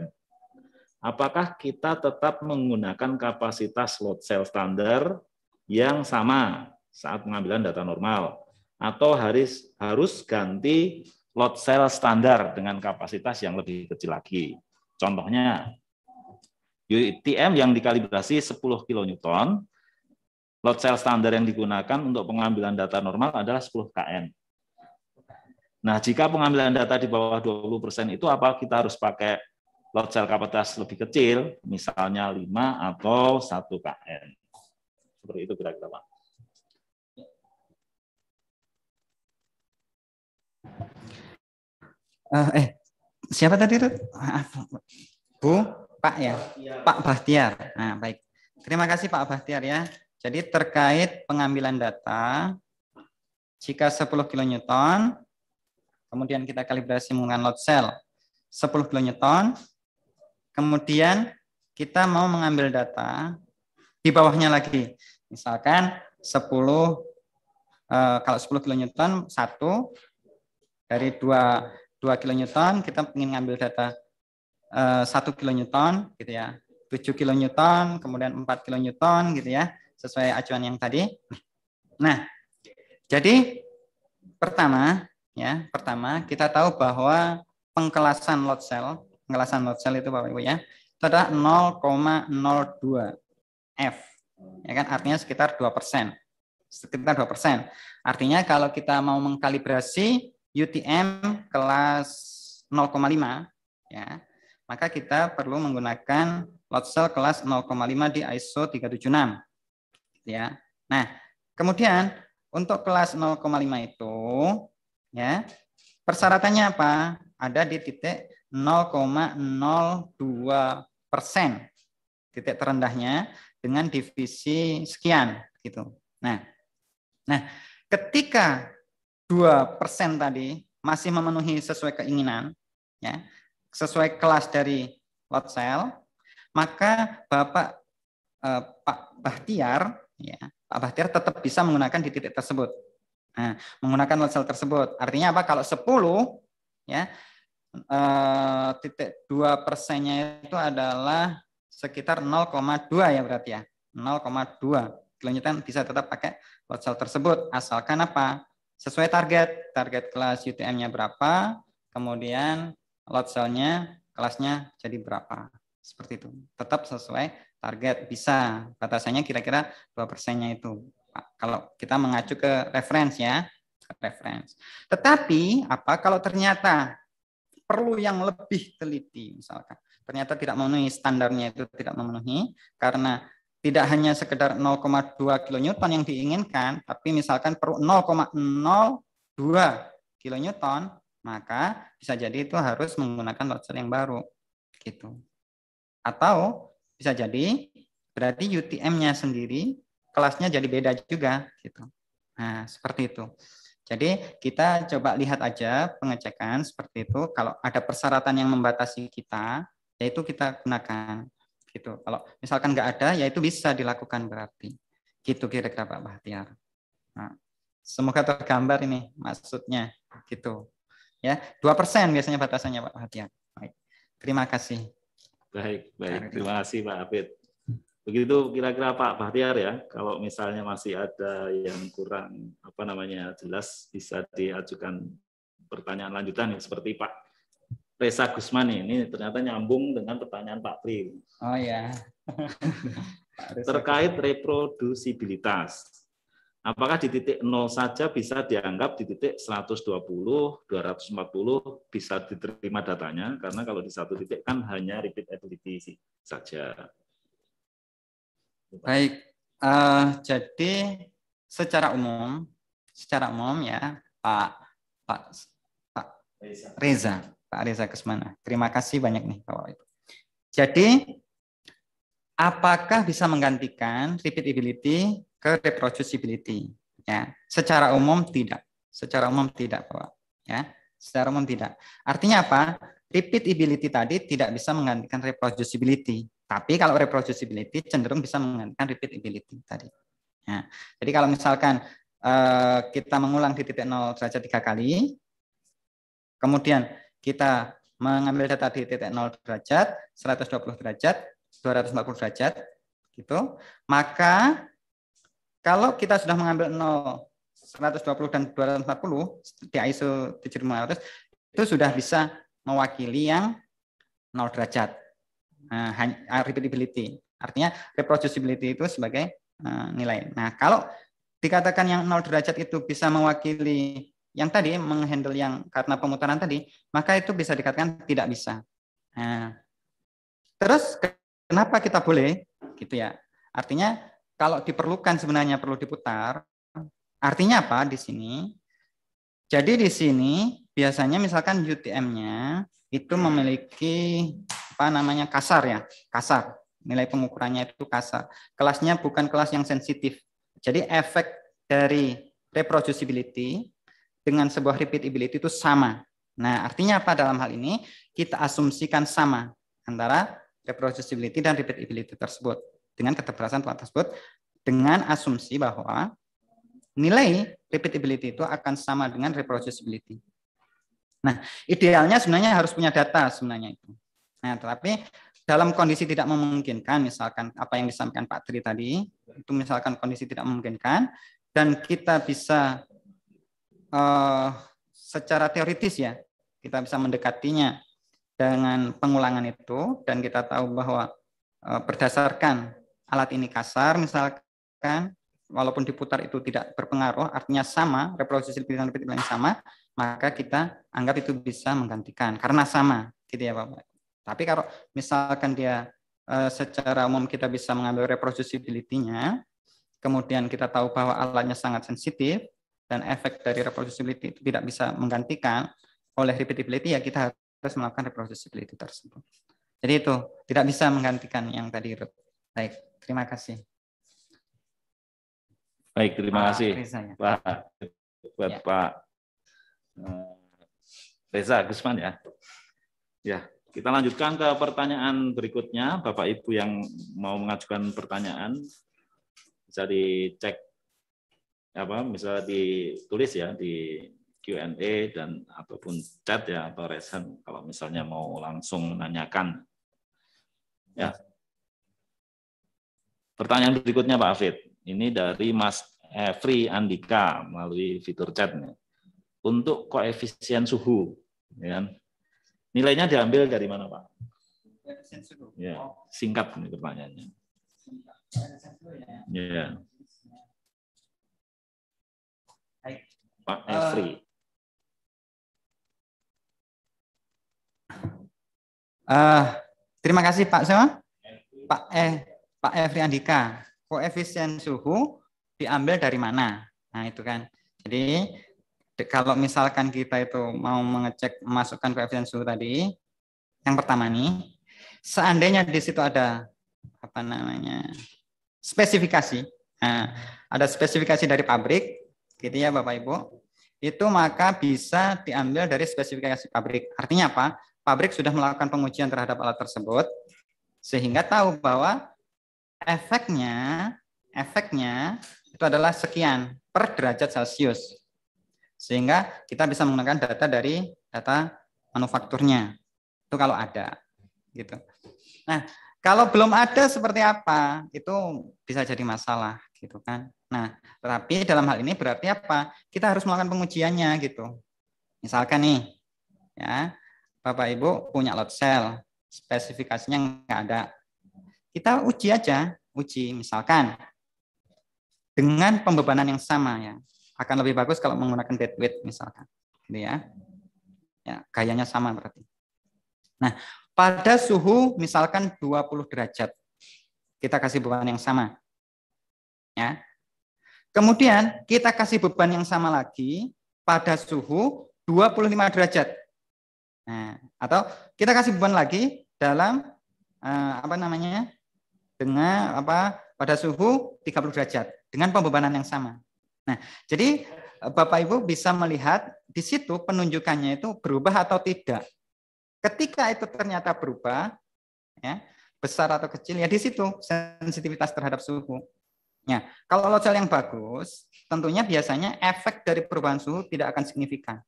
apakah kita tetap menggunakan kapasitas load cell standar yang sama saat pengambilan data normal atau harus harus ganti load cell standar dengan kapasitas yang lebih kecil lagi. Contohnya UTM yang dikalibrasi 10 kilonewton, load cell standar yang digunakan untuk pengambilan data normal adalah 10 kN. Nah, jika pengambilan data di bawah 20% itu apa kita harus pakai load sel kapasitas lebih kecil, misalnya 5 atau 1 KN. Seperti itu kira-kira, Pak. Uh, eh, siapa tadi, itu? Ah, Bu, Pak ya? Pak Bahtiar. Nah, baik. Terima kasih Pak Bahtiar ya. Jadi terkait pengambilan data, jika 10 kN, kemudian kita kalibrasi menggunakan load cell, 10 kN, Kemudian kita mau mengambil data di bawahnya lagi. Misalkan 10 eh, kalau 10 kN satu dari 2 2 kN kita ingin ngambil data eh, 1 kN gitu ya. 7 kN kemudian 4 kN gitu ya, sesuai acuan yang tadi. Nah, jadi pertama ya, pertama kita tahu bahwa pengkelasan load cell pengelasan load cell itu Bapak Ibu ya. Itu adalah 0,02 F. Ya kan artinya sekitar 2%. Sekitar 2%. Artinya kalau kita mau mengkalibrasi UTM kelas 0,5 ya, maka kita perlu menggunakan load cell kelas 0,5 di ISO 376. Ya. Nah, kemudian untuk kelas 0,5 itu ya, persyaratannya apa? Ada di titik 0,02 persen titik terendahnya dengan divisi sekian gitu. Nah, nah ketika dua persen tadi masih memenuhi sesuai keinginan, ya sesuai kelas dari lot maka bapak eh, Pak Bahtiar, ya Pak Bahtiar tetap bisa menggunakan di titik tersebut. Nah, menggunakan lot tersebut. Artinya apa? Kalau 10 ya Eh, titik dua persennya itu adalah sekitar 0,2 ya berarti ya 0,2 kelanjutan bisa tetap pakai lot sale tersebut asalkan apa sesuai target target kelas UTM-nya berapa kemudian lot cell-nya kelasnya jadi berapa seperti itu tetap sesuai target bisa batasannya kira-kira dua persennya itu kalau kita mengacu ke reference ya reference tetapi apa kalau ternyata perlu yang lebih teliti misalkan. Ternyata tidak memenuhi standarnya itu tidak memenuhi karena tidak hanya sekedar 0,2 kilonewton yang diinginkan, tapi misalkan perlu 0,02 kilonewton, maka bisa jadi itu harus menggunakan loader yang baru gitu. Atau bisa jadi berarti UTM-nya sendiri kelasnya jadi beda juga gitu. Nah, seperti itu. Jadi kita coba lihat aja pengecekan seperti itu. Kalau ada persyaratan yang membatasi kita, yaitu kita gunakan gitu. Kalau misalkan nggak ada, yaitu bisa dilakukan berarti. Gitu kira-kira Pak Bahtiar. Nah, semoga tergambar ini maksudnya gitu. Ya, dua persen biasanya batasannya Pak Bahtiar. Baik. Terima kasih. Baik, baik. Terima kasih Pak Abid. Begitu kira-kira Pak Bahtiar ya, kalau misalnya masih ada yang kurang apa namanya jelas bisa diajukan pertanyaan lanjutan yang seperti Pak Reza Gusman ini ternyata nyambung dengan pertanyaan Pak Pri. Oh ya. Terkait reproduksibilitas Apakah di titik 0 saja bisa dianggap di titik 120, 240 bisa diterima datanya? Karena kalau di satu titik kan hanya repeatability saja. Baik, uh, jadi secara umum, secara umum ya Pak Pak Pak Reza, Reza Pak Reza Kesmana. Terima kasih banyak nih Pak. Ibu. Jadi apakah bisa menggantikan repeatability ke reproducibility? Ya, secara umum tidak. Secara umum tidak, Pak. Ya, secara umum tidak. Artinya apa? Repeatability tadi tidak bisa menggantikan reproducibility tapi kalau reproducibility cenderung bisa menggantikan repeatability tadi. Ya. Jadi kalau misalkan uh, kita mengulang di titik 0 derajat tiga kali, kemudian kita mengambil data di titik 0 derajat, 120 derajat, 240 derajat, gitu. Maka kalau kita sudah mengambil 0, 120 dan 240 di ISO 7500 itu sudah bisa mewakili yang 0 derajat uh, repeatability. Artinya reproducibility itu sebagai uh, nilai. Nah, kalau dikatakan yang 0 derajat itu bisa mewakili yang tadi menghandle yang karena pemutaran tadi, maka itu bisa dikatakan tidak bisa. Nah, terus kenapa kita boleh gitu ya? Artinya kalau diperlukan sebenarnya perlu diputar. Artinya apa di sini? Jadi di sini biasanya misalkan UTM-nya itu memiliki apa namanya kasar ya, kasar. Nilai pengukurannya itu kasar. Kelasnya bukan kelas yang sensitif. Jadi efek dari reproducibility dengan sebuah repeatability itu sama. Nah, artinya apa dalam hal ini? Kita asumsikan sama antara reproducibility dan repeatability tersebut dengan keterbatasan tempat tersebut dengan asumsi bahwa nilai repeatability itu akan sama dengan reproducibility. Nah, idealnya sebenarnya harus punya data sebenarnya itu. Nah, tetapi dalam kondisi tidak memungkinkan, misalkan apa yang disampaikan Pak Tri tadi, itu misalkan kondisi tidak memungkinkan, dan kita bisa uh, secara teoritis ya, kita bisa mendekatinya dengan pengulangan itu, dan kita tahu bahwa uh, berdasarkan alat ini kasar, misalkan walaupun diputar itu tidak berpengaruh, artinya sama, reproduksi pilihan yang sama, maka kita anggap itu bisa menggantikan karena sama, gitu ya Bapak. Tapi kalau misalkan dia eh, secara umum kita bisa mengambil reproducibility-nya, kemudian kita tahu bahwa alatnya sangat sensitif dan efek dari reproducibility itu tidak bisa menggantikan oleh repeatability ya kita harus melakukan reproducibility tersebut. Jadi itu tidak bisa menggantikan yang tadi Baik, terima kasih. Baik, terima kasih ya. ya. Pak Pak eh, Reza Gusman ya. Ya, kita lanjutkan ke pertanyaan berikutnya. Bapak Ibu yang mau mengajukan pertanyaan bisa dicek apa bisa ditulis ya di Q&A dan ataupun chat ya atau resen kalau misalnya mau langsung menanyakan. Ya. Pertanyaan berikutnya Pak Afid. Ini dari Mas Every Andika melalui fitur chatnya. Untuk koefisien suhu, ya, kan? Nilainya diambil dari mana, Pak? Ya, singkat nih pertanyaannya. Ya. Pak Efri. Eh, uh, eh, terima kasih Pak Sewa. Pak eh Pak Efri Andika. Koefisien suhu diambil dari mana? Nah, itu kan. Jadi kalau misalkan kita itu mau mengecek memasukkan koefisien suhu tadi, yang pertama nih, seandainya di situ ada apa namanya spesifikasi, nah, ada spesifikasi dari pabrik, gitu ya Bapak Ibu, itu maka bisa diambil dari spesifikasi pabrik. Artinya apa? Pabrik sudah melakukan pengujian terhadap alat tersebut, sehingga tahu bahwa efeknya, efeknya itu adalah sekian per derajat Celcius sehingga kita bisa menggunakan data dari data manufakturnya. Itu kalau ada. gitu. Nah, kalau belum ada seperti apa, itu bisa jadi masalah gitu kan. Nah, tetapi dalam hal ini berarti apa? Kita harus melakukan pengujiannya gitu. Misalkan nih, ya, Bapak Ibu punya lot cell, spesifikasinya nggak ada. Kita uji aja, uji misalkan dengan pembebanan yang sama ya akan lebih bagus kalau menggunakan dead weight misalkan, gitu ya. Ya, gayanya sama berarti. Nah, pada suhu misalkan 20 derajat, kita kasih beban yang sama. Ya. Kemudian kita kasih beban yang sama lagi pada suhu 25 derajat. Nah, atau kita kasih beban lagi dalam eh, apa namanya? dengan apa pada suhu 30 derajat dengan pembebanan yang sama. Nah, jadi eh, Bapak Ibu bisa melihat di situ penunjukannya itu berubah atau tidak. Ketika itu ternyata berubah, ya, besar atau kecil ya di situ sensitivitas terhadap suhu. Ya, kalau locel yang bagus, tentunya biasanya efek dari perubahan suhu tidak akan signifikan.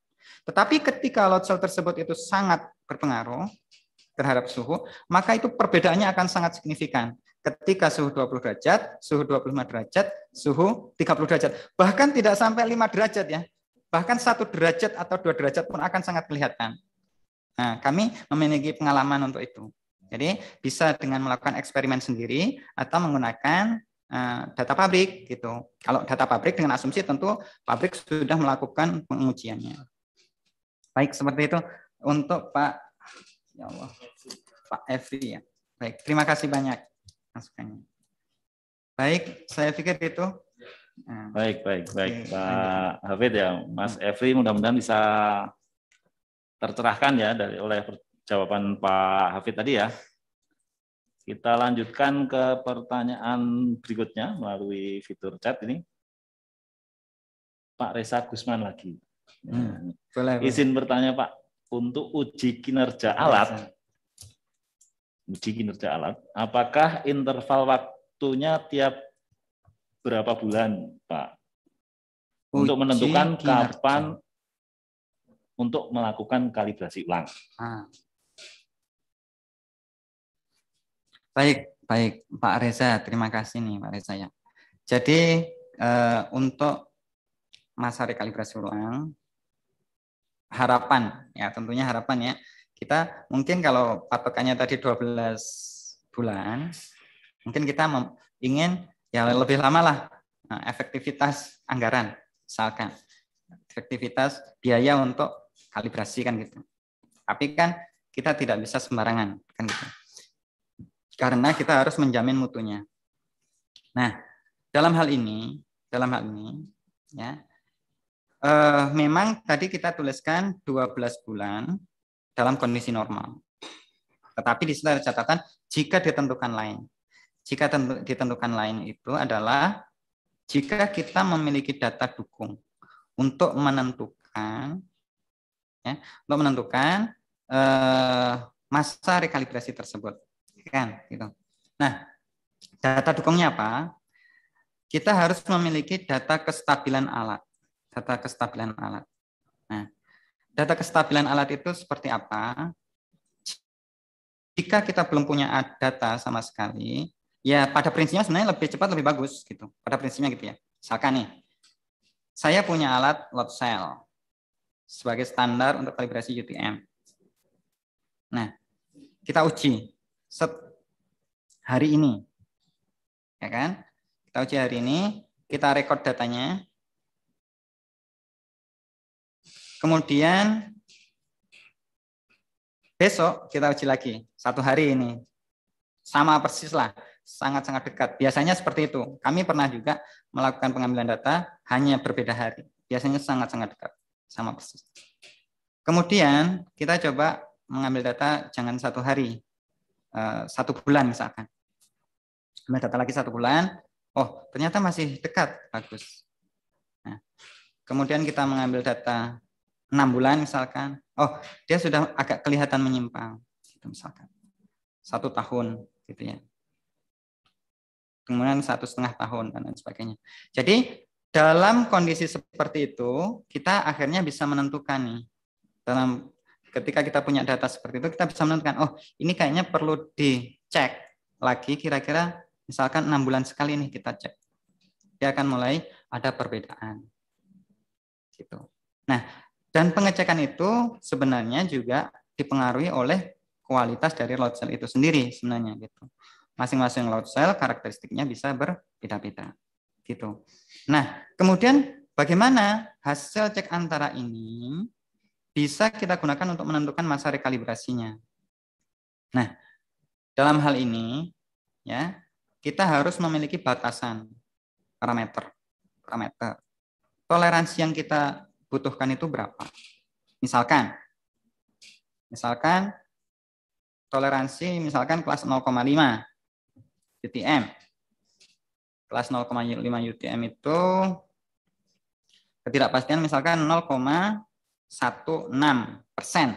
Tetapi ketika locel tersebut itu sangat berpengaruh terhadap suhu, maka itu perbedaannya akan sangat signifikan ketika suhu 20 derajat, suhu 25 derajat, suhu 30 derajat. Bahkan tidak sampai 5 derajat ya. Bahkan satu derajat atau dua derajat pun akan sangat kelihatan. Nah, kami memiliki pengalaman untuk itu. Jadi bisa dengan melakukan eksperimen sendiri atau menggunakan uh, data pabrik gitu. Kalau data pabrik dengan asumsi tentu pabrik sudah melakukan pengujiannya. Baik, seperti itu untuk Pak ya Allah, Pak Evi ya. Baik, terima kasih banyak masukannya. Baik, saya pikir itu. Nah. Baik, baik, baik. Oke, Pak Hafid ya, Mas Efri mudah-mudahan bisa tercerahkan ya dari oleh jawaban Pak Hafid tadi ya. Kita lanjutkan ke pertanyaan berikutnya melalui fitur chat ini. Pak Resa Gusman lagi. Hmm, boleh, Izin boleh. bertanya Pak, untuk uji kinerja alat uji kinerja alat. Apakah interval waktunya tiap berapa bulan, Pak? Untuk menentukan kinerja. kapan untuk melakukan kalibrasi ulang. Ah. Baik, baik Pak Reza, terima kasih nih Pak Reza ya. Jadi eh, untuk masa rekalibrasi ulang harapan ya tentunya harapan ya kita mungkin kalau patokannya tadi 12 bulan, mungkin kita ingin ya lebih lama lah eh, efektivitas anggaran misalkan efektivitas biaya untuk kalibrasi kan gitu. Tapi kan kita tidak bisa sembarangan kan gitu. Karena kita harus menjamin mutunya. Nah, dalam hal ini, dalam hal ini ya eh, memang tadi kita tuliskan 12 bulan dalam kondisi normal. Tetapi di sini ada catatan jika ditentukan lain. Jika ditentukan lain itu adalah jika kita memiliki data dukung untuk menentukan ya, untuk menentukan eh, masa rekalibrasi tersebut kan gitu. Nah, data dukungnya apa? Kita harus memiliki data kestabilan alat, data kestabilan alat. Nah, data kestabilan alat itu seperti apa? Jika kita belum punya data sama sekali, ya pada prinsipnya sebenarnya lebih cepat lebih bagus gitu. Pada prinsipnya gitu ya. Misalkan nih, saya punya alat load cell sebagai standar untuk kalibrasi UTM. Nah, kita uji set hari ini. Ya kan? Kita uji hari ini, kita record datanya, Kemudian besok kita uji lagi satu hari ini sama persis lah sangat-sangat dekat biasanya seperti itu kami pernah juga melakukan pengambilan data hanya berbeda hari biasanya sangat-sangat dekat sama persis kemudian kita coba mengambil data jangan satu hari eh, satu bulan misalkan ambil data lagi satu bulan oh ternyata masih dekat bagus nah, kemudian kita mengambil data enam bulan misalkan. Oh, dia sudah agak kelihatan menyimpang, gitu misalkan. Satu tahun, gitu ya. Kemudian satu setengah tahun dan lain sebagainya. Jadi dalam kondisi seperti itu, kita akhirnya bisa menentukan nih dalam ketika kita punya data seperti itu kita bisa menentukan oh ini kayaknya perlu dicek lagi kira-kira misalkan enam bulan sekali nih kita cek dia akan mulai ada perbedaan gitu nah dan pengecekan itu sebenarnya juga dipengaruhi oleh kualitas dari load cell itu sendiri sebenarnya gitu. Masing-masing load cell karakteristiknya bisa berbeda-beda gitu. Nah, kemudian bagaimana hasil cek antara ini bisa kita gunakan untuk menentukan masa rekalibrasinya. Nah, dalam hal ini ya, kita harus memiliki batasan parameter parameter. Toleransi yang kita butuhkan itu berapa. Misalkan, misalkan toleransi misalkan kelas 0,5 UTM. Kelas 0,5 UTM itu ketidakpastian misalkan 0,16 persen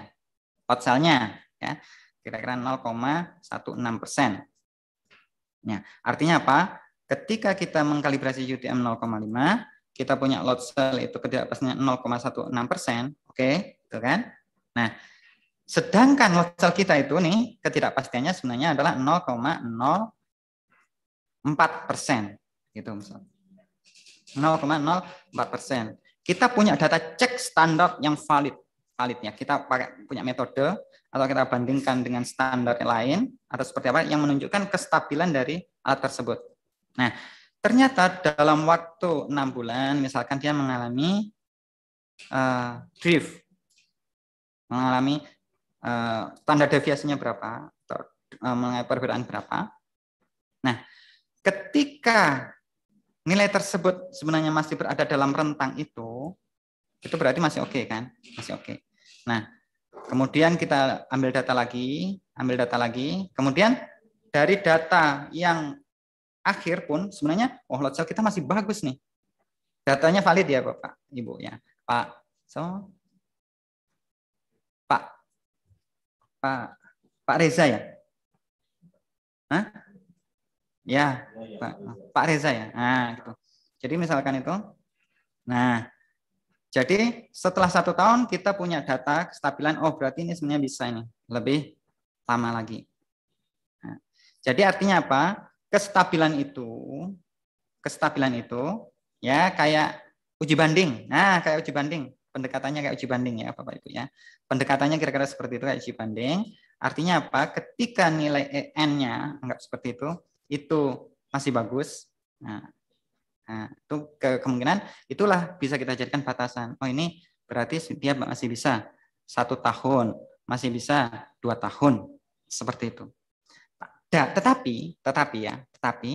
potselnya ya kira-kira 0,16 persen. Ya, artinya apa? Ketika kita mengkalibrasi UTM 0,5, kita punya lot cell itu ketidakpastiannya 0,16 persen, oke, okay, itu kan? Nah, sedangkan lot cell kita itu nih ketidakpastiannya sebenarnya adalah 0,04 persen, gitu misal. 0,04 persen. Kita punya data cek standar yang valid, validnya. Kita pakai punya metode atau kita bandingkan dengan standar lain atau seperti apa yang menunjukkan kestabilan dari alat tersebut. Nah, Ternyata dalam waktu enam bulan, misalkan dia mengalami uh, drift, mengalami uh, eh, standar deviasinya berapa, atau, uh, eh, mengalami perbedaan berapa. Nah, ketika nilai tersebut sebenarnya masih berada dalam rentang itu, itu berarti masih oke okay, kan? Masih oke. Okay. Nah, kemudian kita ambil data lagi, ambil data lagi, kemudian dari data yang akhir pun sebenarnya oh lot cell kita masih bagus nih. Datanya valid ya Bapak, Ibu ya. Pak, so Pak Pak Pak Reza ya? Hah? Ya, Pak, Pak Reza ya. Nah, gitu. Jadi misalkan itu. Nah, jadi setelah satu tahun kita punya data kestabilan. Oh, berarti ini sebenarnya bisa ini lebih lama lagi. Nah, jadi artinya apa? kestabilan itu, kestabilan itu ya kayak uji banding. Nah, kayak uji banding. Pendekatannya kayak uji banding ya, Bapak Ibu ya. Pendekatannya kira-kira seperti itu kayak uji banding. Artinya apa? Ketika nilai e n-nya anggap seperti itu, itu masih bagus. Nah, nah itu ke kemungkinan itulah bisa kita jadikan batasan. Oh, ini berarti dia masih bisa satu tahun, masih bisa dua tahun seperti itu. Nah, tetapi, tetapi ya, tetapi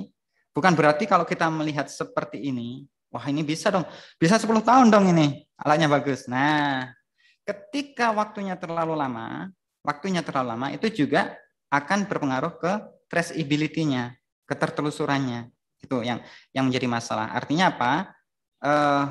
bukan berarti kalau kita melihat seperti ini, wah ini bisa dong, bisa 10 tahun dong ini, alatnya bagus. Nah, ketika waktunya terlalu lama, waktunya terlalu lama itu juga akan berpengaruh ke traceability-nya, ketertelusurannya. Itu yang yang menjadi masalah. Artinya apa? Eh,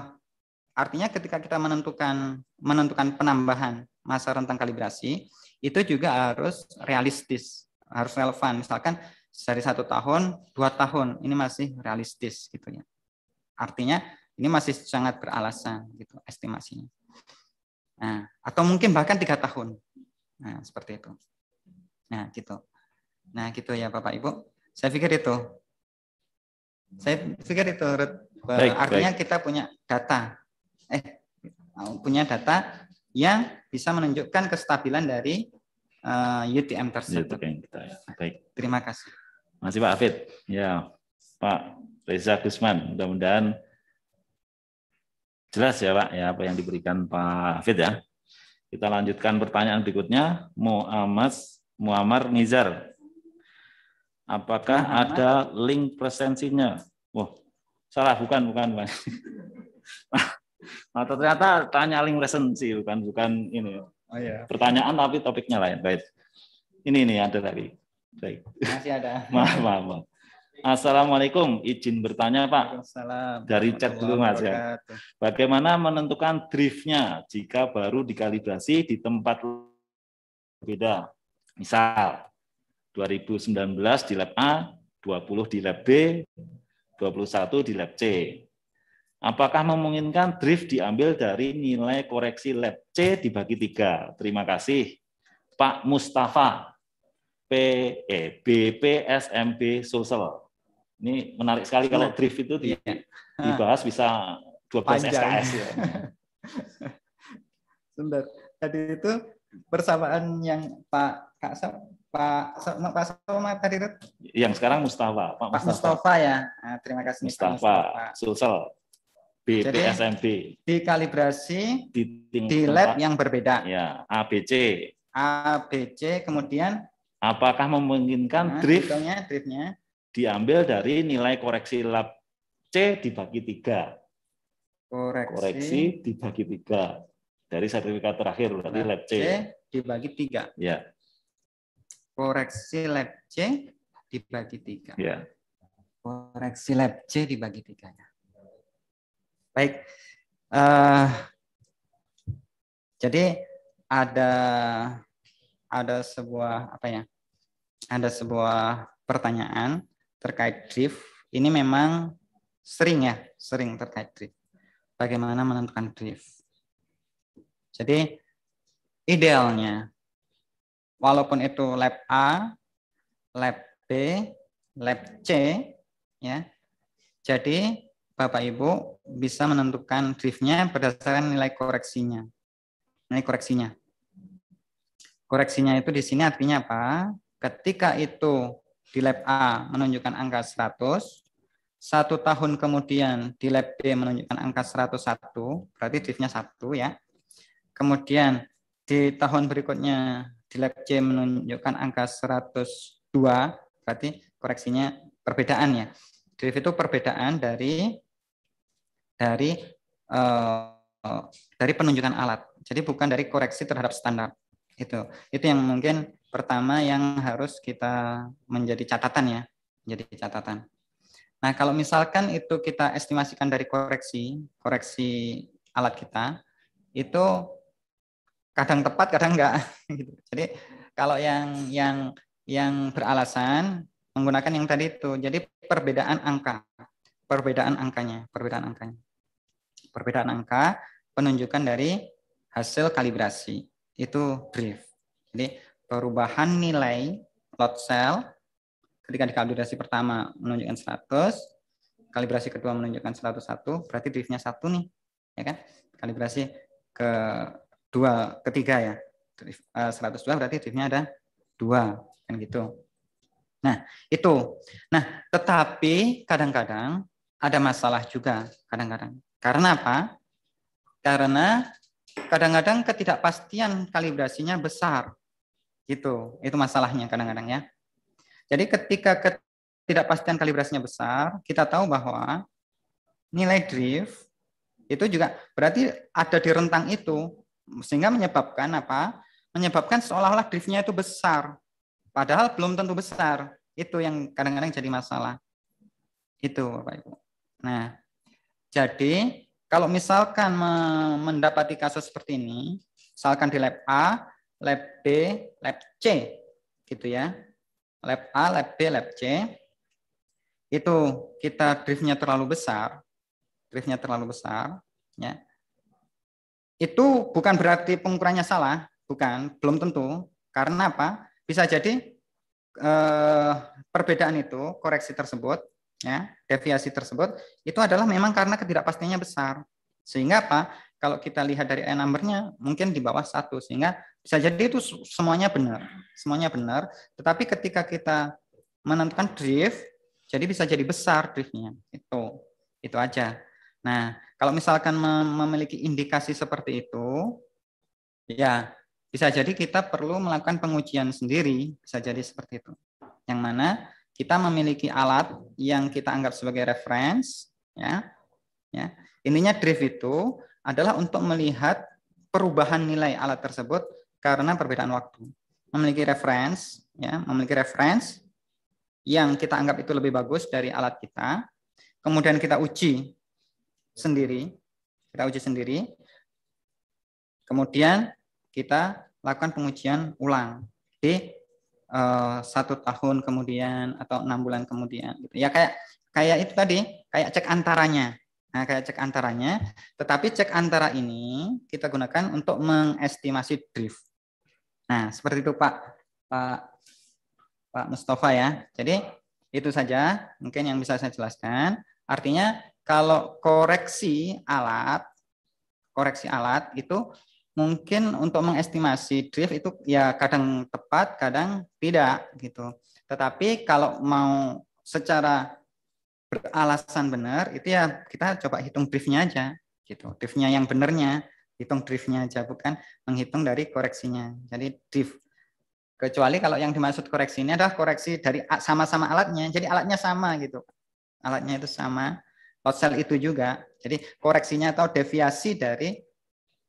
artinya ketika kita menentukan menentukan penambahan masa rentang kalibrasi, itu juga harus realistis harus relevan. Misalkan dari satu tahun, dua tahun, ini masih realistis gitu ya. Artinya ini masih sangat beralasan gitu estimasinya. Nah, atau mungkin bahkan tiga tahun. Nah, seperti itu. Nah, gitu. Nah, gitu ya Bapak Ibu. Saya pikir itu. Saya pikir itu artinya kita punya data. Eh, punya data yang bisa menunjukkan kestabilan dari uh, eh, UTM tersebut. UTM kita, ya. Baik. Terima kasih. Masih Pak Afid. Ya, Pak Reza Gusman. Mudah-mudahan jelas ya Pak ya apa yang diberikan Pak Afid ya. Kita lanjutkan pertanyaan berikutnya. Muhammad Muammar Nizar. Apakah Muhammad. ada link presensinya? Wah, salah bukan bukan Pak. Nah, ternyata tanya link presensi bukan bukan ini Oh, iya. Pertanyaan tapi topiknya lain. Baik. Ini nih ada tadi, Baik. Masih ada. maaf, maaf, maaf. Assalamualaikum, izin bertanya Pak. Dari chat dulu Mas ya. Bagaimana menentukan driftnya jika baru dikalibrasi di tempat beda? Misal 2019 di lab A, 20 di lab B, 21 di lab C. Apakah memungkinkan drift diambil dari nilai koreksi lab C dibagi tiga? Terima kasih. Pak Mustafa, P P E B S M B, Sosel. Ini menarik sekali kalau drift itu iya. dibahas ah. bisa 12 Panjang. SKS. Ya. Sebentar. Tadi itu persamaan yang Pak Kak Pak sama Pak Soma tadi itu? Yang sekarang Mustafa, Pak, Pak Mustafa. Mustafa ya. Nah, terima kasih Mustafa, Mustafa. Sulsel. BPSMB. Dikalibrasi di, di lab yang berbeda. Ya, ABC. ABC kemudian apakah memungkinkan nah, drift driftnya diambil dari nilai koreksi lab C dibagi tiga. Koreksi, koreksi dibagi tiga dari sertifikat terakhir berarti lab, C. C dibagi tiga. Ya. Koreksi lab C dibagi tiga. Ya. Koreksi lab C dibagi tiga. Ya. Baik. Uh, jadi ada ada sebuah apa ya? Ada sebuah pertanyaan terkait drift. Ini memang sering ya, sering terkait drift. Bagaimana menentukan drift? Jadi idealnya walaupun itu lab A, lab B, lab C ya. Jadi Bapak Ibu bisa menentukan driftnya berdasarkan nilai koreksinya. Nilai koreksinya. Koreksinya itu di sini artinya apa? Ketika itu di lab A menunjukkan angka 100, satu tahun kemudian di lab B menunjukkan angka 101, berarti driftnya satu ya. Kemudian di tahun berikutnya di lab C menunjukkan angka 102, berarti koreksinya perbedaan ya. Drift itu perbedaan dari dari uh, dari penunjukan alat. Jadi bukan dari koreksi terhadap standar. Itu itu yang mungkin pertama yang harus kita menjadi catatan ya, menjadi catatan. Nah, kalau misalkan itu kita estimasikan dari koreksi, koreksi alat kita, itu kadang tepat, kadang enggak. Gitu. Jadi kalau yang yang yang beralasan menggunakan yang tadi itu, jadi perbedaan angka, perbedaan angkanya, perbedaan angkanya. Perbedaan angka penunjukan dari hasil kalibrasi. Itu drift. Jadi perubahan nilai lot cell ketika di pertama menunjukkan 100, kalibrasi kedua menunjukkan 101, berarti driftnya satu nih, ya kan? Kalibrasi ke dua, ketiga ya, drift, eh, 102 berarti driftnya ada dua, kan gitu. Nah, itu. Nah, tetapi kadang-kadang ada masalah juga kadang-kadang. Karena apa? Karena kadang-kadang ketidakpastian kalibrasinya besar. Gitu. Itu masalahnya kadang-kadang ya. Jadi ketika ketidakpastian kalibrasinya besar, kita tahu bahwa nilai drift itu juga berarti ada di rentang itu sehingga menyebabkan apa menyebabkan seolah-olah driftnya itu besar padahal belum tentu besar itu yang kadang-kadang jadi masalah itu bapak ibu nah jadi, kalau misalkan mendapati kasus seperti ini, misalkan di lab A, lab B, lab C, gitu ya. Lab A, lab B, lab C, itu kita driftnya terlalu besar, driftnya terlalu besar, ya. Itu bukan berarti pengukurannya salah, bukan, belum tentu. Karena apa? Bisa jadi eh, perbedaan itu, koreksi tersebut ya deviasi tersebut itu adalah memang karena ketidakpastiannya besar sehingga apa kalau kita lihat dari n numbernya mungkin di bawah satu sehingga bisa jadi itu semuanya benar semuanya benar tetapi ketika kita menentukan drift jadi bisa jadi besar driftnya itu itu aja nah kalau misalkan memiliki indikasi seperti itu ya bisa jadi kita perlu melakukan pengujian sendiri bisa jadi seperti itu yang mana kita memiliki alat yang kita anggap sebagai reference ya ya ininya drift itu adalah untuk melihat perubahan nilai alat tersebut karena perbedaan waktu memiliki reference ya memiliki reference yang kita anggap itu lebih bagus dari alat kita kemudian kita uji sendiri kita uji sendiri kemudian kita lakukan pengujian ulang di Eh, satu tahun kemudian atau enam bulan kemudian gitu ya kayak kayak itu tadi kayak cek antaranya Nah, kayak cek antaranya, tetapi cek antara ini kita gunakan untuk mengestimasi drift. Nah, seperti itu Pak Pak Pak Mustafa ya. Jadi itu saja mungkin yang bisa saya jelaskan. Artinya kalau koreksi alat koreksi alat itu mungkin untuk mengestimasi drift itu ya kadang tepat, kadang tidak gitu. Tetapi kalau mau secara beralasan benar itu ya kita coba hitung driftnya aja gitu. Driftnya yang benernya, hitung driftnya aja bukan menghitung dari koreksinya. Jadi drift kecuali kalau yang dimaksud koreksi ini adalah koreksi dari sama-sama alatnya. Jadi alatnya sama gitu. Alatnya itu sama, lot cell itu juga. Jadi koreksinya atau deviasi dari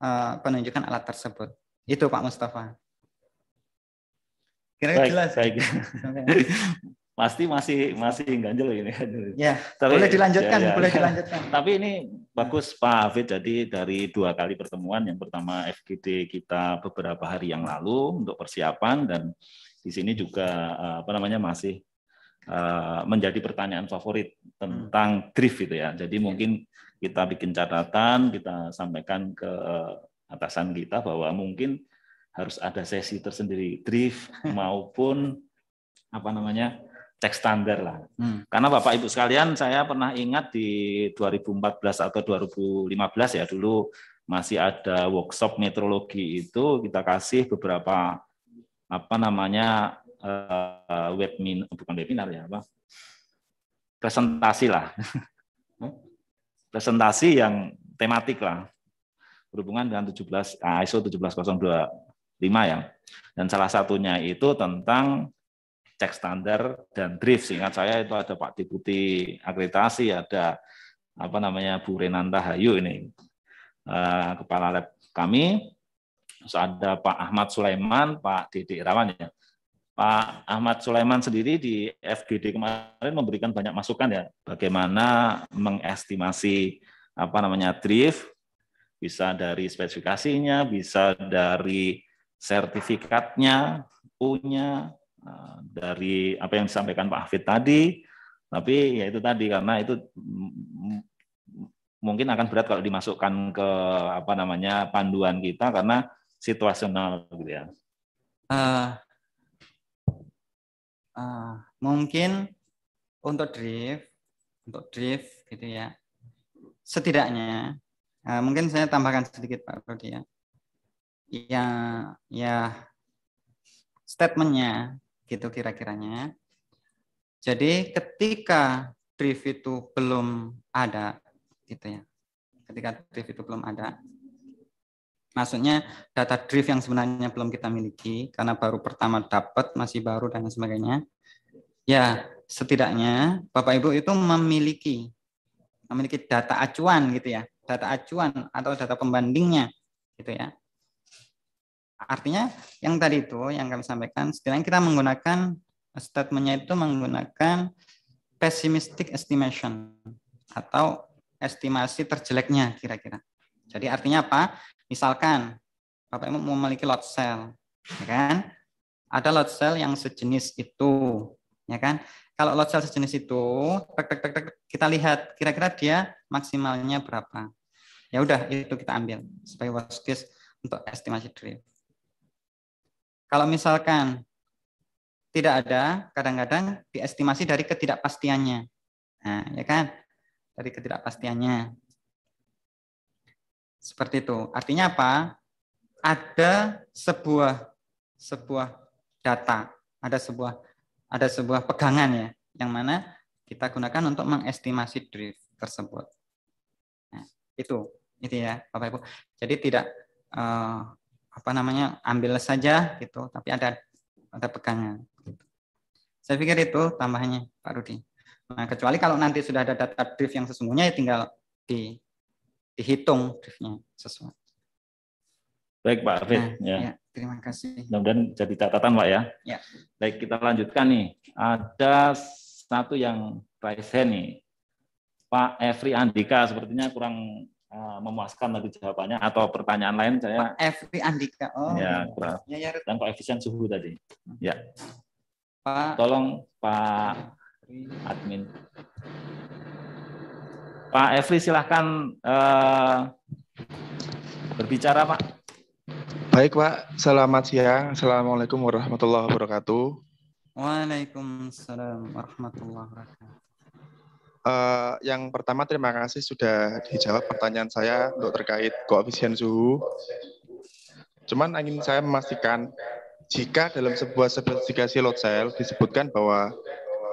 Eh, penunjukan alat tersebut. Itu Pak Mustafa. Kira-kira jelas. Baik. Pasti masih masih ganjel ini. Ya, Tapi, boleh ya, dilanjutkan, ya, ya. boleh dilanjutkan. Tapi ini bagus Pak Hafid. Jadi dari dua kali pertemuan, yang pertama FGD kita beberapa hari yang lalu untuk persiapan dan di sini juga eh, apa namanya masih eh, menjadi pertanyaan favorit tentang hmm. drift itu ya. Jadi mungkin kita bikin catatan, kita sampaikan ke eh, atasan kita bahwa mungkin harus ada sesi tersendiri drift maupun apa namanya cek standar lah. Hmm. Karena Bapak Ibu sekalian, saya pernah ingat di 2014 atau 2015 ya dulu masih ada workshop metrologi itu kita kasih beberapa apa namanya eh, webinar bukan webinar ya apa presentasi lah presentasi yang tematik lah berhubungan dengan 17 ISO 17025 ya. Dan salah satunya itu tentang cek standar dan drift. Ingat saya itu ada Pak Deputi Akreditasi, ada apa namanya Bu Renanda Hayu ini eh, kepala lab kami. Terus ada Pak Ahmad Sulaiman, Pak Didi Irawan ya. Pak Ahmad Sulaiman sendiri di FGD kemarin memberikan banyak masukan ya bagaimana mengestimasi apa namanya drift bisa dari spesifikasinya, bisa dari sertifikatnya, punya eh, dari apa yang disampaikan Pak Hafid tadi. Tapi ya itu tadi karena itu mungkin akan berat kalau dimasukkan ke apa namanya panduan kita karena situasional gitu ya. Uh, Ah, mungkin untuk drift, untuk drift gitu ya. Setidaknya uh, mungkin saya tambahkan sedikit Pak Rudi ya. Ya, ya statementnya gitu kira-kiranya. Jadi ketika drift itu belum ada gitu ya. Ketika drift itu belum ada, maksudnya data drift yang sebenarnya belum kita miliki karena baru pertama dapat masih baru dan sebagainya ya setidaknya bapak ibu itu memiliki memiliki data acuan gitu ya data acuan atau data pembandingnya gitu ya artinya yang tadi itu yang kami sampaikan setidaknya kita menggunakan statementnya itu menggunakan pessimistic estimation atau estimasi terjeleknya kira-kira jadi artinya apa Misalkan Bapak Ibu memiliki lot cell, ya kan? Ada lot cell yang sejenis itu, ya kan? Kalau lot cell sejenis itu, tek, tek, tek, tek, kita lihat kira-kira dia maksimalnya berapa. Ya udah itu kita ambil sebagai worst case untuk estimasi drift. Kalau misalkan tidak ada, kadang-kadang diestimasi dari ketidakpastiannya. Nah, ya kan? Dari ketidakpastiannya. Seperti itu. Artinya apa? Ada sebuah sebuah data, ada sebuah ada sebuah pegangan ya, yang mana kita gunakan untuk mengestimasi drift tersebut. Nah, itu itu ya Bapak Ibu. Jadi tidak eh, apa namanya ambil saja gitu, tapi ada ada pegangan. Saya pikir itu tambahannya Pak Rudi. Nah, kecuali kalau nanti sudah ada data drift yang sesungguhnya ya tinggal di dihitung driftnya sesuai. Baik Pak Afif. Nah, ya. ya. Terima kasih. Kemudian jadi catatan Pak ya. ya. Baik kita lanjutkan nih. Ada satu yang raise hand nih. Pak Efri Andika sepertinya kurang uh, memuaskan tadi jawabannya atau pertanyaan lain saya. Pak Efri Andika. Oh. Ya, kurang. Ya, ya. Dan Pak Efisien Suhu tadi. Hmm. Ya. Pak. Tolong Pak admin. Pak Efri silahkan uh, berbicara Pak. Baik Pak, selamat siang. Assalamualaikum warahmatullahi wabarakatuh. Waalaikumsalam warahmatullahi wabarakatuh. Uh, yang pertama terima kasih sudah dijawab pertanyaan saya untuk terkait koefisien suhu. Cuman ingin saya memastikan jika dalam sebuah spesifikasi load cell disebutkan bahwa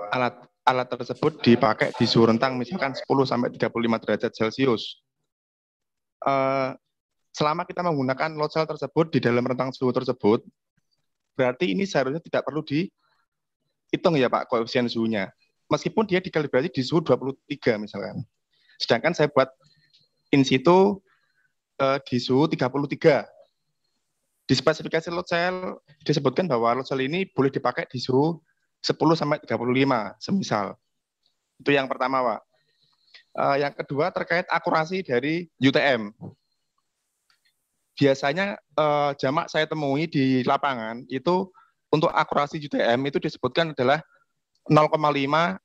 alat alat tersebut dipakai di suhu rentang misalkan 10 sampai 35 derajat Celcius. Uh, selama kita menggunakan load cell tersebut di dalam rentang suhu tersebut, berarti ini seharusnya tidak perlu dihitung ya Pak koefisien suhunya. Meskipun dia dikalibrasi di suhu 23 misalkan. Sedangkan saya buat in situ uh, di suhu 33. Di spesifikasi load cell disebutkan bahwa load cell ini boleh dipakai di suhu 10 sampai 35 semisal. Itu yang pertama, Pak. Uh, yang kedua terkait akurasi dari UTM. Biasanya uh, jamak saya temui di lapangan itu untuk akurasi UTM itu disebutkan adalah 0,5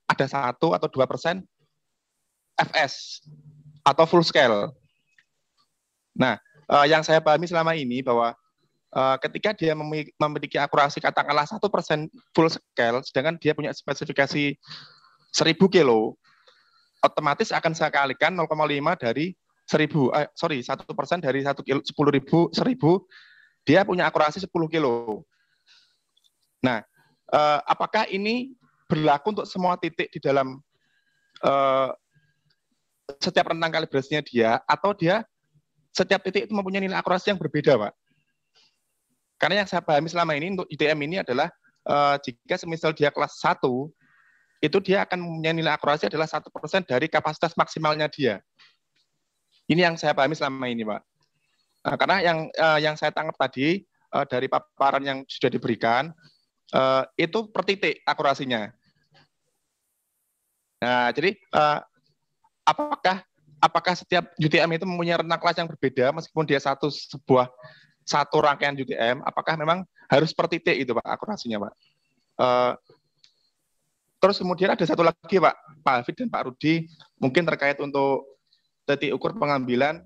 ada 1 atau 2 persen FS atau full scale. Nah, uh, yang saya pahami selama ini bahwa Eh, ketika dia memiliki akurasi katakanlah satu persen full scale, sedangkan dia punya spesifikasi 1000 kilo, otomatis akan saya kalikan 0,5 dari 1000, eh, sorry, satu persen dari satu kilo, sepuluh ribu, seribu, dia punya akurasi 10 kilo. Nah, eh, apakah ini berlaku untuk semua titik di dalam eh, setiap rentang kalibrasinya dia, atau dia setiap titik itu mempunyai nilai akurasi yang berbeda, Pak? Karena yang saya pahami selama ini untuk IDM ini adalah uh, jika semisal dia kelas 1, itu dia akan mempunyai nilai akurasi adalah satu persen dari kapasitas maksimalnya dia. Ini yang saya pahami selama ini, Pak. Nah, karena yang uh, yang saya tangkap tadi uh, dari paparan yang sudah diberikan uh, itu per titik akurasinya. Nah, jadi uh, apakah apakah setiap UTM itu mempunyai renang kelas yang berbeda meskipun dia satu sebuah satu rangkaian UTM, apakah memang harus seperti titik itu Pak akurasinya Pak? Uh, terus kemudian ada satu lagi Pak, Pak Hafid dan Pak Rudi mungkin terkait untuk titik ukur pengambilan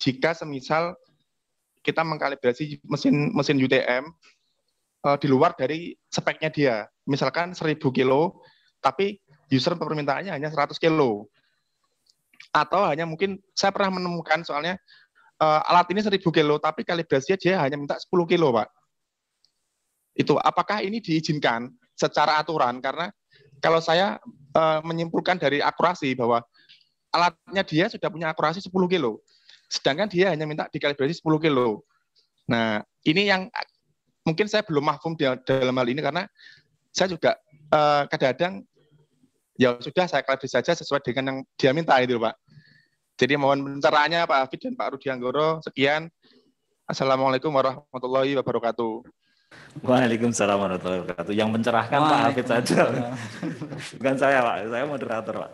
jika semisal kita mengkalibrasi mesin mesin UTM uh, eh, di luar dari speknya dia. Misalkan 1000 kilo, tapi user permintaannya hanya 100 kilo. Atau hanya mungkin saya pernah menemukan soalnya uh, alat ini 1000 kilo, tapi kalibrasinya dia hanya minta 10 kilo, Pak. Itu apakah ini diizinkan secara aturan? Karena kalau saya uh, menyimpulkan dari akurasi bahwa alatnya dia sudah punya akurasi 10 kilo, sedangkan dia hanya minta dikalibrasi 10 kilo. Nah, ini yang eh, mungkin saya belum mahfum dalam hal ini karena saya juga kadang-kadang uh, ya sudah saya kalibrasi saja sesuai dengan yang dia minta itu, Pak jadi mohon pencerahannya Pak Afid dan Pak Rudi Anggoro. Sekian. Assalamualaikum warahmatullahi wabarakatuh. Waalaikumsalam warahmatullahi wabarakatuh. Yang mencerahkan Pak Afid saja. Bukan saya Pak, saya moderator Pak.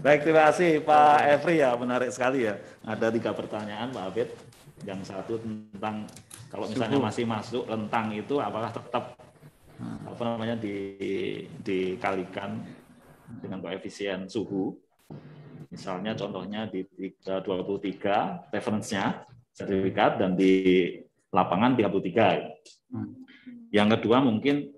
Baik, terima kasih Pak Efri ya, menarik sekali ya. Ada tiga pertanyaan Pak Afid. Yang satu tentang kalau misalnya masih masuk rentang itu apakah tetap apa namanya di dikalikan dengan koefisien suhu Misalnya contohnya di 23 referensinya sertifikat dan di lapangan 33. Hmm. Yang kedua mungkin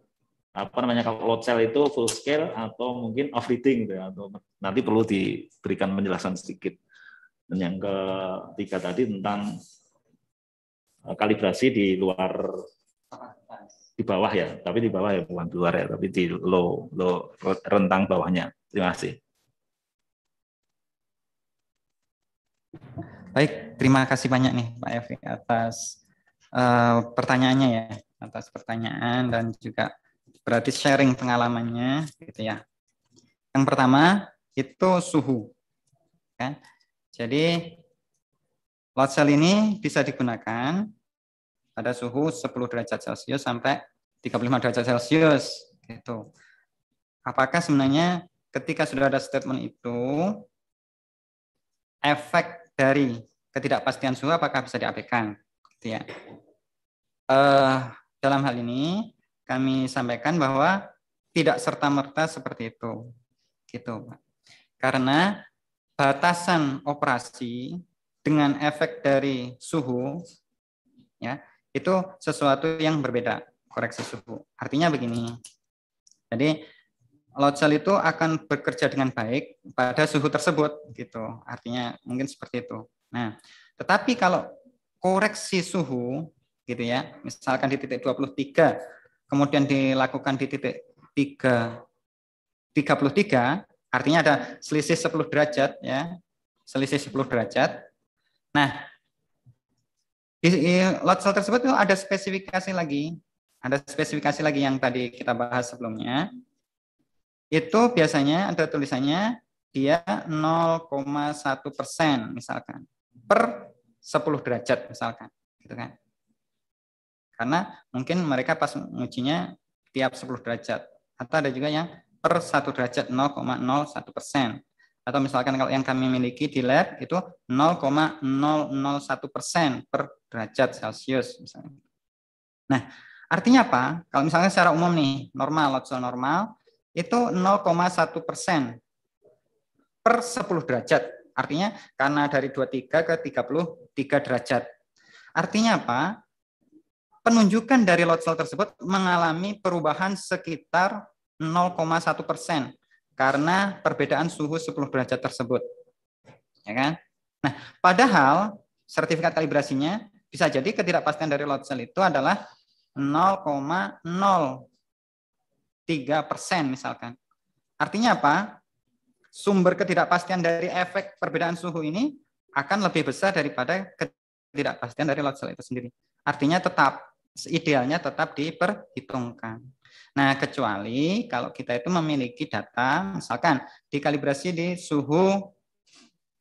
apa namanya kalau load cell itu full scale atau mungkin off reading gitu ya, atau nanti perlu diberikan penjelasan sedikit. Dan yang ketiga tadi tentang eh, kalibrasi di luar di bawah ya, tapi di bawah ya bukan di luar ya, tapi di low, low rentang bawahnya. Terima kasih. Baik, terima kasih banyak nih Pak Evi atas uh, pertanyaannya ya, atas pertanyaan dan juga berarti sharing pengalamannya gitu ya. Yang pertama itu suhu. Ya. Jadi load cell ini bisa digunakan pada suhu 10 derajat Celcius sampai 35 derajat Celcius gitu. Apakah sebenarnya ketika sudah ada statement itu efek dari ketidakpastian suhu apakah bisa diabaikan gitu ya uh, dalam hal ini kami sampaikan bahwa tidak serta merta seperti itu gitu Pak karena batasan operasi dengan efek dari suhu ya itu sesuatu yang berbeda koreksi suhu artinya begini jadi load cell itu akan bekerja dengan baik pada suhu tersebut gitu. Artinya mungkin seperti itu. Nah, tetapi kalau koreksi suhu gitu ya, misalkan di titik 23 kemudian dilakukan di titik 3 33 artinya ada selisih 10 derajat ya. Selisih 10 derajat. Nah, di load cell tersebut itu ada spesifikasi lagi. Ada spesifikasi lagi yang tadi kita bahas sebelumnya itu biasanya ada tulisannya dia 0,1 persen misalkan per 10 derajat misalkan gitu kan karena mungkin mereka pas mengujinya tiap 10 derajat atau ada juga yang per 1 derajat 0,01 persen atau misalkan kalau yang kami miliki di lab itu 0,001 persen per derajat celcius misalnya nah artinya apa kalau misalnya secara umum nih normal atau normal itu 0,1 persen per 10 derajat. Artinya karena dari 23 ke 33 derajat. Artinya apa? Penunjukan dari load cell tersebut mengalami perubahan sekitar 0,1 persen karena perbedaan suhu 10 derajat tersebut. Ya kan? Nah, padahal sertifikat kalibrasinya bisa jadi ketidakpastian dari load cell itu adalah 0,0 tiga persen misalkan. Artinya apa? Sumber ketidakpastian dari efek perbedaan suhu ini akan lebih besar daripada ketidakpastian dari lot cell itu sendiri. Artinya tetap idealnya tetap diperhitungkan. Nah, kecuali kalau kita itu memiliki data, misalkan dikalibrasi di suhu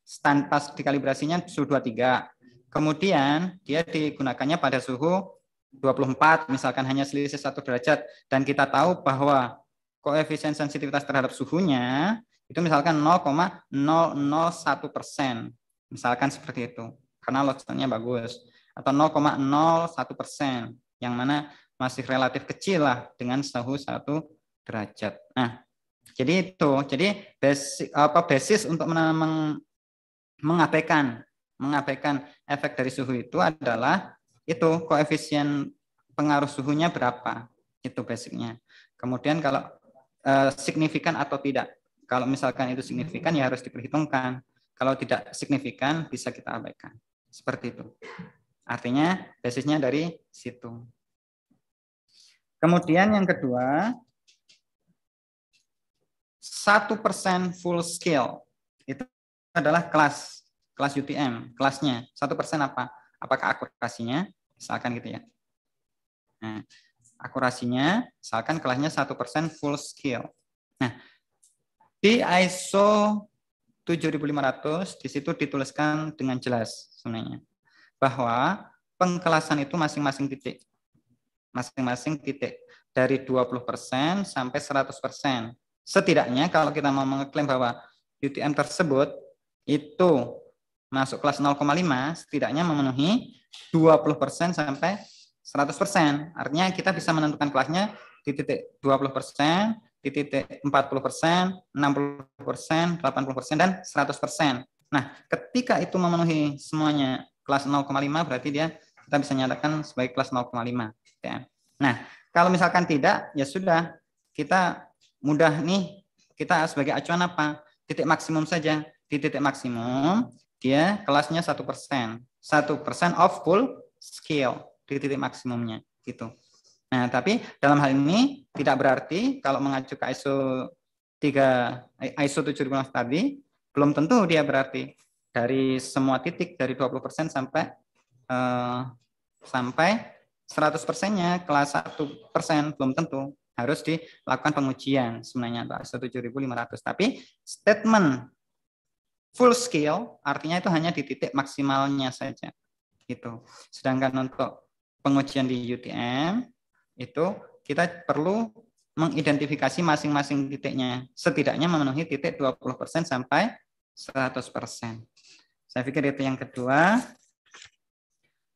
stand pas dikalibrasinya suhu 23. Kemudian dia digunakannya pada suhu 24 misalkan hanya selisih satu derajat dan kita tahu bahwa koefisien sensitivitas terhadap suhunya itu misalkan 0,001 persen misalkan seperti itu karena logatnya bagus atau 0,01 persen yang mana masih relatif kecil lah dengan suhu satu derajat. Nah, jadi itu jadi basis apa basis untuk mengabaikan mengabaikan efek dari suhu itu adalah itu koefisien pengaruh suhunya berapa itu basicnya kemudian kalau uh, signifikan atau tidak kalau misalkan itu signifikan ya harus diperhitungkan kalau tidak signifikan bisa kita abaikan seperti itu artinya basisnya dari situ kemudian yang kedua satu persen full scale itu adalah kelas kelas UTM kelasnya satu persen apa apakah akurasinya misalkan gitu ya nah, akurasinya misalkan kelasnya satu persen full scale nah di ISO 7500 di situ dituliskan dengan jelas sebenarnya bahwa pengkelasan itu masing-masing titik masing-masing titik dari 20% sampai 100%. Setidaknya kalau kita mau mengeklaim bahwa UTM tersebut itu masuk kelas 0,5 setidaknya memenuhi 20% sampai 100%. Artinya kita bisa menentukan kelasnya di titik 20%, di titik 40%, 60%, 80%, dan 100%. Nah, ketika itu memenuhi semuanya kelas 0,5 berarti dia kita bisa nyatakan sebagai kelas 0,5. Ya. Nah, kalau misalkan tidak, ya sudah. Kita mudah nih, kita sebagai acuan apa? Titik maksimum saja. Di titik maksimum, dia kelasnya satu persen, satu persen of full scale di titik maksimumnya gitu. Nah, tapi dalam hal ini tidak berarti kalau mengacu ke ISO 3 ISO 7000 tadi belum tentu dia berarti dari semua titik dari 20% sampai eh, sampai 100 persennya kelas satu persen belum tentu harus dilakukan pengujian sebenarnya untuk ISO 7500. Tapi statement full scale artinya itu hanya di titik maksimalnya saja gitu. Sedangkan untuk pengujian di UTM itu kita perlu mengidentifikasi masing-masing titiknya setidaknya memenuhi titik 20% sampai 100%. Saya pikir itu yang kedua.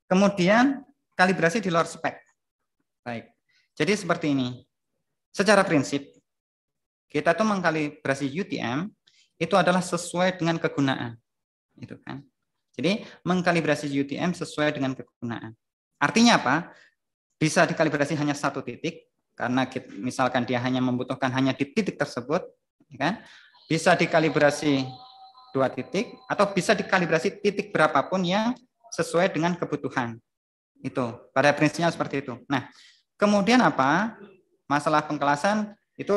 Kemudian kalibrasi di luar spek. Baik. Jadi seperti ini. Secara prinsip kita tuh mengkalibrasi UTM itu adalah sesuai dengan kegunaan. Itu kan. Jadi mengkalibrasi UTM sesuai dengan kegunaan. Artinya apa? Bisa dikalibrasi hanya satu titik karena kita, misalkan dia hanya membutuhkan hanya di titik tersebut, ya kan? Bisa dikalibrasi dua titik atau bisa dikalibrasi titik berapapun yang sesuai dengan kebutuhan. Itu pada prinsipnya seperti itu. Nah, kemudian apa? Masalah pengkelasan itu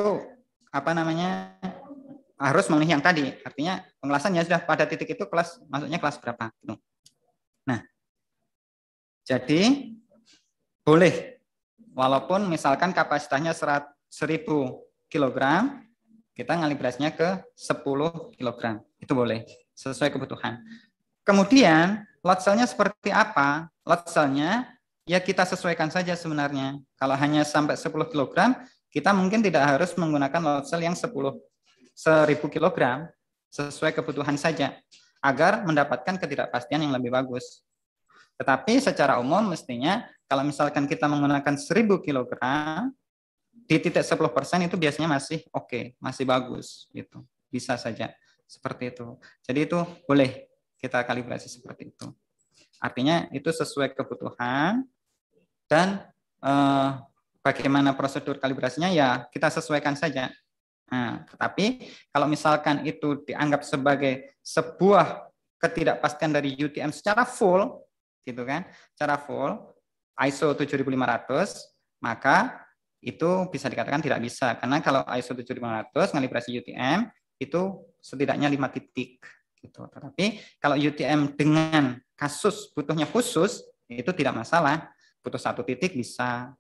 apa namanya? harus memilih yang tadi. Artinya pengelasannya sudah pada titik itu kelas masuknya kelas berapa. Gitu. Nah, jadi boleh walaupun misalkan kapasitasnya 1000 kg, kita ngalibrasinya ke 10 kg. Itu boleh sesuai kebutuhan. Kemudian lot cell-nya seperti apa? Lot cell-nya ya kita sesuaikan saja sebenarnya. Kalau hanya sampai 10 kg, kita mungkin tidak harus menggunakan lot cell yang 10 seribu kilogram sesuai kebutuhan saja agar mendapatkan ketidakpastian yang lebih bagus. Tetapi secara umum mestinya kalau misalkan kita menggunakan 1000 kg di titik 10% itu biasanya masih oke, okay, masih bagus gitu. Bisa saja seperti itu. Jadi itu boleh kita kalibrasi seperti itu. Artinya itu sesuai kebutuhan dan eh, bagaimana prosedur kalibrasinya ya kita sesuaikan saja Nah, tetapi kalau misalkan itu dianggap sebagai sebuah ketidakpastian dari UTM secara full, gitu kan, secara full ISO 7500, maka itu bisa dikatakan tidak bisa karena kalau ISO 7500 ngalibrasi UTM itu setidaknya lima titik gitu. Tetapi kalau UTM dengan kasus butuhnya khusus itu tidak masalah, butuh satu titik bisa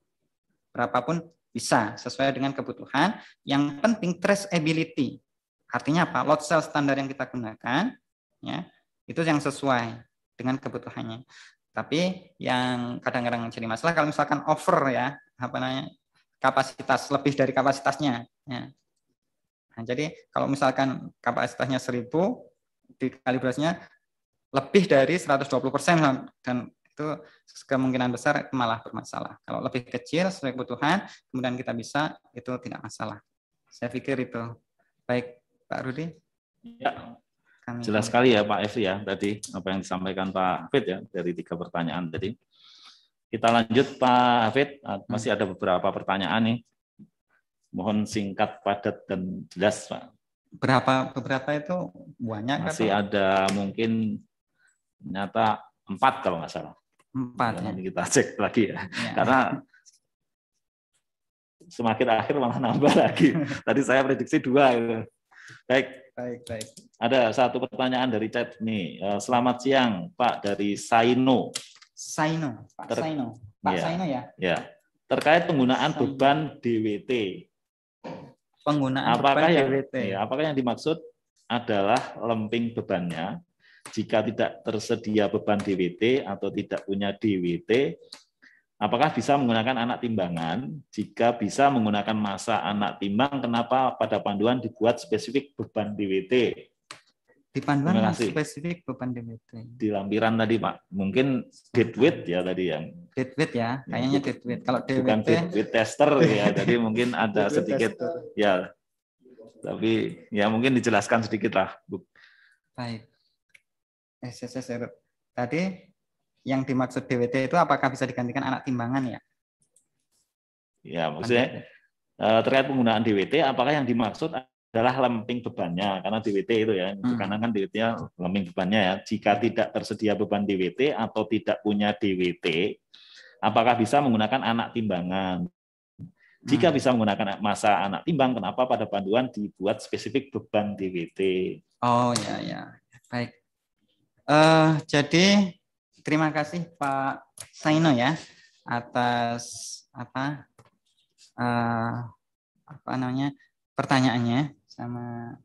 berapapun bisa, sesuai dengan kebutuhan. Yang penting traceability. Artinya apa? Lot cell standar yang kita gunakan, ya itu yang sesuai dengan kebutuhannya. Tapi yang kadang-kadang jadi masalah kalau misalkan over ya, apa namanya, kapasitas lebih dari kapasitasnya. Ya. Nah, jadi kalau misalkan kapasitasnya 1000, dikalibrasinya lebih dari 120% dan itu kemungkinan besar malah bermasalah. Kalau lebih kecil sesuai kebutuhan, kemudian kita bisa itu tidak masalah. Saya pikir itu. Baik, Pak Rudi. Ya. Kami Jelas sekali ya Pak Evi ya tadi apa yang disampaikan Pak Fit ya dari tiga pertanyaan tadi. Kita lanjut Pak Fit ah, hmm. masih ada beberapa pertanyaan nih. Mohon singkat, padat, dan jelas Pak. Berapa beberapa itu banyak? Masih ada mungkin nyata empat kalau nggak salah. Empat. Ya. Nanti kita cek lagi ya. ya. Karena semakin akhir malah nambah lagi. Tadi saya prediksi dua. Gitu. Baik. Baik, baik. Ada satu pertanyaan dari chat nih. Eh, selamat siang Pak dari Saino. Saino, Pak Ter Saino. Pak ya. Saino ya. Ya. Terkait penggunaan Saino. beban DWT. Penggunaan apakah beban yang, DWT. Ya, apakah yang dimaksud adalah lemping bebannya jika tidak tersedia beban DWT atau tidak punya DWT, apakah bisa menggunakan anak timbangan? Jika bisa menggunakan masa anak timbang, kenapa pada panduan dibuat spesifik beban DWT? Di panduan spesifik beban DWT. Di lampiran tadi, Pak. Mungkin dead weight ya tadi yang. Dead weight ya, kayaknya dead weight. Kalau DWT... Bukan dead weight tester ya, jadi mungkin ada sedikit ya. Tapi ya mungkin dijelaskan sedikit lah. Baik. SSS Tadi yang dimaksud DWT itu apakah bisa digantikan anak timbangan ya? Ya, maksudnya Anda. Eh, terkait penggunaan DWT, apakah yang dimaksud adalah lemping bebannya? Karena DWT itu ya, hmm. karena kan DWT-nya lemping bebannya ya. Jika iya. tidak tersedia beban DWT atau tidak punya DWT, apakah bisa menggunakan anak timbangan? Jika hmm. bisa menggunakan masa anak timbang, kenapa pada panduan dibuat spesifik beban DWT? Oh ya ya, baik. Uh, jadi terima kasih Pak Saino ya atas apa uh, apa namanya pertanyaannya sama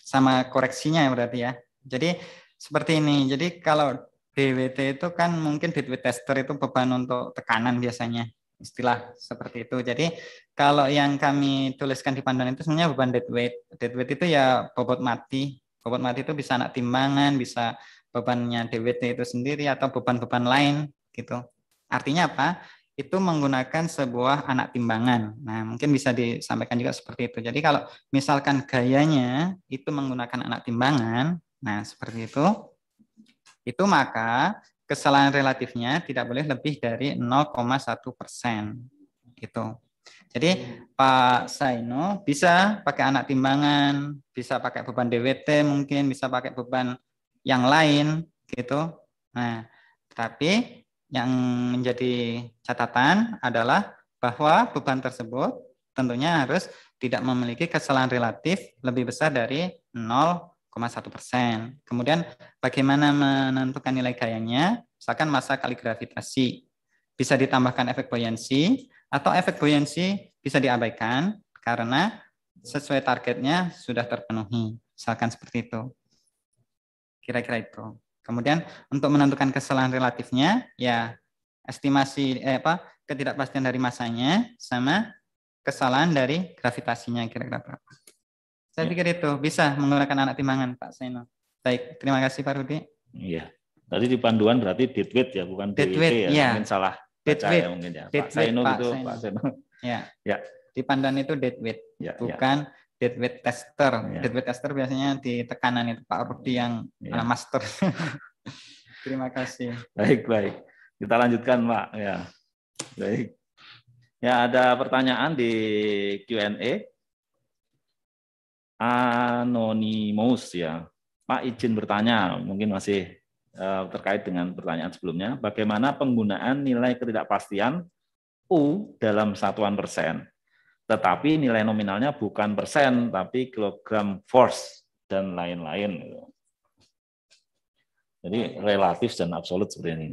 sama koreksinya ya berarti ya. Jadi seperti ini. Jadi kalau BWT itu kan mungkin BWT tester itu beban untuk tekanan biasanya istilah seperti itu. Jadi kalau yang kami tuliskan di panduan itu sebenarnya beban deadweight. Deadweight itu ya bobot mati. Bobot mati itu bisa anak timbangan, bisa bebannya DWT itu sendiri atau beban-beban lain gitu. Artinya apa? Itu menggunakan sebuah anak timbangan. Nah, mungkin bisa disampaikan juga seperti itu. Jadi kalau misalkan gayanya itu menggunakan anak timbangan, nah seperti itu. Itu maka kesalahan relatifnya tidak boleh lebih dari 0,1 persen. Gitu. Jadi Pak Saino bisa pakai anak timbangan, bisa pakai beban DWT mungkin, bisa pakai beban yang lain gitu. Nah, tapi yang menjadi catatan adalah bahwa beban tersebut tentunya harus tidak memiliki kesalahan relatif lebih besar dari 0,1 persen. Kemudian bagaimana menentukan nilai gayanya? Misalkan masa kali gravitasi. Bisa ditambahkan efek buoyansi atau efek buoyansi bisa diabaikan karena sesuai targetnya sudah terpenuhi. Misalkan seperti itu. Kira-kira itu. Kemudian untuk menentukan kesalahan relatifnya, ya estimasi eh, apa ketidakpastian dari masanya sama kesalahan dari gravitasinya kira-kira berapa. Saya ya. pikir itu bisa menggunakan anak timbangan Pak Seno. Baik, terima kasih Pak Rudi. Iya. Tadi di panduan berarti dead weight ya, bukan dead weight ya. ya. Mungkin salah baca ya mungkin ya. Dead Pak Seno itu Pak Seno. Ya. ya. Di panduan itu weight, ya, ya. bukan ya deadweight tester. Yeah. Deadweight tester biasanya di tekanan itu Pak Rudi iya. yang yeah. Uh, master. Terima kasih. Baik, baik. Kita lanjutkan, Pak. Ya. Baik. Ya, ada pertanyaan di Q&A. Anonymous ya. Pak izin bertanya, mungkin masih uh, terkait dengan pertanyaan sebelumnya, bagaimana penggunaan nilai ketidakpastian U dalam satuan persen? Tetapi nilai nominalnya bukan persen, tapi kilogram force dan lain-lain. Gitu. Jadi relatif dan absolut seperti ini.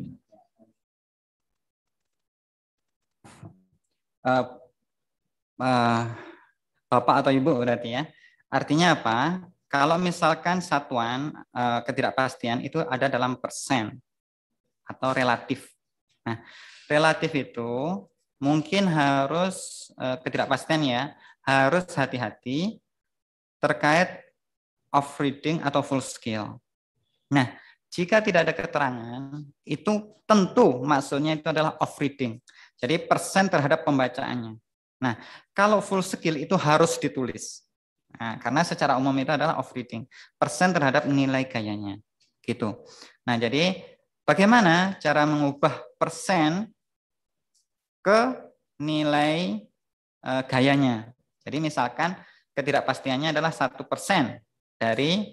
Uh, uh, Bapak atau Ibu berarti ya. Artinya apa? Kalau misalkan satuan uh, ketidakpastian itu ada dalam persen atau relatif. Nah, relatif itu mungkin harus eh, ketidakpastian ya, harus hati-hati terkait off reading atau full scale. Nah, jika tidak ada keterangan, itu tentu maksudnya itu adalah off reading. Jadi persen terhadap pembacaannya. Nah, kalau full skill itu harus ditulis. Nah, karena secara umum itu adalah off reading. Persen terhadap nilai gayanya. Gitu. Nah, jadi bagaimana cara mengubah persen ke nilai e, gayanya. Jadi misalkan ketidakpastiannya adalah satu persen dari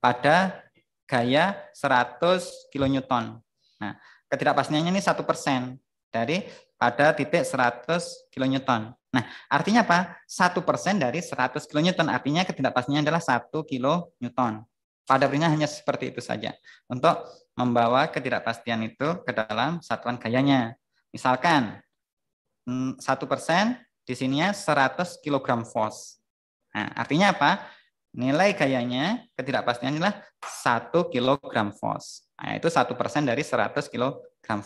pada gaya 100 kN. Nah, ketidakpastiannya ini satu persen dari pada titik 100 kN. Nah, artinya apa? Satu persen dari 100 kN. Artinya ketidakpastiannya adalah satu kN. Pada prinsipnya hanya seperti itu saja untuk membawa ketidakpastian itu ke dalam satuan gayanya. Misalkan Hmm, satu persen di sini 100 ya, kg fos. Nah, artinya apa? Nilai gayanya ketidakpastiannya adalah 1 kg fos. Nah, itu satu persen dari 100 kg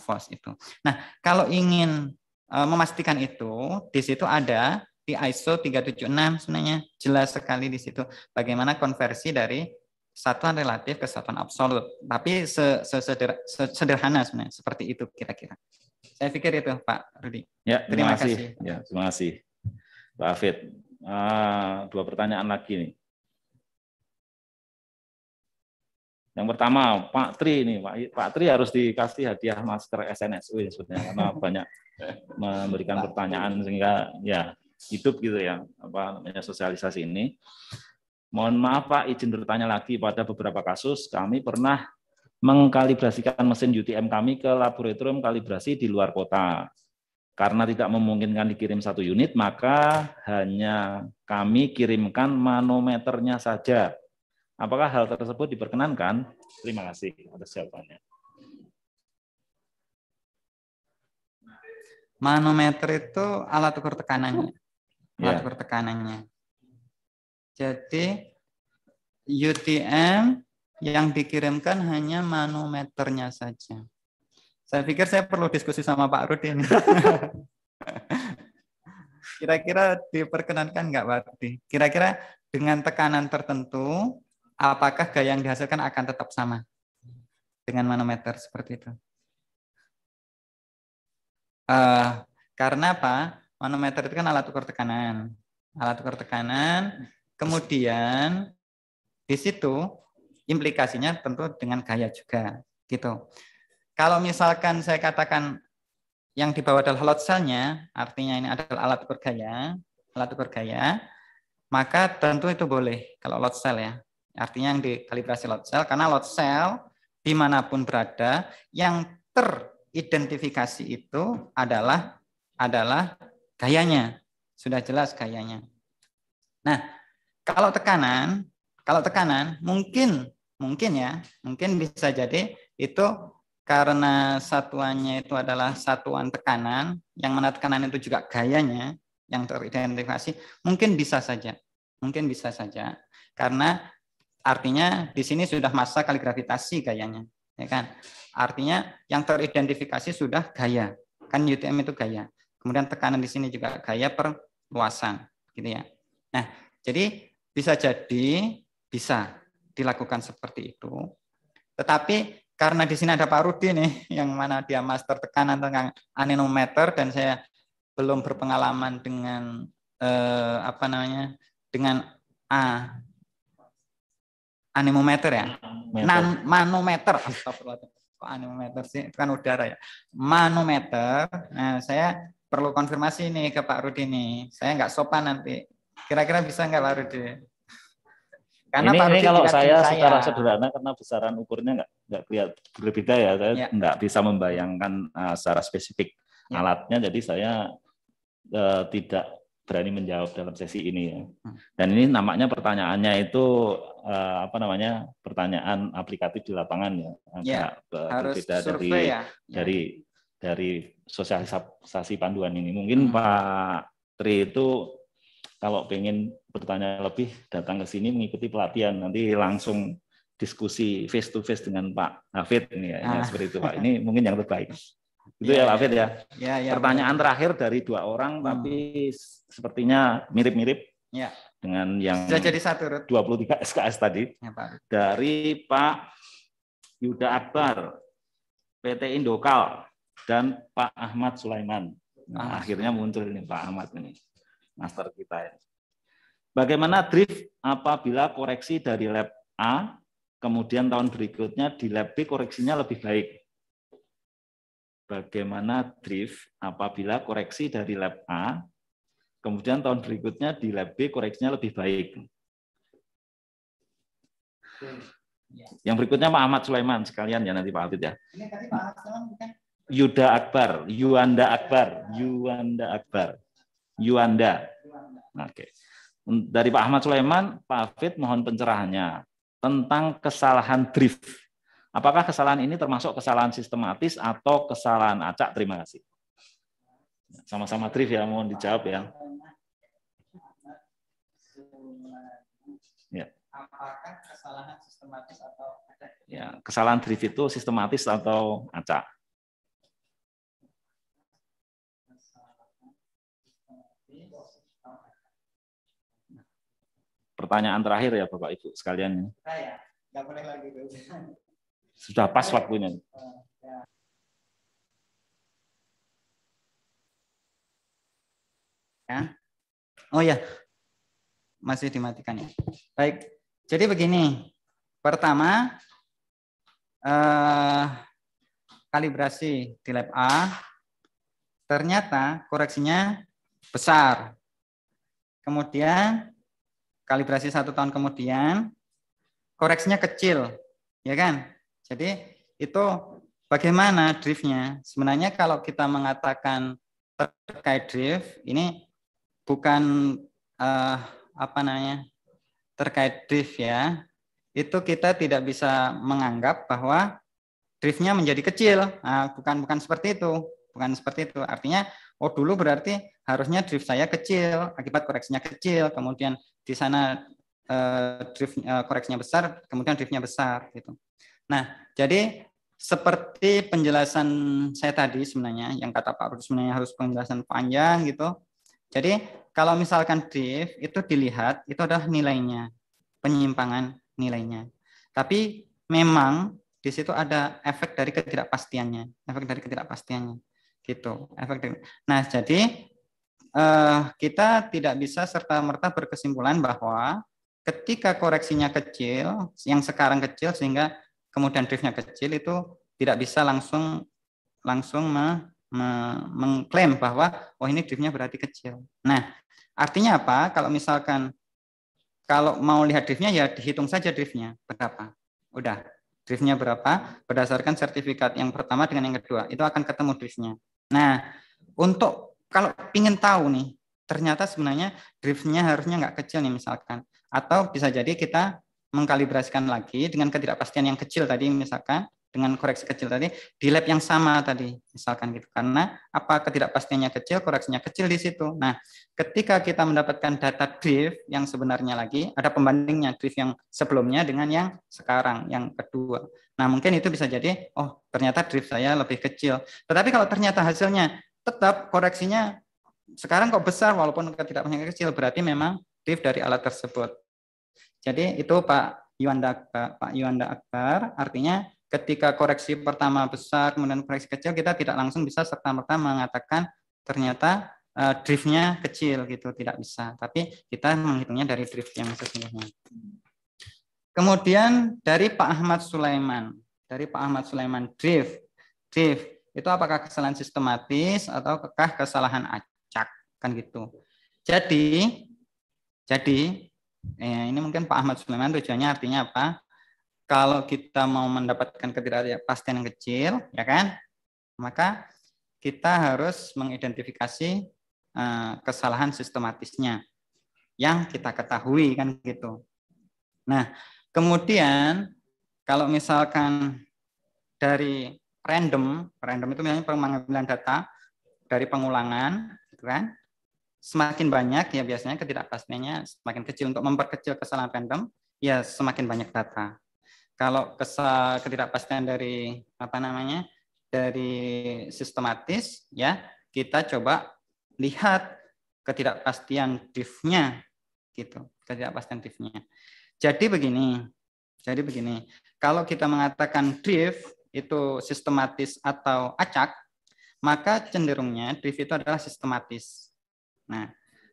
fos itu. Nah, kalau ingin e, memastikan itu, di situ ada di ISO 376 sebenarnya jelas sekali di situ bagaimana konversi dari satuan relatif ke satuan absolut. Tapi sederhana sebenarnya seperti itu kira-kira. Saya pikir itu Pak Rudi. Ya, terima, terima kasih. kasih. Ya, terima kasih. Pak Afid. Ah, dua pertanyaan lagi nih. Yang pertama, Pak Tri ini, Pak, Pak Tri harus dikasih hadiah masker SNSU ya sebenarnya karena banyak memberikan pertanyaan sehingga ya hidup gitu ya apa namanya sosialisasi ini. Mohon maaf Pak, izin bertanya lagi pada beberapa kasus kami pernah mengkalibrasikan mesin UTM kami ke laboratorium kalibrasi di luar kota. Karena tidak memungkinkan dikirim satu unit, maka hanya kami kirimkan manometernya saja. Apakah hal tersebut diperkenankan? Terima kasih atas jawabannya. Manometer itu alat ukur tekanannya. Iya. Alat ukur tekanannya. Jadi UTM yang dikirimkan hanya manometernya saja. Saya pikir saya perlu diskusi sama Pak Rudin. Kira-kira diperkenankan nggak Pak Rudi? Kira-kira dengan tekanan tertentu, apakah gaya yang dihasilkan akan tetap sama dengan manometer seperti itu? Uh, karena apa? Manometer itu kan alat ukur tekanan. Alat ukur tekanan, kemudian di situ implikasinya tentu dengan gaya juga gitu. Kalau misalkan saya katakan yang dibawa adalah lotselnya, nya artinya ini adalah alat ukur gaya, alat ukur gaya, maka tentu itu boleh kalau lotsel ya. Artinya yang dikalibrasi lotsel karena lotsel dimanapun berada yang teridentifikasi itu adalah adalah gayanya. Sudah jelas gayanya. Nah, kalau tekanan, kalau tekanan mungkin mungkin ya, mungkin bisa jadi itu karena satuannya itu adalah satuan tekanan, yang mana tekanan itu juga gayanya yang teridentifikasi, mungkin bisa saja. Mungkin bisa saja karena artinya di sini sudah masa kali gravitasi gayanya, ya kan? Artinya yang teridentifikasi sudah gaya. Kan UTM itu gaya. Kemudian tekanan di sini juga gaya per luasan, gitu ya. Nah, jadi bisa jadi bisa dilakukan seperti itu. Tetapi karena di sini ada Pak Rudi nih yang mana dia master tekanan tentang anemometer dan saya belum berpengalaman dengan eh, apa namanya dengan a anemometer ya Nan, manometer kok anemometer sih itu kan udara ya manometer nah saya perlu konfirmasi nih ke Pak Rudi nih saya nggak sopan nanti kira-kira bisa nggak Pak Rudi karena ini, ini kalau saya, saya secara ya. sederhana karena besaran ukurnya nggak nggak kelihatan berbeda ya, saya ya. nggak bisa membayangkan uh, secara spesifik ya. alatnya, jadi saya uh, tidak berani menjawab dalam sesi ini ya. Hmm. Dan ini namanya pertanyaannya itu uh, apa namanya pertanyaan aplikatif di lapangan ya, yang ya, berbeda dari ya. ya. dari dari sosialisasi panduan ini. Mungkin hmm. Pak Tri itu kalau pengen bertanya lebih datang ke sini mengikuti pelatihan nanti langsung diskusi face to face dengan Pak Hafid ini ya, ah. ya seperti itu Pak. Ini mungkin yang terbaik. Itu ya, ya Hafid ya. ya, ya Pertanyaan benar. terakhir dari dua orang hmm. tapi sepertinya mirip-mirip ya. dengan yang Sudah jadi satu Ruth. 23 SKS tadi. Ya, Pak. Dari Pak Yuda Akbar, PT Indokal dan Pak Ahmad Sulaiman. Nah, ah. akhirnya muncul ini Pak Ahmad ini master kita ini. Ya. Bagaimana drift apabila koreksi dari lab A, kemudian tahun berikutnya di lab B koreksinya lebih baik? Bagaimana drift apabila koreksi dari lab A, kemudian tahun berikutnya di lab B koreksinya lebih baik? Hmm. Yang berikutnya Pak Ahmad Sulaiman sekalian ya nanti Pak Alvid ya. Yuda Akbar, Yuanda Akbar, Yuanda Akbar. Yuanda. Oke. Okay. Dari Pak Ahmad Sulaiman, Pak Fit mohon pencerahannya tentang kesalahan drift. Apakah kesalahan ini termasuk kesalahan sistematis atau kesalahan acak? Terima kasih. Sama-sama drift ya, mohon dijawab ya. ya. kesalahan sistematis Ya, kesalahan drift itu sistematis atau acak? pertanyaan terakhir ya Bapak Ibu sekalian. Saya nah, Sudah pas nah, waktunya. Ya. ya. Oh ya, masih dimatikan ya. Baik, jadi begini. Pertama, eh, kalibrasi di lab A ternyata koreksinya besar. Kemudian kalibrasi satu tahun kemudian, koreksinya kecil, ya kan? Jadi itu bagaimana driftnya? Sebenarnya kalau kita mengatakan terkait drift, ini bukan uh, apa namanya terkait drift ya. Itu kita tidak bisa menganggap bahwa driftnya menjadi kecil. Nah, bukan bukan seperti itu, bukan seperti itu. Artinya, oh dulu berarti harusnya drift saya kecil, akibat koreksinya kecil, kemudian di sana eh, drift eh, koreksinya besar, kemudian driftnya besar gitu. Nah, jadi seperti penjelasan saya tadi sebenarnya yang kata Pak Rudi sebenarnya harus penjelasan panjang gitu. Jadi kalau misalkan drift itu dilihat itu adalah nilainya, penyimpangan nilainya. Tapi memang di situ ada efek dari ketidakpastiannya, efek dari ketidakpastiannya gitu. Efek dari... Nah, jadi uh, kita tidak bisa serta-merta berkesimpulan bahwa ketika koreksinya kecil, yang sekarang kecil sehingga kemudian driftnya kecil itu tidak bisa langsung langsung me, me, mengklaim bahwa oh ini driftnya berarti kecil. Nah, artinya apa? Kalau misalkan kalau mau lihat driftnya ya dihitung saja driftnya berapa. Udah, driftnya berapa berdasarkan sertifikat yang pertama dengan yang kedua. Itu akan ketemu driftnya. Nah, untuk kalau ingin tahu nih, ternyata sebenarnya driftnya harusnya nggak kecil nih misalkan. Atau bisa jadi kita mengkalibrasikan lagi dengan ketidakpastian yang kecil tadi misalkan, dengan koreksi kecil tadi di lab yang sama tadi misalkan gitu karena apa ketidakpastiannya kecil koreksinya kecil di situ nah ketika kita mendapatkan data drift yang sebenarnya lagi ada pembandingnya drift yang sebelumnya dengan yang sekarang yang kedua nah mungkin itu bisa jadi oh ternyata drift saya lebih kecil tetapi kalau ternyata hasilnya tetap koreksinya sekarang kok besar walaupun tidak punya kecil berarti memang drift dari alat tersebut. Jadi itu Pak Yuanda Akbar, Pak Yuanda Akbar artinya ketika koreksi pertama besar kemudian koreksi kecil kita tidak langsung bisa serta-merta mengatakan ternyata uh, driftnya kecil gitu tidak bisa tapi kita menghitungnya dari drift yang sesungguhnya kemudian dari Pak Ahmad Sulaiman dari Pak Ahmad Sulaiman drift drift itu apakah kesalahan sistematis atau kekah kesalahan acak kan gitu. Jadi jadi eh, ini mungkin Pak Ahmad Sulaiman tujuannya artinya apa? Kalau kita mau mendapatkan ketidakpastian yang kecil, ya kan? Maka kita harus mengidentifikasi eh, kesalahan sistematisnya yang kita ketahui kan gitu. Nah, kemudian kalau misalkan dari random, random itu misalnya pengambilan data dari pengulangan, gitu kan? Semakin banyak ya biasanya ketidakpastiannya semakin kecil untuk memperkecil kesalahan random, ya semakin banyak data. Kalau kesal, ketidakpastian dari apa namanya dari sistematis, ya kita coba lihat ketidakpastian diff-nya gitu, ketidakpastian diff-nya. Jadi begini, jadi begini, kalau kita mengatakan drift itu sistematis atau acak, maka cenderungnya drift itu adalah sistematis. Nah,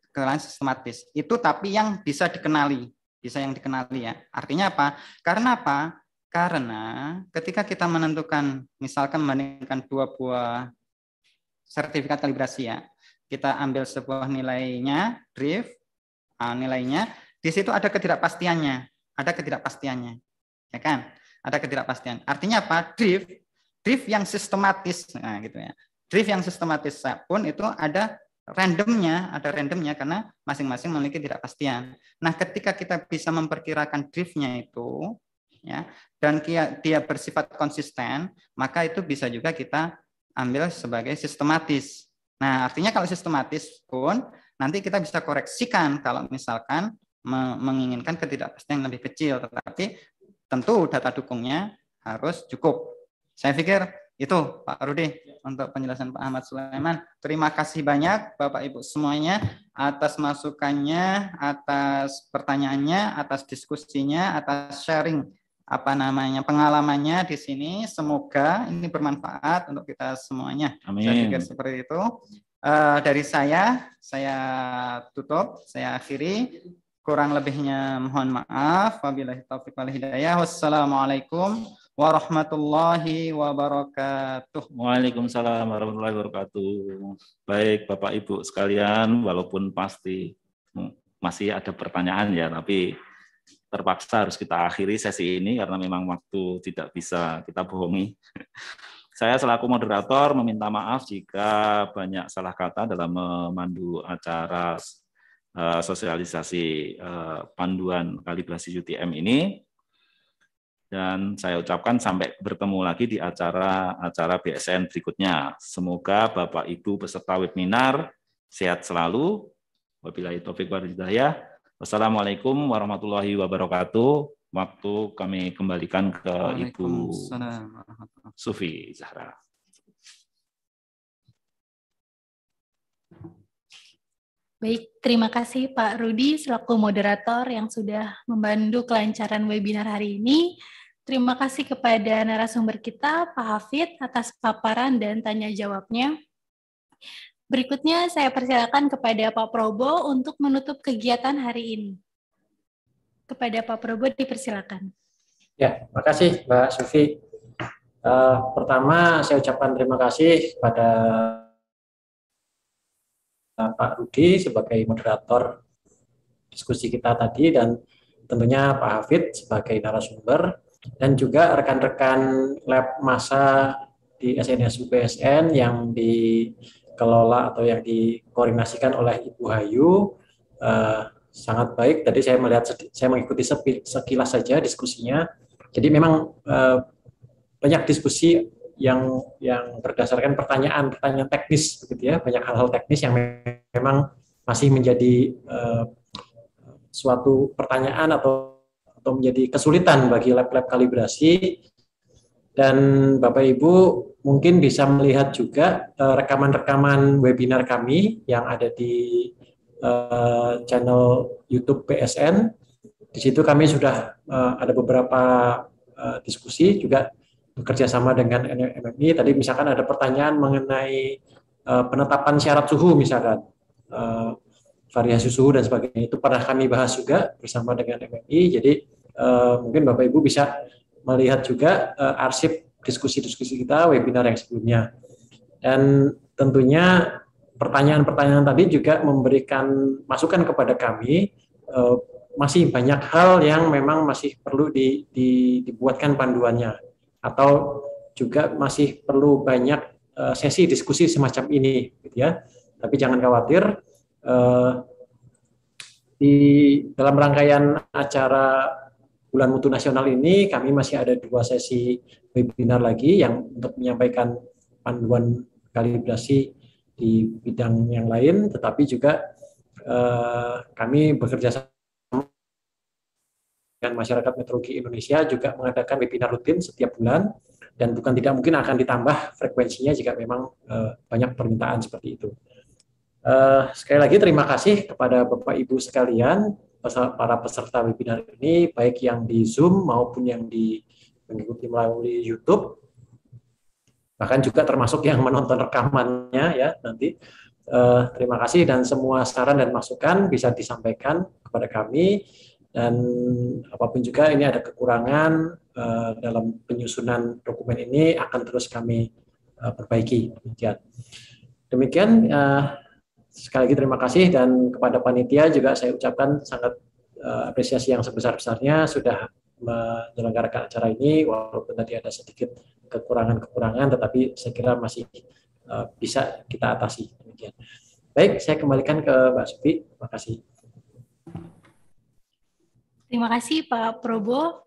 kelainan sistematis itu tapi yang bisa dikenali, bisa yang dikenali ya. Artinya apa? Karena apa? Karena ketika kita menentukan, misalkan membandingkan dua buah sertifikat kalibrasi ya, kita ambil sebuah nilainya, drift, ah, nilainya, di situ ada ketidakpastiannya, ada ketidakpastiannya, ya kan? ada ketidakpastian. Artinya apa? Drift, drift yang sistematis, nah, gitu ya. Drift yang sistematis pun itu ada randomnya, ada randomnya karena masing-masing memiliki ketidakpastian. Nah, ketika kita bisa memperkirakan driftnya itu, ya, dan dia, bersifat konsisten, maka itu bisa juga kita ambil sebagai sistematis. Nah, artinya kalau sistematis pun nanti kita bisa koreksikan kalau misalkan menginginkan ketidakpastian yang lebih kecil, tetapi tentu data dukungnya harus cukup. Saya pikir itu Pak Rudi untuk penjelasan Pak Ahmad Sulaiman. Terima kasih banyak Bapak Ibu semuanya atas masukannya, atas pertanyaannya, atas diskusinya, atas sharing apa namanya pengalamannya di sini. Semoga ini bermanfaat untuk kita semuanya. Amin. Saya pikir seperti itu. Uh, dari saya, saya tutup, saya akhiri. Kurang lebihnya mohon maaf. Wabillahi taufik wal hidayah. Wassalamualaikum warahmatullahi wabarakatuh. Waalaikumsalam warahmatullahi wabarakatuh. Baik Bapak Ibu sekalian, walaupun pasti masih ada pertanyaan ya, tapi terpaksa harus kita akhiri sesi ini karena memang waktu tidak bisa kita bohongi. Saya selaku moderator meminta maaf jika banyak salah kata dalam memandu acara Eh, sosialisasi eh, panduan kalibrasi UTM ini. Dan saya ucapkan sampai bertemu lagi di acara-acara BSN berikutnya. Semoga Bapak Ibu peserta webinar sehat selalu. Wabillahi taufik wal hidayah. Wassalamualaikum warahmatullahi wabarakatuh. Waktu kami kembalikan ke Ibu Sufi Zahra. Baik, terima kasih Pak Rudi selaku moderator yang sudah membantu kelancaran webinar hari ini. Terima kasih kepada narasumber kita, Pak Hafid, atas paparan dan tanya jawabnya. Berikutnya saya persilakan kepada Pak Probo untuk menutup kegiatan hari ini. Kepada Pak Probo dipersilakan. Ya, terima kasih Mbak Sufi. Uh, pertama, saya ucapkan terima kasih kepada Pak Rudi sebagai moderator diskusi kita tadi dan tentunya Pak Hafid sebagai narasumber dan juga rekan-rekan lab masa di SNS UPSN yang dikelola atau yang dikoordinasikan oleh Ibu Hayu eh, sangat baik. Tadi saya melihat saya mengikuti sekilas saja diskusinya. Jadi memang eh, banyak diskusi yang yang berdasarkan pertanyaan-pertanyaan teknis begitu ya banyak hal-hal teknis yang memang masih menjadi uh, suatu pertanyaan atau atau menjadi kesulitan bagi lab-lab kalibrasi dan Bapak Ibu mungkin bisa melihat juga eh, rekaman-rekaman uh, webinar kami yang ada di uh, channel YouTube PSN. Di situ kami sudah uh, ada beberapa diskusi juga bekerja sama dengan MMI. Tadi misalkan ada pertanyaan mengenai uh, penetapan syarat suhu misalkan. Uh, variasi suhu dan sebagainya itu pernah kami bahas juga bersama dengan MMI. Jadi uh, mungkin Bapak Ibu bisa melihat juga uh, arsip diskusi-diskusi kita webinar yang sebelumnya. Dan tentunya pertanyaan-pertanyaan tadi juga memberikan masukan kepada kami uh, masih banyak hal yang memang masih perlu di, di, dibuatkan panduannya atau juga masih perlu banyak eh, sesi diskusi semacam ini gitu ya tapi jangan khawatir eh, di dalam rangkaian acara bulan mutu nasional ini kami masih ada dua sesi webinar lagi yang untuk menyampaikan panduan kalibrasi di bidang yang lain tetapi juga eh, kami bekerja dan masyarakat meteorologi Indonesia juga mengadakan webinar rutin setiap bulan dan bukan tidak mungkin akan ditambah frekuensinya jika memang uh, banyak permintaan seperti itu. Uh, sekali lagi terima kasih kepada Bapak Ibu sekalian para peserta webinar ini baik yang di Zoom maupun yang di mengikuti melalui YouTube bahkan juga termasuk yang menonton rekamannya ya nanti uh, terima kasih dan semua saran dan masukan bisa disampaikan kepada kami dan apapun juga ini ada kekurangan uh, dalam penyusunan dokumen ini akan terus kami uh, perbaiki. Demikian. Demikian uh, sekali lagi terima kasih dan kepada panitia juga saya ucapkan sangat uh, apresiasi yang sebesar-besarnya sudah menyelenggarakan acara ini walaupun tadi ada sedikit kekurangan-kekurangan tetapi saya kira masih uh, bisa kita atasi demikian. Baik, saya kembalikan ke Mbak Supi, Terima kasih. Terima kasih Pak Probo.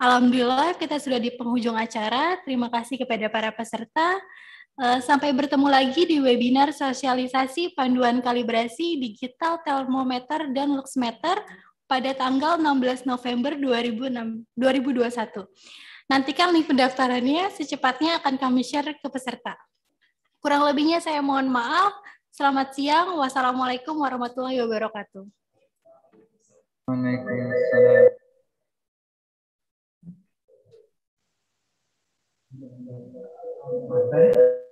Alhamdulillah kita sudah di penghujung acara. Terima kasih kepada para peserta. Eh, sampai bertemu lagi di webinar sosialisasi panduan kalibrasi digital termometer dan luxmeter pada tanggal 16 November 2021. Nantikan link pendaftarannya secepatnya akan kami share ke peserta. Kurang lebihnya saya mohon maaf. Selamat siang. Wassalamualaikum warahmatullahi wabarakatuh. وعليكم السلام Thank you.